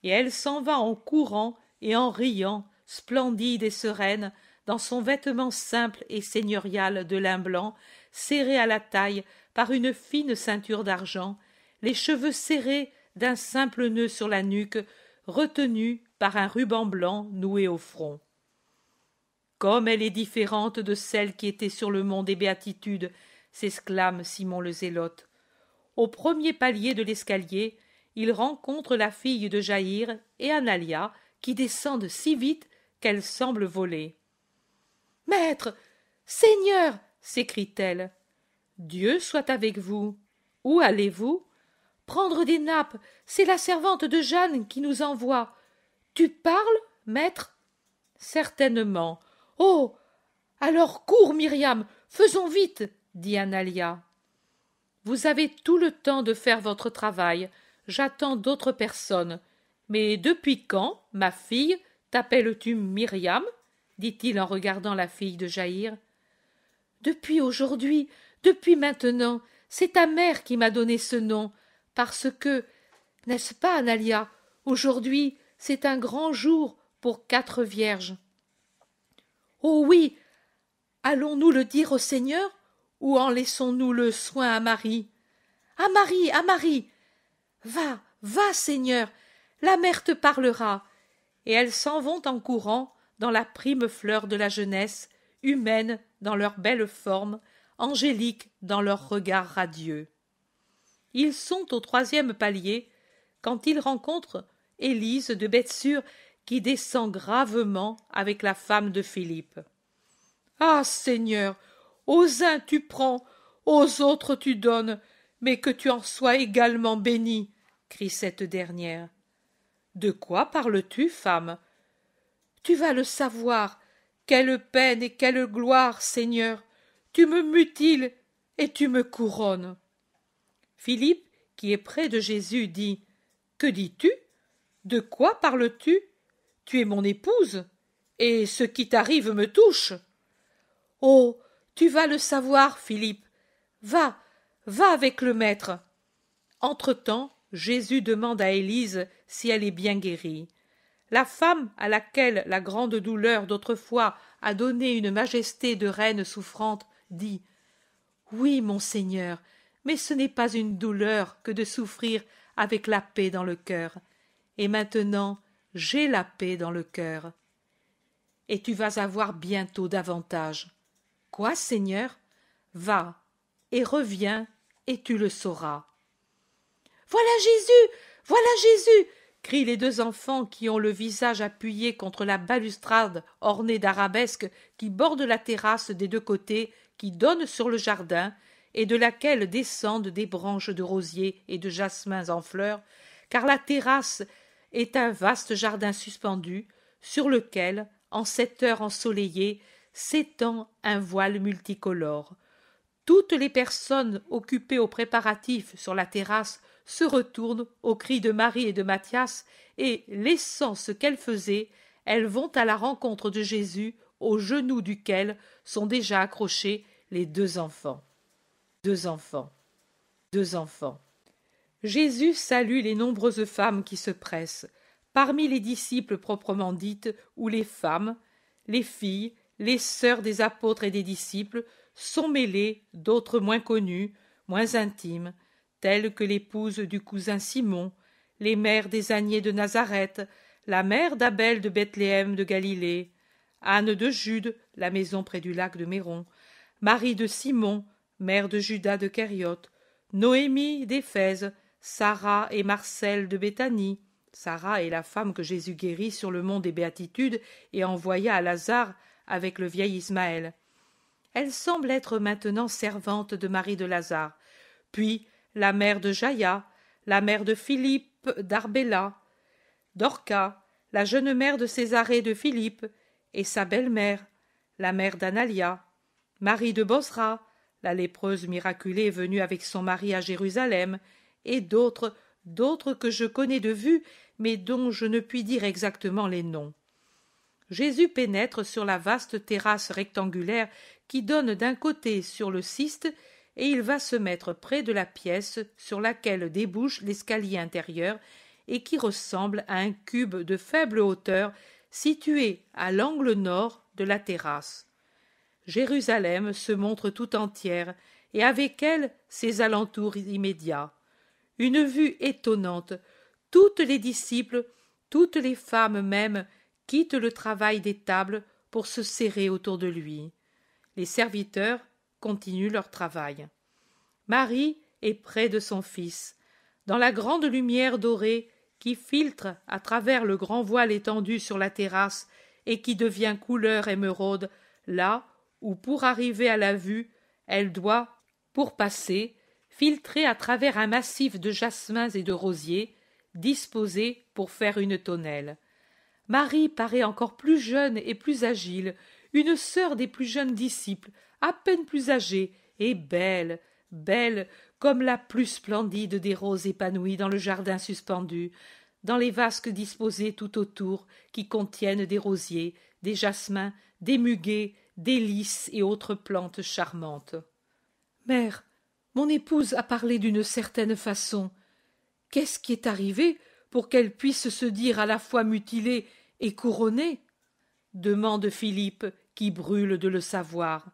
[SPEAKER 1] Et elle s'en va en courant et en riant, splendide et sereine, dans son vêtement simple et seigneurial de lin blanc, serré à la taille par une fine ceinture d'argent, les cheveux serrés d'un simple nœud sur la nuque, retenus par un ruban blanc noué au front. Comme elle est différente de celle qui était sur le mont des Béatitudes, s'exclame Simon le Zélote. Au premier palier de l'escalier, il rencontre la fille de Jaïr et Analia qui descendent si vite qu'elles semblent voler. Maître. Seigneur. s'écrie t-elle. Dieu soit avec vous. Où allez vous? Prendre des nappes. C'est la servante de Jeanne qui nous envoie. Tu parles, maître? Certainement. Oh. Alors cours, Myriam. Faisons vite. dit Analia. Vous avez tout le temps de faire votre travail. J'attends d'autres personnes. Mais depuis quand, ma fille, t'appelles-tu Myriam dit-il en regardant la fille de Jaïr. Depuis aujourd'hui, depuis maintenant, c'est ta mère qui m'a donné ce nom, parce que, n'est-ce pas, Analia, aujourd'hui, c'est un grand jour pour quatre vierges. Oh oui, allons-nous le dire au Seigneur ou en laissons-nous le soin à Marie À Marie, à Marie Va, va, Seigneur, la mère te parlera. Et elles s'en vont en courant, dans la prime fleur de la jeunesse, humaines dans leur belle forme, angéliques dans leur regard radieux. Ils sont au troisième palier quand ils rencontrent Élise de Betsure qui descend gravement avec la femme de Philippe. Ah Seigneur, aux uns tu prends, aux autres tu donnes, mais que tu en sois également béni, crie cette dernière. De quoi parles-tu, femme tu vas le savoir. Quelle peine et quelle gloire, Seigneur. Tu me mutiles et tu me couronnes. Philippe, qui est près de Jésus, dit. Que dis tu? De quoi parles tu? Tu es mon épouse, et ce qui t'arrive me touche. Oh. Tu vas le savoir, Philippe. Va, va avec le maître. Entre temps, Jésus demande à Élise si elle est bien guérie. La femme à laquelle la grande douleur d'autrefois a donné une majesté de reine souffrante dit Oui, mon Seigneur, mais ce n'est pas une douleur que de souffrir avec la paix dans le cœur. Et maintenant, j'ai la paix dans le cœur. Et tu vas avoir bientôt davantage. Quoi, Seigneur Va et reviens, et tu le sauras. Voilà Jésus Voilà Jésus crient les deux enfants qui ont le visage appuyé contre la balustrade ornée d'arabesques qui borde la terrasse des deux côtés qui donne sur le jardin et de laquelle descendent des branches de rosiers et de jasmins en fleurs, car la terrasse est un vaste jardin suspendu sur lequel, en cette heure ensoleillée, s'étend un voile multicolore. Toutes les personnes occupées aux préparatifs sur la terrasse se retournent aux cris de Marie et de Mathias, et, laissant ce qu'elles faisaient, elles vont à la rencontre de Jésus, aux genoux duquel sont déjà accrochés les deux enfants. Deux enfants. Deux enfants. Jésus salue les nombreuses femmes qui se pressent, parmi les disciples proprement dites, ou les femmes, les filles, les sœurs des apôtres et des disciples sont mêlées d'autres moins connues, moins intimes, telles que l'épouse du cousin Simon, les mères des Agniers de Nazareth, la mère d'Abel de Bethléem de Galilée, Anne de Jude, la maison près du lac de Méron, Marie de Simon, mère de Judas de Kériote, Noémie d'Éphèse, Sarah et Marcel de Béthanie. Sarah est la femme que Jésus guérit sur le mont des Béatitudes et envoya à Lazare avec le vieil Ismaël. Elle semble être maintenant servante de Marie de Lazare. Puis la mère de Jaïa, la mère de Philippe d'Arbella, Dorca, la jeune mère de Césarée de Philippe, et sa belle-mère, la mère d'Analia, Marie de Bosra, la lépreuse miraculée venue avec son mari à Jérusalem, et d'autres, d'autres que je connais de vue, mais dont je ne puis dire exactement les noms. Jésus pénètre sur la vaste terrasse rectangulaire qui donne d'un côté sur le ciste et il va se mettre près de la pièce sur laquelle débouche l'escalier intérieur et qui ressemble à un cube de faible hauteur situé à l'angle nord de la terrasse. Jérusalem se montre tout entière et avec elle ses alentours immédiats. Une vue étonnante. Toutes les disciples, toutes les femmes même, quittent le travail des tables pour se serrer autour de lui. Les serviteurs, continuent leur travail. Marie est près de son fils. Dans la grande lumière dorée qui filtre à travers le grand voile étendu sur la terrasse et qui devient couleur émeraude, là où, pour arriver à la vue, elle doit, pour passer, filtrer à travers un massif de jasmins et de rosiers, disposés pour faire une tonnelle. Marie paraît encore plus jeune et plus agile une sœur des plus jeunes disciples, à peine plus âgée, et belle, belle comme la plus splendide des roses épanouies dans le jardin suspendu, dans les vasques disposés tout autour qui contiennent des rosiers, des jasmins, des muguets, des lys et autres plantes charmantes. Mère, mon épouse a parlé d'une certaine façon. Qu'est-ce qui est arrivé pour qu'elle puisse se dire à la fois mutilée et couronnée demande Philippe, qui brûle de le savoir.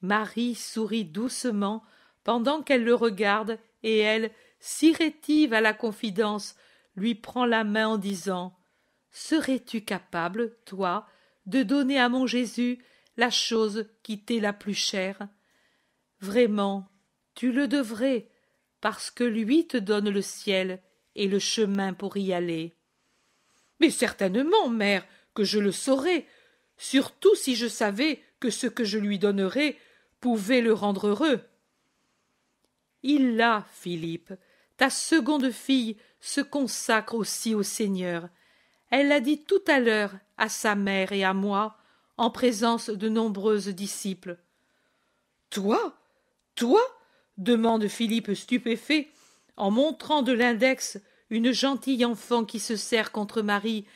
[SPEAKER 1] Marie sourit doucement pendant qu'elle le regarde, et elle, si rétive à la confidence, lui prend la main en disant Serais-tu capable, toi, de donner à mon Jésus la chose qui t'est la plus chère Vraiment, tu le devrais, parce que lui te donne le ciel et le chemin pour y aller. Mais certainement, mère, que je le saurais, surtout si je savais que ce que je lui donnerais pouvait le rendre heureux. Il l'a, Philippe. Ta seconde fille se consacre aussi au Seigneur. Elle l'a dit tout à l'heure à sa mère et à moi, en présence de nombreuses disciples. Toi Toi demande Philippe stupéfait, en montrant de l'index une gentille enfant qui se serre contre Marie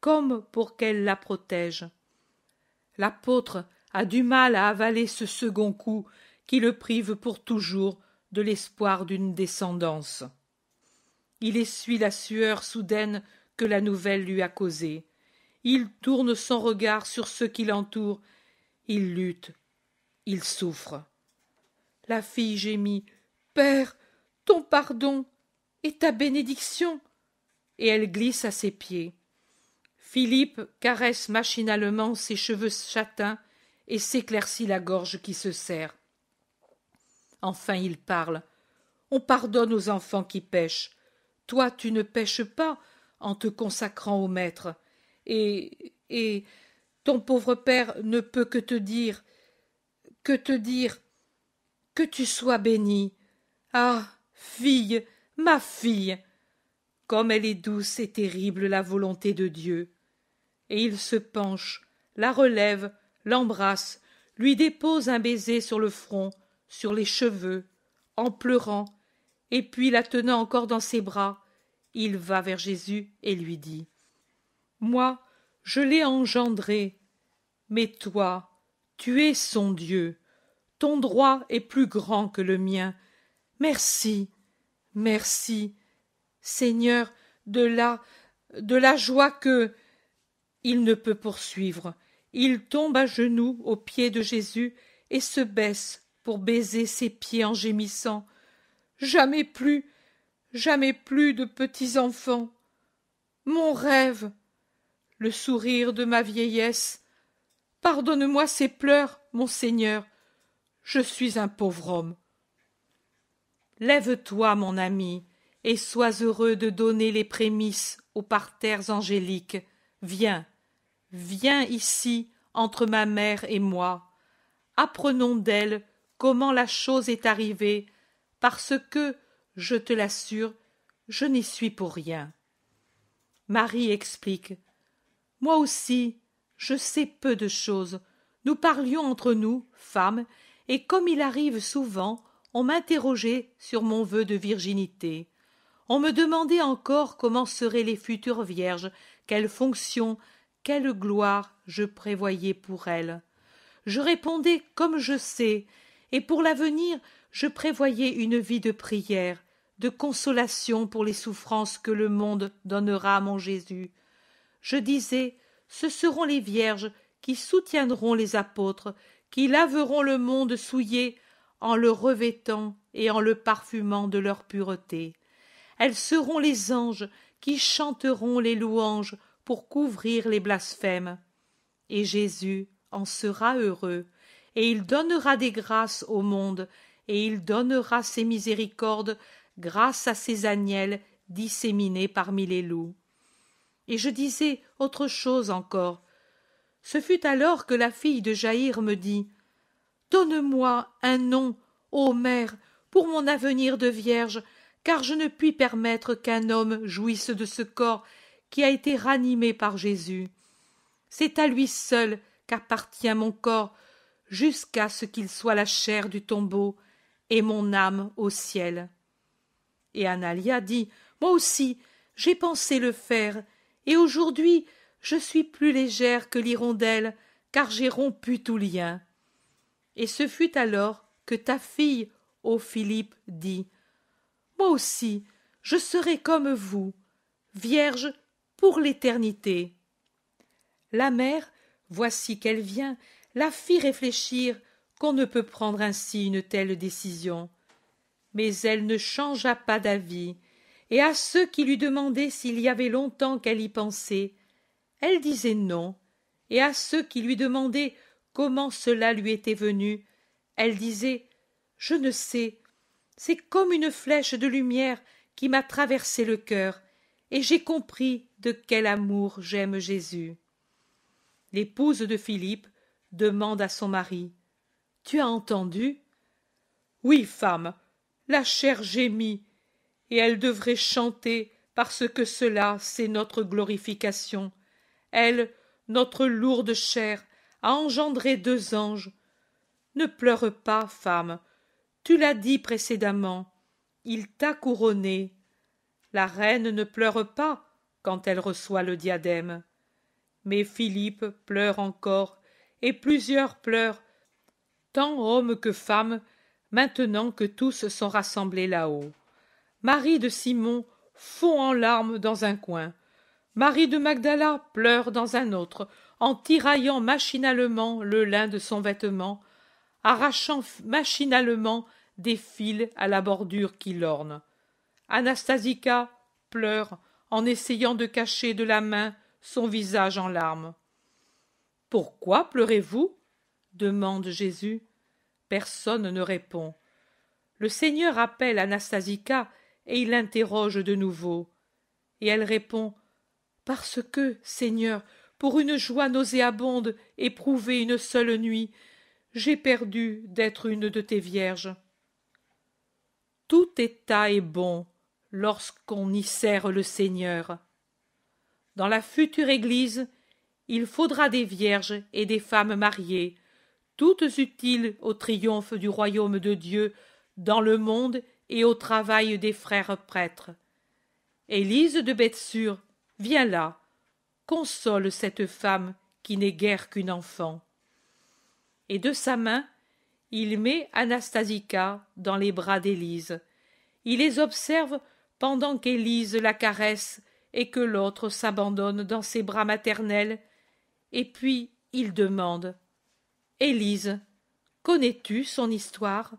[SPEAKER 1] comme pour qu'elle la protège. L'apôtre a du mal à avaler ce second coup qui le prive pour toujours de l'espoir d'une descendance. Il essuie la sueur soudaine que la nouvelle lui a causée. Il tourne son regard sur ceux qui l'entourent. Il lutte. Il souffre. La fille gémit. Père, ton pardon et ta bénédiction. Et elle glisse à ses pieds. Philippe caresse machinalement ses cheveux châtains et s'éclaircit la gorge qui se serre. Enfin il parle. On pardonne aux enfants qui pêchent. Toi tu ne pêches pas en te consacrant au maître. Et et ton pauvre père ne peut que te dire que te dire que tu sois béni. Ah. Fille. Ma fille. Comme elle est douce et terrible la volonté de Dieu et il se penche, la relève, l'embrasse, lui dépose un baiser sur le front, sur les cheveux, en pleurant, et puis la tenant encore dans ses bras, il va vers Jésus et lui dit Moi, je l'ai engendré, mais toi, tu es son Dieu, ton droit est plus grand que le mien. Merci, merci, Seigneur, de la, de la joie que, il ne peut poursuivre. Il tombe à genoux aux pieds de Jésus et se baisse pour baiser ses pieds en gémissant. Jamais plus, jamais plus de petits enfants. Mon rêve, le sourire de ma vieillesse. Pardonne-moi ces pleurs, mon Seigneur. Je suis un pauvre homme. Lève-toi, mon ami, et sois heureux de donner les prémices aux parterres angéliques. Viens, viens ici entre ma mère et moi. Apprenons d'elle comment la chose est arrivée, parce que, je te l'assure, je n'y suis pour rien. Marie explique. Moi aussi, je sais peu de choses. Nous parlions entre nous, femmes, et comme il arrive souvent, on m'interrogeait sur mon vœu de virginité. On me demandait encore comment seraient les futures vierges, quelles fonctions, quelle gloire je prévoyais pour elle. Je répondais comme je sais, et pour l'avenir je prévoyais une vie de prière, de consolation pour les souffrances que le monde donnera à mon Jésus. Je disais, ce seront les vierges qui soutiendront les apôtres, qui laveront le monde souillé en le revêtant et en le parfumant de leur pureté. Elles seront les anges qui chanteront les louanges pour couvrir les blasphèmes. Et Jésus en sera heureux, et il donnera des grâces au monde, et il donnera ses miséricordes grâce à ses agnels disséminés parmi les loups. Et je disais autre chose encore. Ce fut alors que la fille de Jaïr me dit Donne-moi un nom, ô mère, pour mon avenir de vierge, car je ne puis permettre qu'un homme jouisse de ce corps qui a été ranimé par Jésus. C'est à lui seul qu'appartient mon corps jusqu'à ce qu'il soit la chair du tombeau et mon âme au ciel. Et Analia dit Moi aussi, j'ai pensé le faire, et aujourd'hui, je suis plus légère que l'hirondelle, car j'ai rompu tout lien. Et ce fut alors que ta fille, ô Philippe, dit Moi aussi, je serai comme vous, vierge pour l'éternité. La mère, voici qu'elle vient, la fit réfléchir qu'on ne peut prendre ainsi une telle décision. Mais elle ne changea pas d'avis, et à ceux qui lui demandaient s'il y avait longtemps qu'elle y pensait, elle disait non, et à ceux qui lui demandaient comment cela lui était venu, elle disait Je ne sais, c'est comme une flèche de lumière qui m'a traversé le cœur, et j'ai compris de quel amour j'aime Jésus. L'épouse de Philippe demande à son mari. Tu as entendu? Oui, femme, la chair gémit, et elle devrait chanter parce que cela c'est notre glorification. Elle, notre lourde chair, a engendré deux anges. Ne pleure pas, femme, tu l'as dit précédemment. Il t'a couronnée la reine ne pleure pas quand elle reçoit le diadème. Mais Philippe pleure encore, et plusieurs pleurent, tant hommes que femmes, maintenant que tous sont rassemblés là-haut. Marie de Simon fond en larmes dans un coin. Marie de Magdala pleure dans un autre, en tiraillant machinalement le lin de son vêtement, arrachant machinalement des fils à la bordure qui l'orne. Anastasika pleure en essayant de cacher de la main son visage en larmes. Pourquoi pleurez-vous demande Jésus. Personne ne répond. Le Seigneur appelle Anastasika et il l'interroge de nouveau. Et elle répond Parce que, Seigneur, pour une joie nauséabonde éprouvée une seule nuit, j'ai perdu d'être une de tes vierges. Tout état est bon, lorsqu'on y sert le Seigneur. Dans la future Église, il faudra des vierges et des femmes mariées, toutes utiles au triomphe du royaume de Dieu dans le monde et au travail des frères prêtres. Élise de Bethsur, viens là, console cette femme qui n'est guère qu'une enfant. Et de sa main, il met Anastasica dans les bras d'Élise. Il les observe pendant qu'Élise la caresse et que l'autre s'abandonne dans ses bras maternels. Et puis il demande Élise, connais-tu son histoire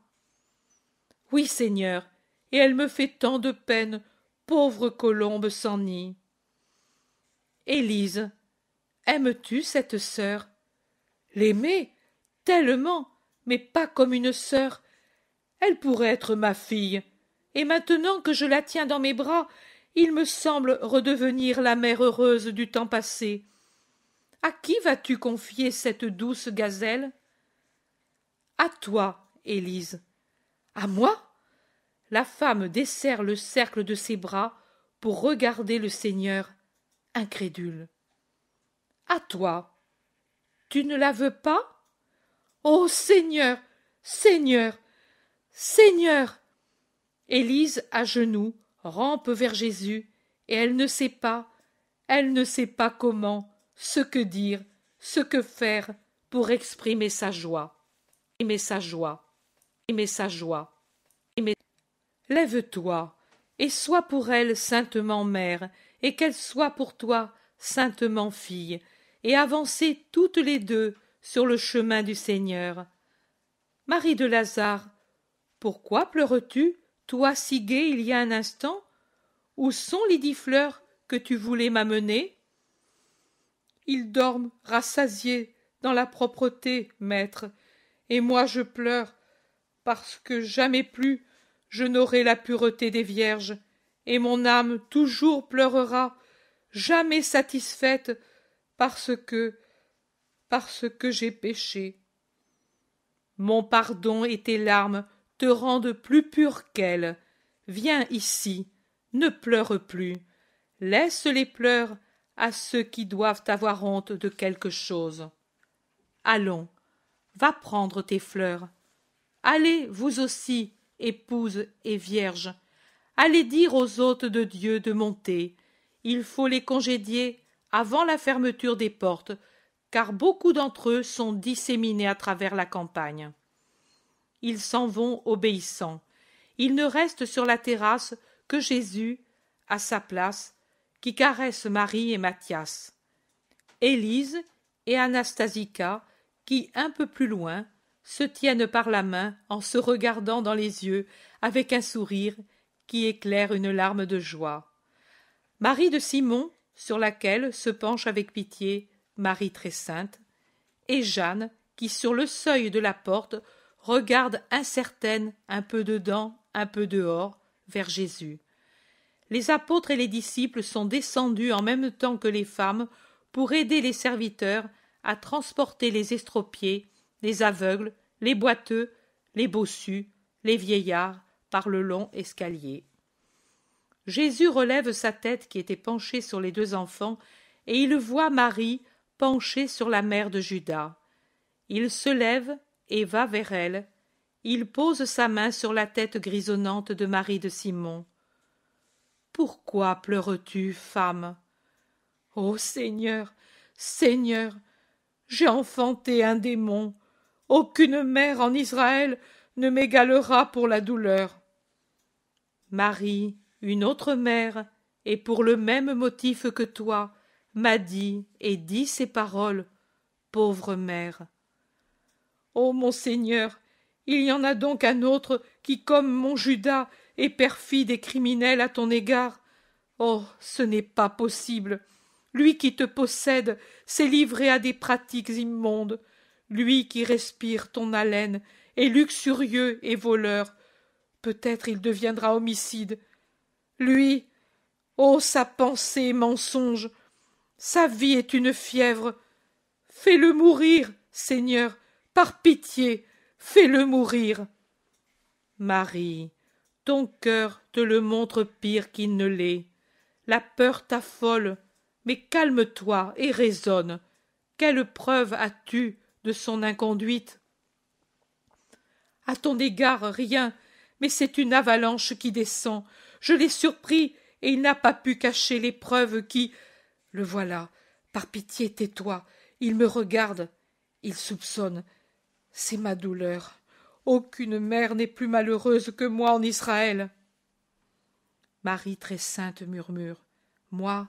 [SPEAKER 1] Oui, Seigneur, et elle me fait tant de peine, pauvre colombe sans nid. Élise, aimes-tu cette sœur L'aimer Tellement, mais pas comme une sœur. Elle pourrait être ma fille, et maintenant que je la tiens dans mes bras, il me semble redevenir la mère heureuse du temps passé. À qui vas-tu confier cette douce gazelle À toi, Élise. À moi La femme desserre le cercle de ses bras pour regarder le Seigneur, incrédule. À toi. Tu ne la veux pas Ô oh, Seigneur Seigneur Seigneur Élise, à genoux, rampe vers Jésus, et elle ne sait pas, elle ne sait pas comment, ce que dire, ce que faire pour exprimer sa joie. Aimer sa joie. Aimer sa joie. Lève-toi, et sois pour elle saintement mère, et qu'elle soit pour toi saintement fille, et avancez toutes les deux sur le chemin du Seigneur. Marie de Lazare, pourquoi pleures-tu toi si gai il y a un instant où sont les dix fleurs que tu voulais m'amener ils dorment rassasiés dans la propreté maître et moi je pleure parce que jamais plus je n'aurai la pureté des vierges et mon âme toujours pleurera jamais satisfaite parce que parce que j'ai péché mon pardon et tes larmes te rende plus pur qu'elle. Viens ici, ne pleure plus. Laisse les pleurs à ceux qui doivent avoir honte de quelque chose. Allons, va prendre tes fleurs. Allez, vous aussi, épouses et vierges, allez dire aux hôtes de Dieu de monter. Il faut les congédier avant la fermeture des portes, car beaucoup d'entre eux sont disséminés à travers la campagne ils s'en vont obéissants. Il ne reste sur la terrasse que Jésus, à sa place, qui caresse Marie et Mathias, Élise et Anastasica, qui, un peu plus loin, se tiennent par la main en se regardant dans les yeux avec un sourire qui éclaire une larme de joie. Marie de Simon, sur laquelle se penche avec pitié Marie très sainte, et Jeanne, qui, sur le seuil de la porte, regarde incertaine, un peu dedans, un peu dehors, vers Jésus. Les apôtres et les disciples sont descendus en même temps que les femmes pour aider les serviteurs à transporter les estropiés, les aveugles, les boiteux, les bossus, les vieillards par le long escalier. Jésus relève sa tête qui était penchée sur les deux enfants, et il voit Marie penchée sur la mère de Judas. Il se lève et va vers elle. Il pose sa main sur la tête grisonnante de Marie de Simon. Pourquoi pleures-tu, femme Ô Seigneur, Seigneur, j'ai enfanté un démon. Aucune mère en Israël ne m'égalera pour la douleur. Marie, une autre mère, et pour le même motif que toi, m'a dit et dit ces paroles. Pauvre mère. Ô mon Seigneur, il y en a donc un autre qui, comme mon Judas, est perfide et criminel à ton égard. Oh. Ce n'est pas possible. Lui qui te possède s'est livré à des pratiques immondes, lui qui respire ton haleine, est luxurieux et voleur. Peut-être il deviendra homicide. Lui, oh sa pensée est mensonge, sa vie est une fièvre. Fais-le mourir, Seigneur, par pitié, fais-le mourir. Marie, ton cœur te le montre pire qu'il ne l'est. La peur t'affole, mais calme-toi et raisonne. Quelle preuve as-tu de son inconduite À ton égard, rien, mais c'est une avalanche qui descend. Je l'ai surpris et il n'a pas pu cacher les preuves qui. Le voilà. Par pitié, tais-toi. Il me regarde. Il soupçonne. C'est ma douleur. Aucune mère n'est plus malheureuse que moi en Israël. Marie très sainte murmure. Moi,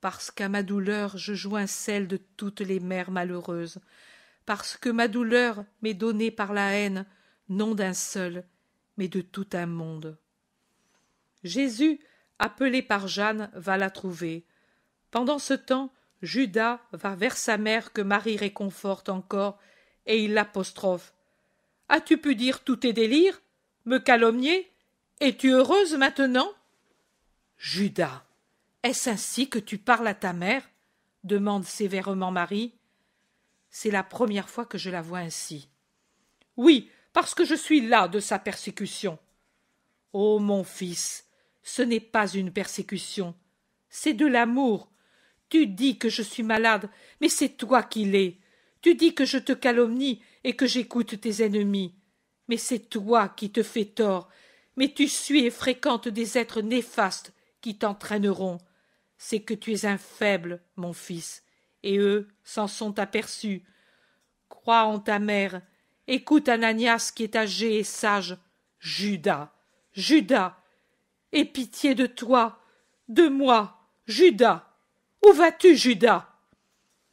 [SPEAKER 1] parce qu'à ma douleur je joins celle de toutes les mères malheureuses, parce que ma douleur m'est donnée par la haine, non d'un seul, mais de tout un monde. Jésus, appelé par Jeanne, va la trouver. Pendant ce temps, Judas va vers sa mère que Marie réconforte encore et il l'apostrophe. As-tu pu dire tous tes délires Me calomnier Es-tu heureuse maintenant Judas, est-ce ainsi que tu parles à ta mère demande sévèrement Marie. C'est la première fois que je la vois ainsi. Oui, parce que je suis là de sa persécution. Oh, mon fils, ce n'est pas une persécution, c'est de l'amour. Tu dis que je suis malade, mais c'est toi qui l'es. Tu dis que je te calomnie et que j'écoute tes ennemis. Mais c'est toi qui te fais tort. Mais tu suis et fréquentes des êtres néfastes qui t'entraîneront. C'est que tu es un faible, mon fils, et eux s'en sont aperçus. Crois en ta mère, écoute Ananias qui est âgé et sage. Judas, Judas, aie pitié de toi, de moi, Judas. Où vas-tu, Judas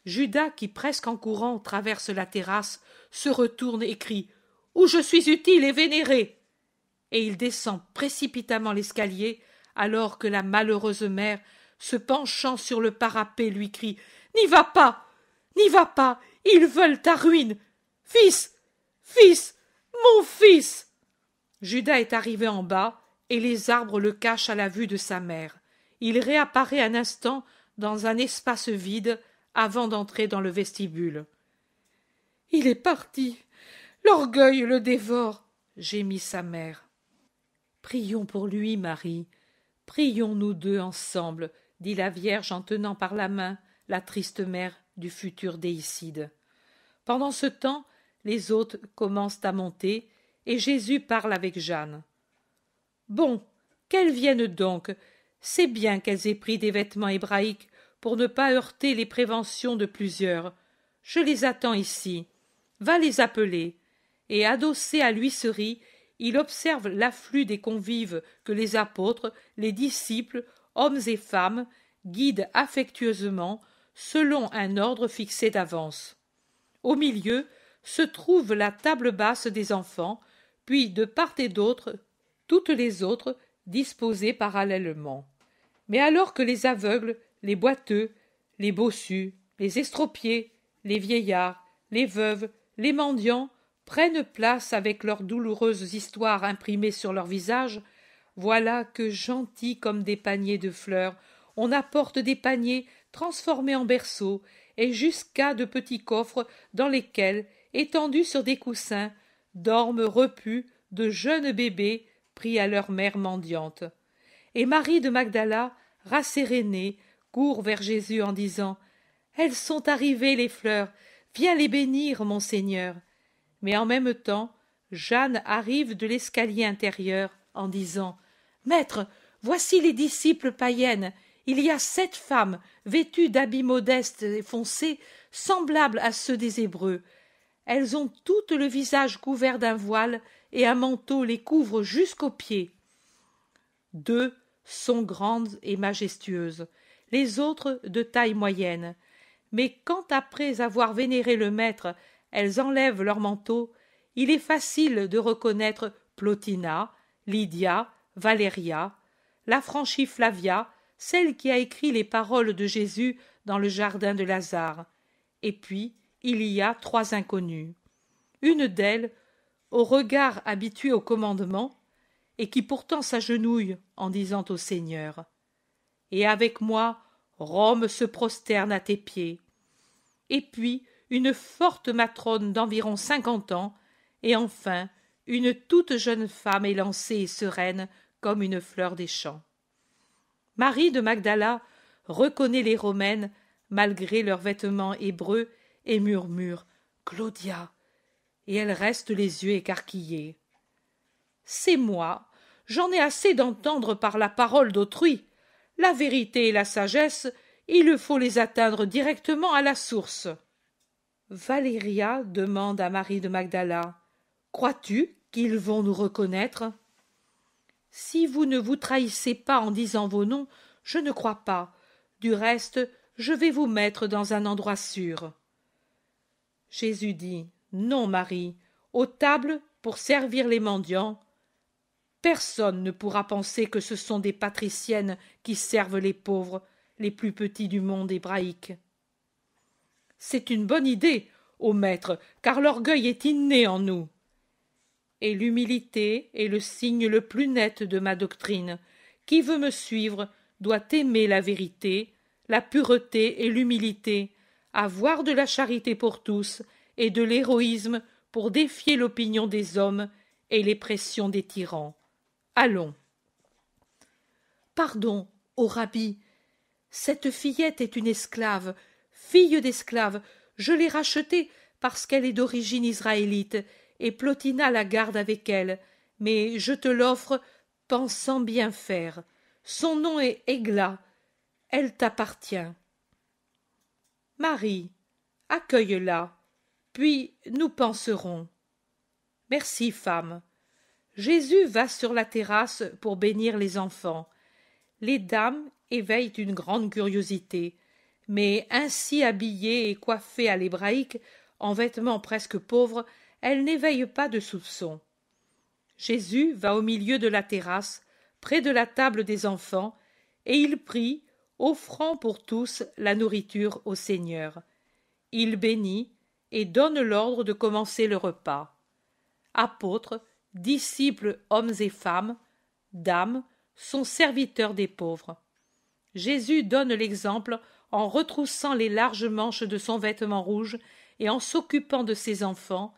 [SPEAKER 1] Judas, qui presque en courant traverse la terrasse, se retourne et crie Où je suis utile et vénéré Et il descend précipitamment l'escalier, alors que la malheureuse mère, se penchant sur le parapet, lui crie N'y va pas N'y va pas Ils veulent ta ruine Fils Fils Mon fils Judas est arrivé en bas, et les arbres le cachent à la vue de sa mère. Il réapparaît un instant dans un espace vide, avant d'entrer dans le vestibule. Il est parti. L'orgueil le dévore. gémit sa mère. Prions pour lui, Marie. Prions nous deux ensemble, dit la Vierge en tenant par la main la triste mère du futur déicide. Pendant ce temps, les hôtes commencent à monter, et Jésus parle avec Jeanne. Bon, qu'elles viennent donc. C'est bien qu'elles aient pris des vêtements hébraïques pour ne pas heurter les préventions de plusieurs. Je les attends ici. Va les appeler. Et adossé à l'huisserie, il observe l'afflux des convives que les apôtres, les disciples, hommes et femmes, guident affectueusement selon un ordre fixé d'avance. Au milieu se trouve la table basse des enfants, puis de part et d'autre toutes les autres disposées parallèlement. Mais alors que les aveugles, les boiteux, les bossus, les estropiés, les vieillards, les veuves, les mendiants prennent place avec leurs douloureuses histoires imprimées sur leurs visages. voilà que gentils comme des paniers de fleurs, on apporte des paniers transformés en berceaux et jusqu'à de petits coffres dans lesquels, étendus sur des coussins, dorment repus de jeunes bébés pris à leur mère mendiante. Et Marie de Magdala, rassérénée, court vers Jésus en disant Elles sont arrivées les fleurs, viens les bénir, mon Seigneur. Mais en même temps, Jeanne arrive de l'escalier intérieur en disant Maître, voici les disciples païennes. Il y a sept femmes vêtues d'habits modestes et foncés, semblables à ceux des Hébreux. Elles ont toutes le visage couvert d'un voile et un manteau les couvre jusqu'aux pieds. Deux sont grandes et majestueuses les autres de taille moyenne. Mais quand, après avoir vénéré le maître, elles enlèvent leur manteau, il est facile de reconnaître Plotina, Lydia, la franchie Flavia, celle qui a écrit les paroles de Jésus dans le jardin de Lazare. Et puis, il y a trois inconnues. Une d'elles, au regard habitué au commandement, et qui pourtant s'agenouille en disant au Seigneur et avec moi Rome se prosterne à tes pieds. Et puis une forte matrone d'environ cinquante ans, et enfin une toute jeune femme élancée et sereine comme une fleur des champs. Marie de Magdala reconnaît les Romaines malgré leurs vêtements hébreux et murmure Claudia et elle reste les yeux écarquillés. C'est moi. J'en ai assez d'entendre par la parole d'autrui la vérité et la sagesse, il faut les atteindre directement à la source. Valéria demande à Marie de Magdala. Crois-tu qu'ils vont nous reconnaître Si vous ne vous trahissez pas en disant vos noms, je ne crois pas. Du reste, je vais vous mettre dans un endroit sûr. Jésus dit Non, Marie, aux tables pour servir les mendiants, Personne ne pourra penser que ce sont des patriciennes qui servent les pauvres, les plus petits du monde hébraïque. C'est une bonne idée, ô maître, car l'orgueil est inné en nous. Et l'humilité est le signe le plus net de ma doctrine. Qui veut me suivre doit aimer la vérité, la pureté et l'humilité, avoir de la charité pour tous et de l'héroïsme pour défier l'opinion des hommes et les pressions des tyrans. Allons. Pardon, ô rabbi, cette fillette est une esclave, fille d'esclave. Je l'ai rachetée parce qu'elle est d'origine israélite, et Plotina la garde avec elle. Mais je te l'offre, pensant bien faire. Son nom est Egla. Elle t'appartient. Marie, accueille-la, puis nous penserons. Merci, femme. Jésus va sur la terrasse pour bénir les enfants. Les dames éveillent une grande curiosité, mais ainsi habillées et coiffées à l'hébraïque, en vêtements presque pauvres, elles n'éveillent pas de soupçons. Jésus va au milieu de la terrasse, près de la table des enfants, et il prie, offrant pour tous la nourriture au Seigneur. Il bénit et donne l'ordre de commencer le repas. Apôtres, disciples hommes et femmes, dames, sont serviteurs des pauvres. Jésus donne l'exemple en retroussant les larges manches de son vêtement rouge et en s'occupant de ses enfants,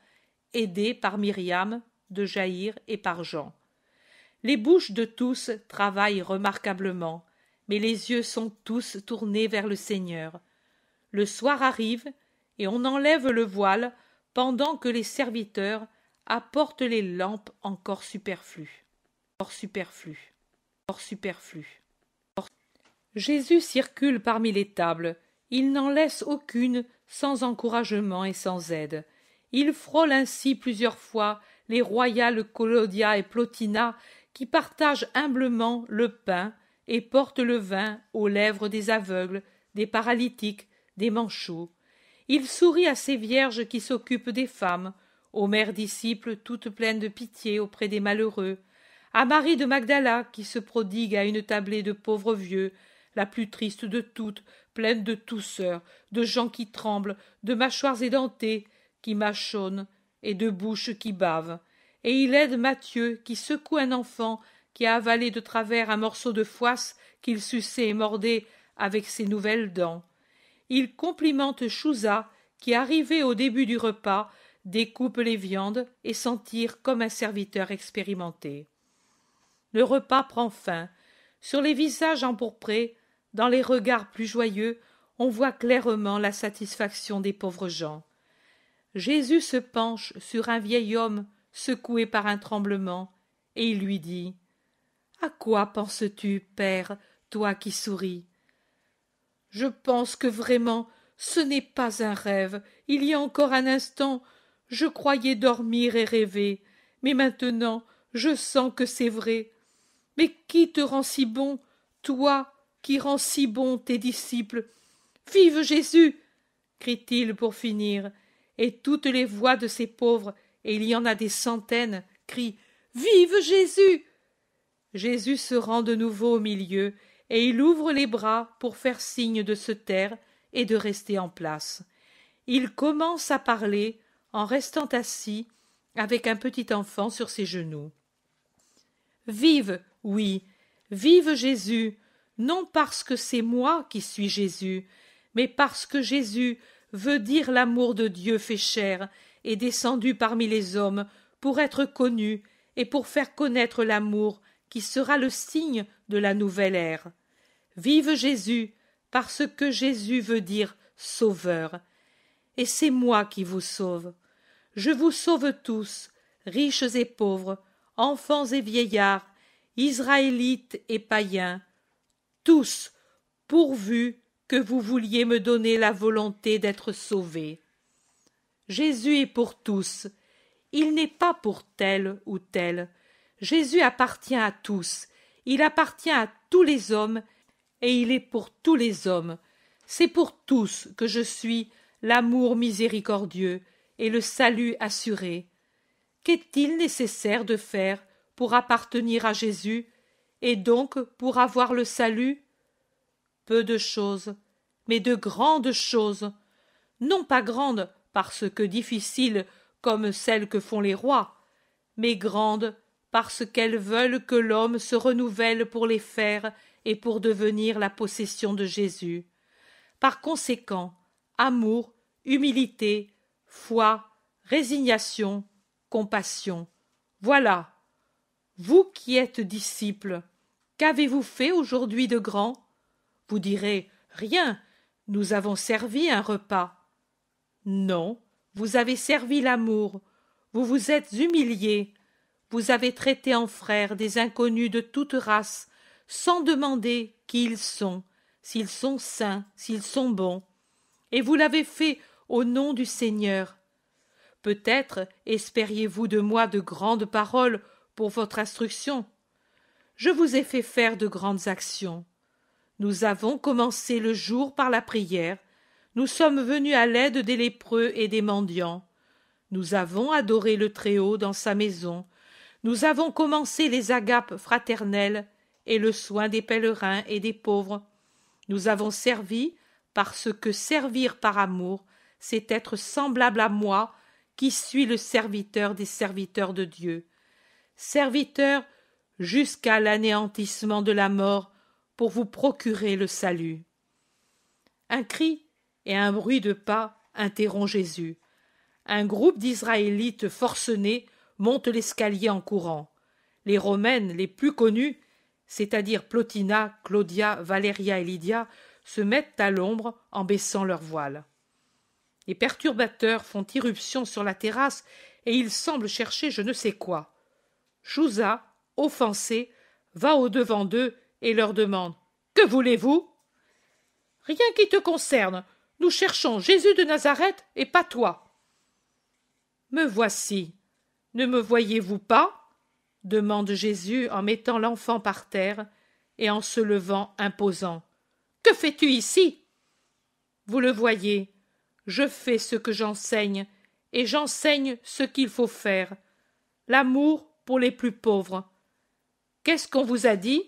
[SPEAKER 1] aidés par Myriam, de Jaïr et par Jean. Les bouches de tous travaillent remarquablement, mais les yeux sont tous tournés vers le Seigneur. Le soir arrive, et on enlève le voile pendant que les serviteurs apporte les lampes encore superflues. Jésus circule parmi les tables. Il n'en laisse aucune sans encouragement et sans aide. Il frôle ainsi plusieurs fois les royales Colodia et Plotina qui partagent humblement le pain et portent le vin aux lèvres des aveugles, des paralytiques, des manchots. Il sourit à ces vierges qui s'occupent des femmes, aux mères disciples toutes pleines de pitié auprès des malheureux, à Marie de Magdala qui se prodigue à une tablée de pauvres vieux, la plus triste de toutes, pleine de tousseurs, de gens qui tremblent, de mâchoires édentées, qui mâchonnent, et de bouches qui bavent. Et il aide Mathieu qui secoue un enfant qui a avalé de travers un morceau de foisse qu'il suçait et mordait avec ses nouvelles dents. Il complimente Chouza qui, arrivait au début du repas, découpe les viandes et s'en tire comme un serviteur expérimenté. Le repas prend fin. Sur les visages empourprés, dans les regards plus joyeux, on voit clairement la satisfaction des pauvres gens. Jésus se penche sur un vieil homme secoué par un tremblement, et il lui dit À quoi penses-tu, Père, toi qui souris Je pense que vraiment ce n'est pas un rêve. Il y a encore un instant, je croyais dormir et rêver, mais maintenant je sens que c'est vrai. Mais qui te rend si bon, toi qui rends si bon tes disciples Vive Jésus crie-t-il pour finir, et toutes les voix de ces pauvres, et il y en a des centaines, crient Vive Jésus Jésus se rend de nouveau au milieu, et il ouvre les bras pour faire signe de se taire et de rester en place. Il commence à parler, en restant assis avec un petit enfant sur ses genoux. Vive, oui, vive Jésus, non parce que c'est moi qui suis Jésus, mais parce que Jésus veut dire l'amour de Dieu fait chair et descendu parmi les hommes pour être connu et pour faire connaître l'amour qui sera le signe de la nouvelle ère. Vive Jésus, parce que Jésus veut dire sauveur. Et c'est moi qui vous sauve. Je vous sauve tous, riches et pauvres, enfants et vieillards, israélites et païens, tous, pourvu que vous vouliez me donner la volonté d'être sauvés. Jésus est pour tous, il n'est pas pour tel ou tel. Jésus appartient à tous, il appartient à tous les hommes, et il est pour tous les hommes. C'est pour tous que je suis l'amour miséricordieux, et le salut assuré. Qu'est-il nécessaire de faire pour appartenir à Jésus et donc pour avoir le salut Peu de choses, mais de grandes choses. Non pas grandes parce que difficiles comme celles que font les rois, mais grandes parce qu'elles veulent que l'homme se renouvelle pour les faire et pour devenir la possession de Jésus. Par conséquent, amour, humilité, foi, résignation, compassion. Voilà. Vous qui êtes disciples, qu'avez-vous fait aujourd'hui de grand Vous direz Rien. Nous avons servi un repas. Non, vous avez servi l'amour, vous vous êtes humiliés, vous avez traité en frères des inconnus de toute race, sans demander qui ils sont, s'ils sont saints, s'ils sont bons, et vous l'avez fait au nom du Seigneur. Peut-être espériez-vous de moi de grandes paroles pour votre instruction. Je vous ai fait faire de grandes actions. Nous avons commencé le jour par la prière. Nous sommes venus à l'aide des lépreux et des mendiants. Nous avons adoré le Très-Haut dans sa maison. Nous avons commencé les agapes fraternelles et le soin des pèlerins et des pauvres. Nous avons servi parce que servir par amour c'est être semblable à moi, qui suis le serviteur des serviteurs de Dieu, serviteur jusqu'à l'anéantissement de la mort pour vous procurer le salut. Un cri et un bruit de pas interrompt Jésus. Un groupe d'Israélites forcenés monte l'escalier en courant. Les Romaines les plus connues, c'est-à-dire Plotina, Claudia, Valeria et Lydia, se mettent à l'ombre en baissant leurs voiles. Les perturbateurs font irruption sur la terrasse et ils semblent chercher je ne sais quoi. Jouza, offensé, va au-devant d'eux et leur demande Que voulez-vous Rien qui te concerne. Nous cherchons Jésus de Nazareth et pas toi. Me voici. Ne me voyez-vous pas demande Jésus en mettant l'enfant par terre et en se levant imposant. Que fais-tu ici Vous le voyez, je fais ce que j'enseigne, et j'enseigne ce qu'il faut faire. L'amour pour les plus pauvres. Qu'est-ce qu'on vous a dit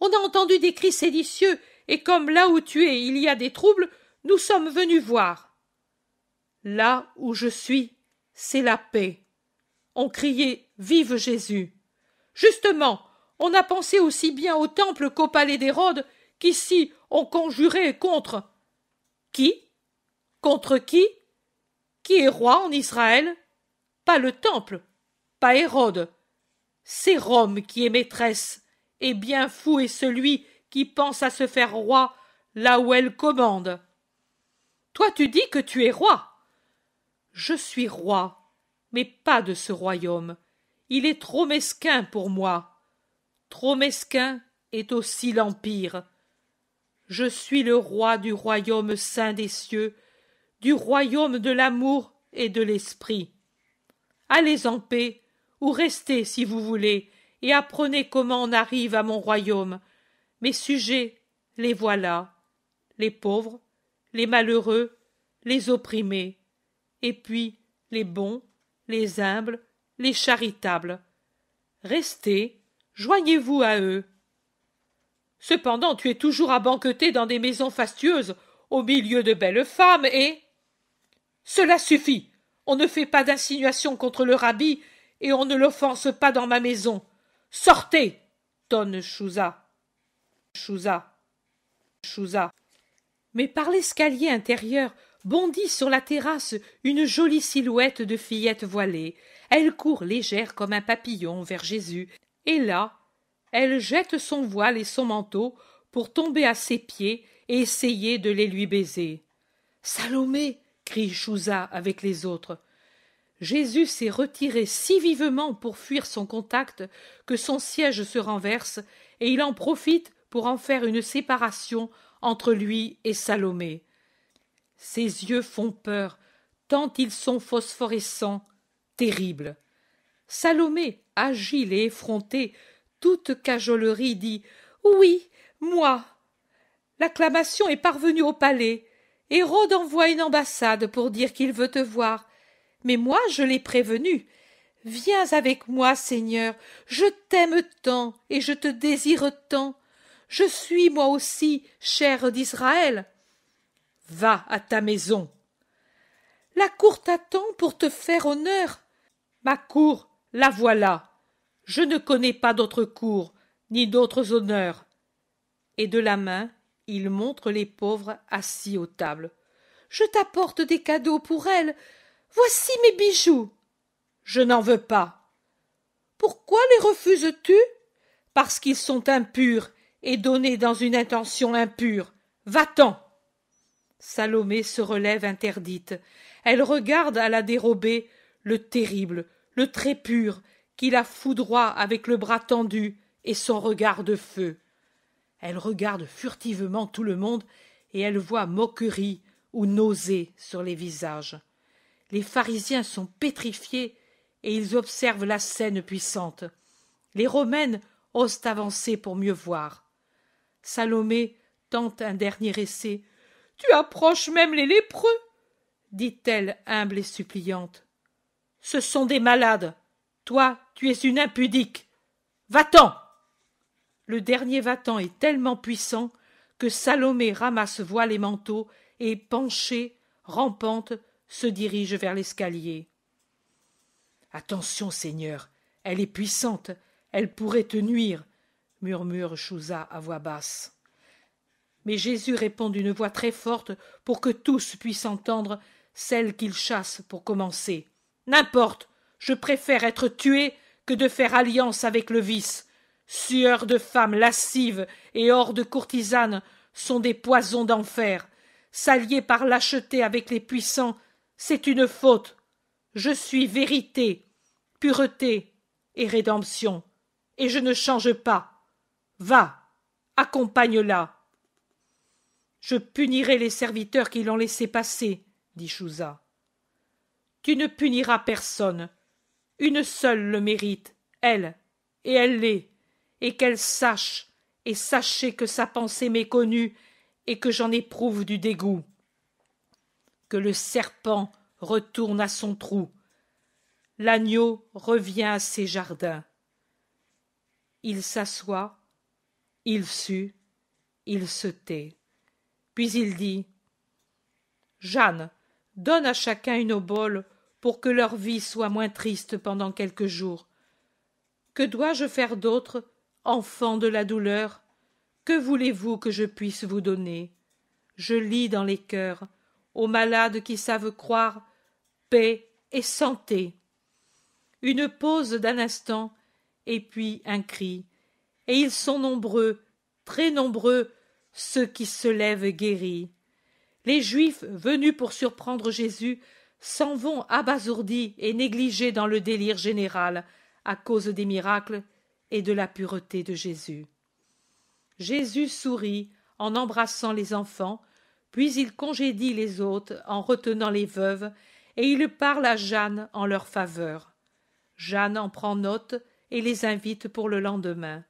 [SPEAKER 1] On a entendu des cris séditieux, et comme là où tu es il y a des troubles, nous sommes venus voir. Là où je suis, c'est la paix. On criait Vive Jésus. Justement, on a pensé aussi bien au temple qu'au palais d'Hérode, qu'ici on conjurait contre. Qui Contre qui Qui est roi en Israël Pas le temple, pas Hérode. C'est Rome qui est maîtresse, et bien fou est celui qui pense à se faire roi là où elle commande. Toi tu dis que tu es roi. Je suis roi, mais pas de ce royaume. Il est trop mesquin pour moi. Trop mesquin est aussi l'Empire. Je suis le roi du royaume saint des cieux, du royaume de l'amour et de l'esprit. Allez en paix, ou restez si vous voulez, et apprenez comment on arrive à mon royaume. Mes sujets, les voilà, les pauvres, les malheureux, les opprimés, et puis les bons, les humbles, les charitables. Restez, joignez-vous à eux. Cependant, tu es toujours à banqueter dans des maisons fastueuses, au milieu de belles femmes, et cela suffit. On ne fait pas d'insinuation contre le rabbi, et on ne l'offense pas dans ma maison. Sortez. Tonne Chouza. Chouza. Chouza. Mais par l'escalier intérieur bondit sur la terrasse une jolie silhouette de fillette voilée. Elle court légère comme un papillon vers Jésus, et là, elle jette son voile et son manteau pour tomber à ses pieds et essayer de les lui baiser. Salomé, crie Chouza avec les autres. Jésus s'est retiré si vivement pour fuir son contact que son siège se renverse et il en profite pour en faire une séparation entre lui et Salomé. Ses yeux font peur, tant ils sont phosphorescents, terribles. Salomé, agile et effronté, toute cajolerie dit Oui, moi. L'acclamation est parvenue au palais. Hérode envoie une ambassade pour dire qu'il veut te voir. Mais moi, je l'ai prévenu. Viens avec moi, Seigneur. Je t'aime tant et je te désire tant. Je suis moi aussi, chère d'Israël. Va à ta maison. La cour t'attend pour te faire honneur. Ma cour, la voilà. Je ne connais pas d'autre cour, ni d'autres honneurs. Et de la main, il montre les pauvres assis aux tables. Je t'apporte des cadeaux pour elles. Voici mes bijoux. Je n'en veux pas. Pourquoi les refuses-tu Parce qu'ils sont impurs et donnés dans une intention impure. Va-t'en Salomé se relève interdite. Elle regarde à la dérobée le terrible, le très pur, qui la foudroie avec le bras tendu et son regard de feu. Elle regarde furtivement tout le monde et elle voit moquerie ou nausée sur les visages. Les pharisiens sont pétrifiés et ils observent la scène puissante. Les romaines osent avancer pour mieux voir. Salomé tente un dernier essai. Tu approches même les lépreux dit-elle humble et suppliante. Ce sont des malades. Toi, tu es une impudique. Va-t'en le dernier vatan est tellement puissant que Salomé ramasse voile et manteau et, penchée, rampante, se dirige vers l'escalier. Attention, Seigneur, elle est puissante, elle pourrait te nuire, murmure Chouza à voix basse. Mais Jésus répond d'une voix très forte pour que tous puissent entendre celle qu'il chasse pour commencer. N'importe, je préfère être tué que de faire alliance avec le vice. Sueurs de femmes lascives et hors de courtisanes sont des poisons d'enfer. S'allier par lâcheté avec les puissants, c'est une faute. Je suis vérité, pureté et rédemption, et je ne change pas. Va, accompagne-la. Je punirai les serviteurs qui l'ont laissé passer, dit Chouza. Tu ne puniras personne. Une seule le mérite, elle, et elle l'est et qu'elle sache, et sachez que sa pensée m'est connue, et que j'en éprouve du dégoût. Que le serpent retourne à son trou, l'agneau revient à ses jardins. Il s'assoit, il sut, il se tait. Puis il dit Jeanne, donne à chacun une obole pour que leur vie soit moins triste pendant quelques jours. Que dois-je faire d'autre enfants de la douleur, que voulez-vous que je puisse vous donner Je lis dans les cœurs, aux malades qui savent croire, paix et santé. Une pause d'un instant, et puis un cri, et ils sont nombreux, très nombreux, ceux qui se lèvent guéris. Les Juifs venus pour surprendre Jésus s'en vont abasourdis et négligés dans le délire général à cause des miracles et de la pureté de Jésus. Jésus sourit en embrassant les enfants, puis il congédie les hôtes en retenant les veuves, et il parle à Jeanne en leur faveur. Jeanne en prend note et les invite pour le lendemain.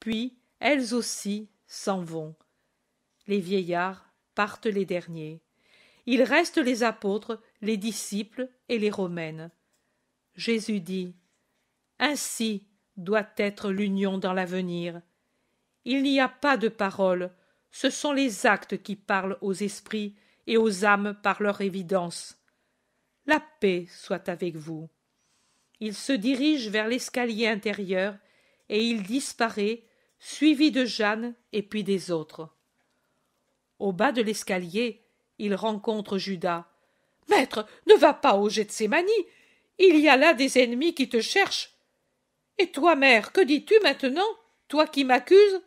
[SPEAKER 1] Puis elles aussi s'en vont. Les vieillards partent les derniers. Il reste les apôtres, les disciples et les romaines. Jésus dit Ainsi, doit être l'union dans l'avenir. Il n'y a pas de paroles, ce sont les actes qui parlent aux esprits et aux âmes par leur évidence. La paix soit avec vous. Il se dirige vers l'escalier intérieur et il disparaît, suivi de Jeanne et puis des autres. Au bas de l'escalier, il rencontre Judas. Maître, ne va pas au Gethsemane. Il y a là des ennemis qui te cherchent. Et toi, mère, que dis-tu maintenant Toi qui m'accuses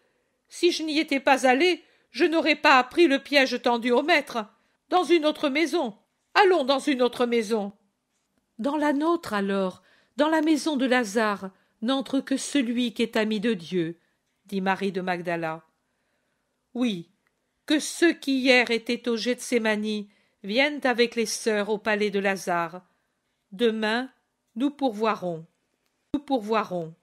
[SPEAKER 1] Si je n'y étais pas allée, je n'aurais pas appris le piège tendu au maître. Dans une autre maison. Allons dans une autre maison. Dans la nôtre, alors, dans la maison de Lazare, n'entre que celui qui est ami de Dieu, dit Marie de Magdala. Oui, que ceux qui hier étaient au Gethsemane viennent avec les sœurs au palais de Lazare. Demain, nous pourvoirons nous pourvoirons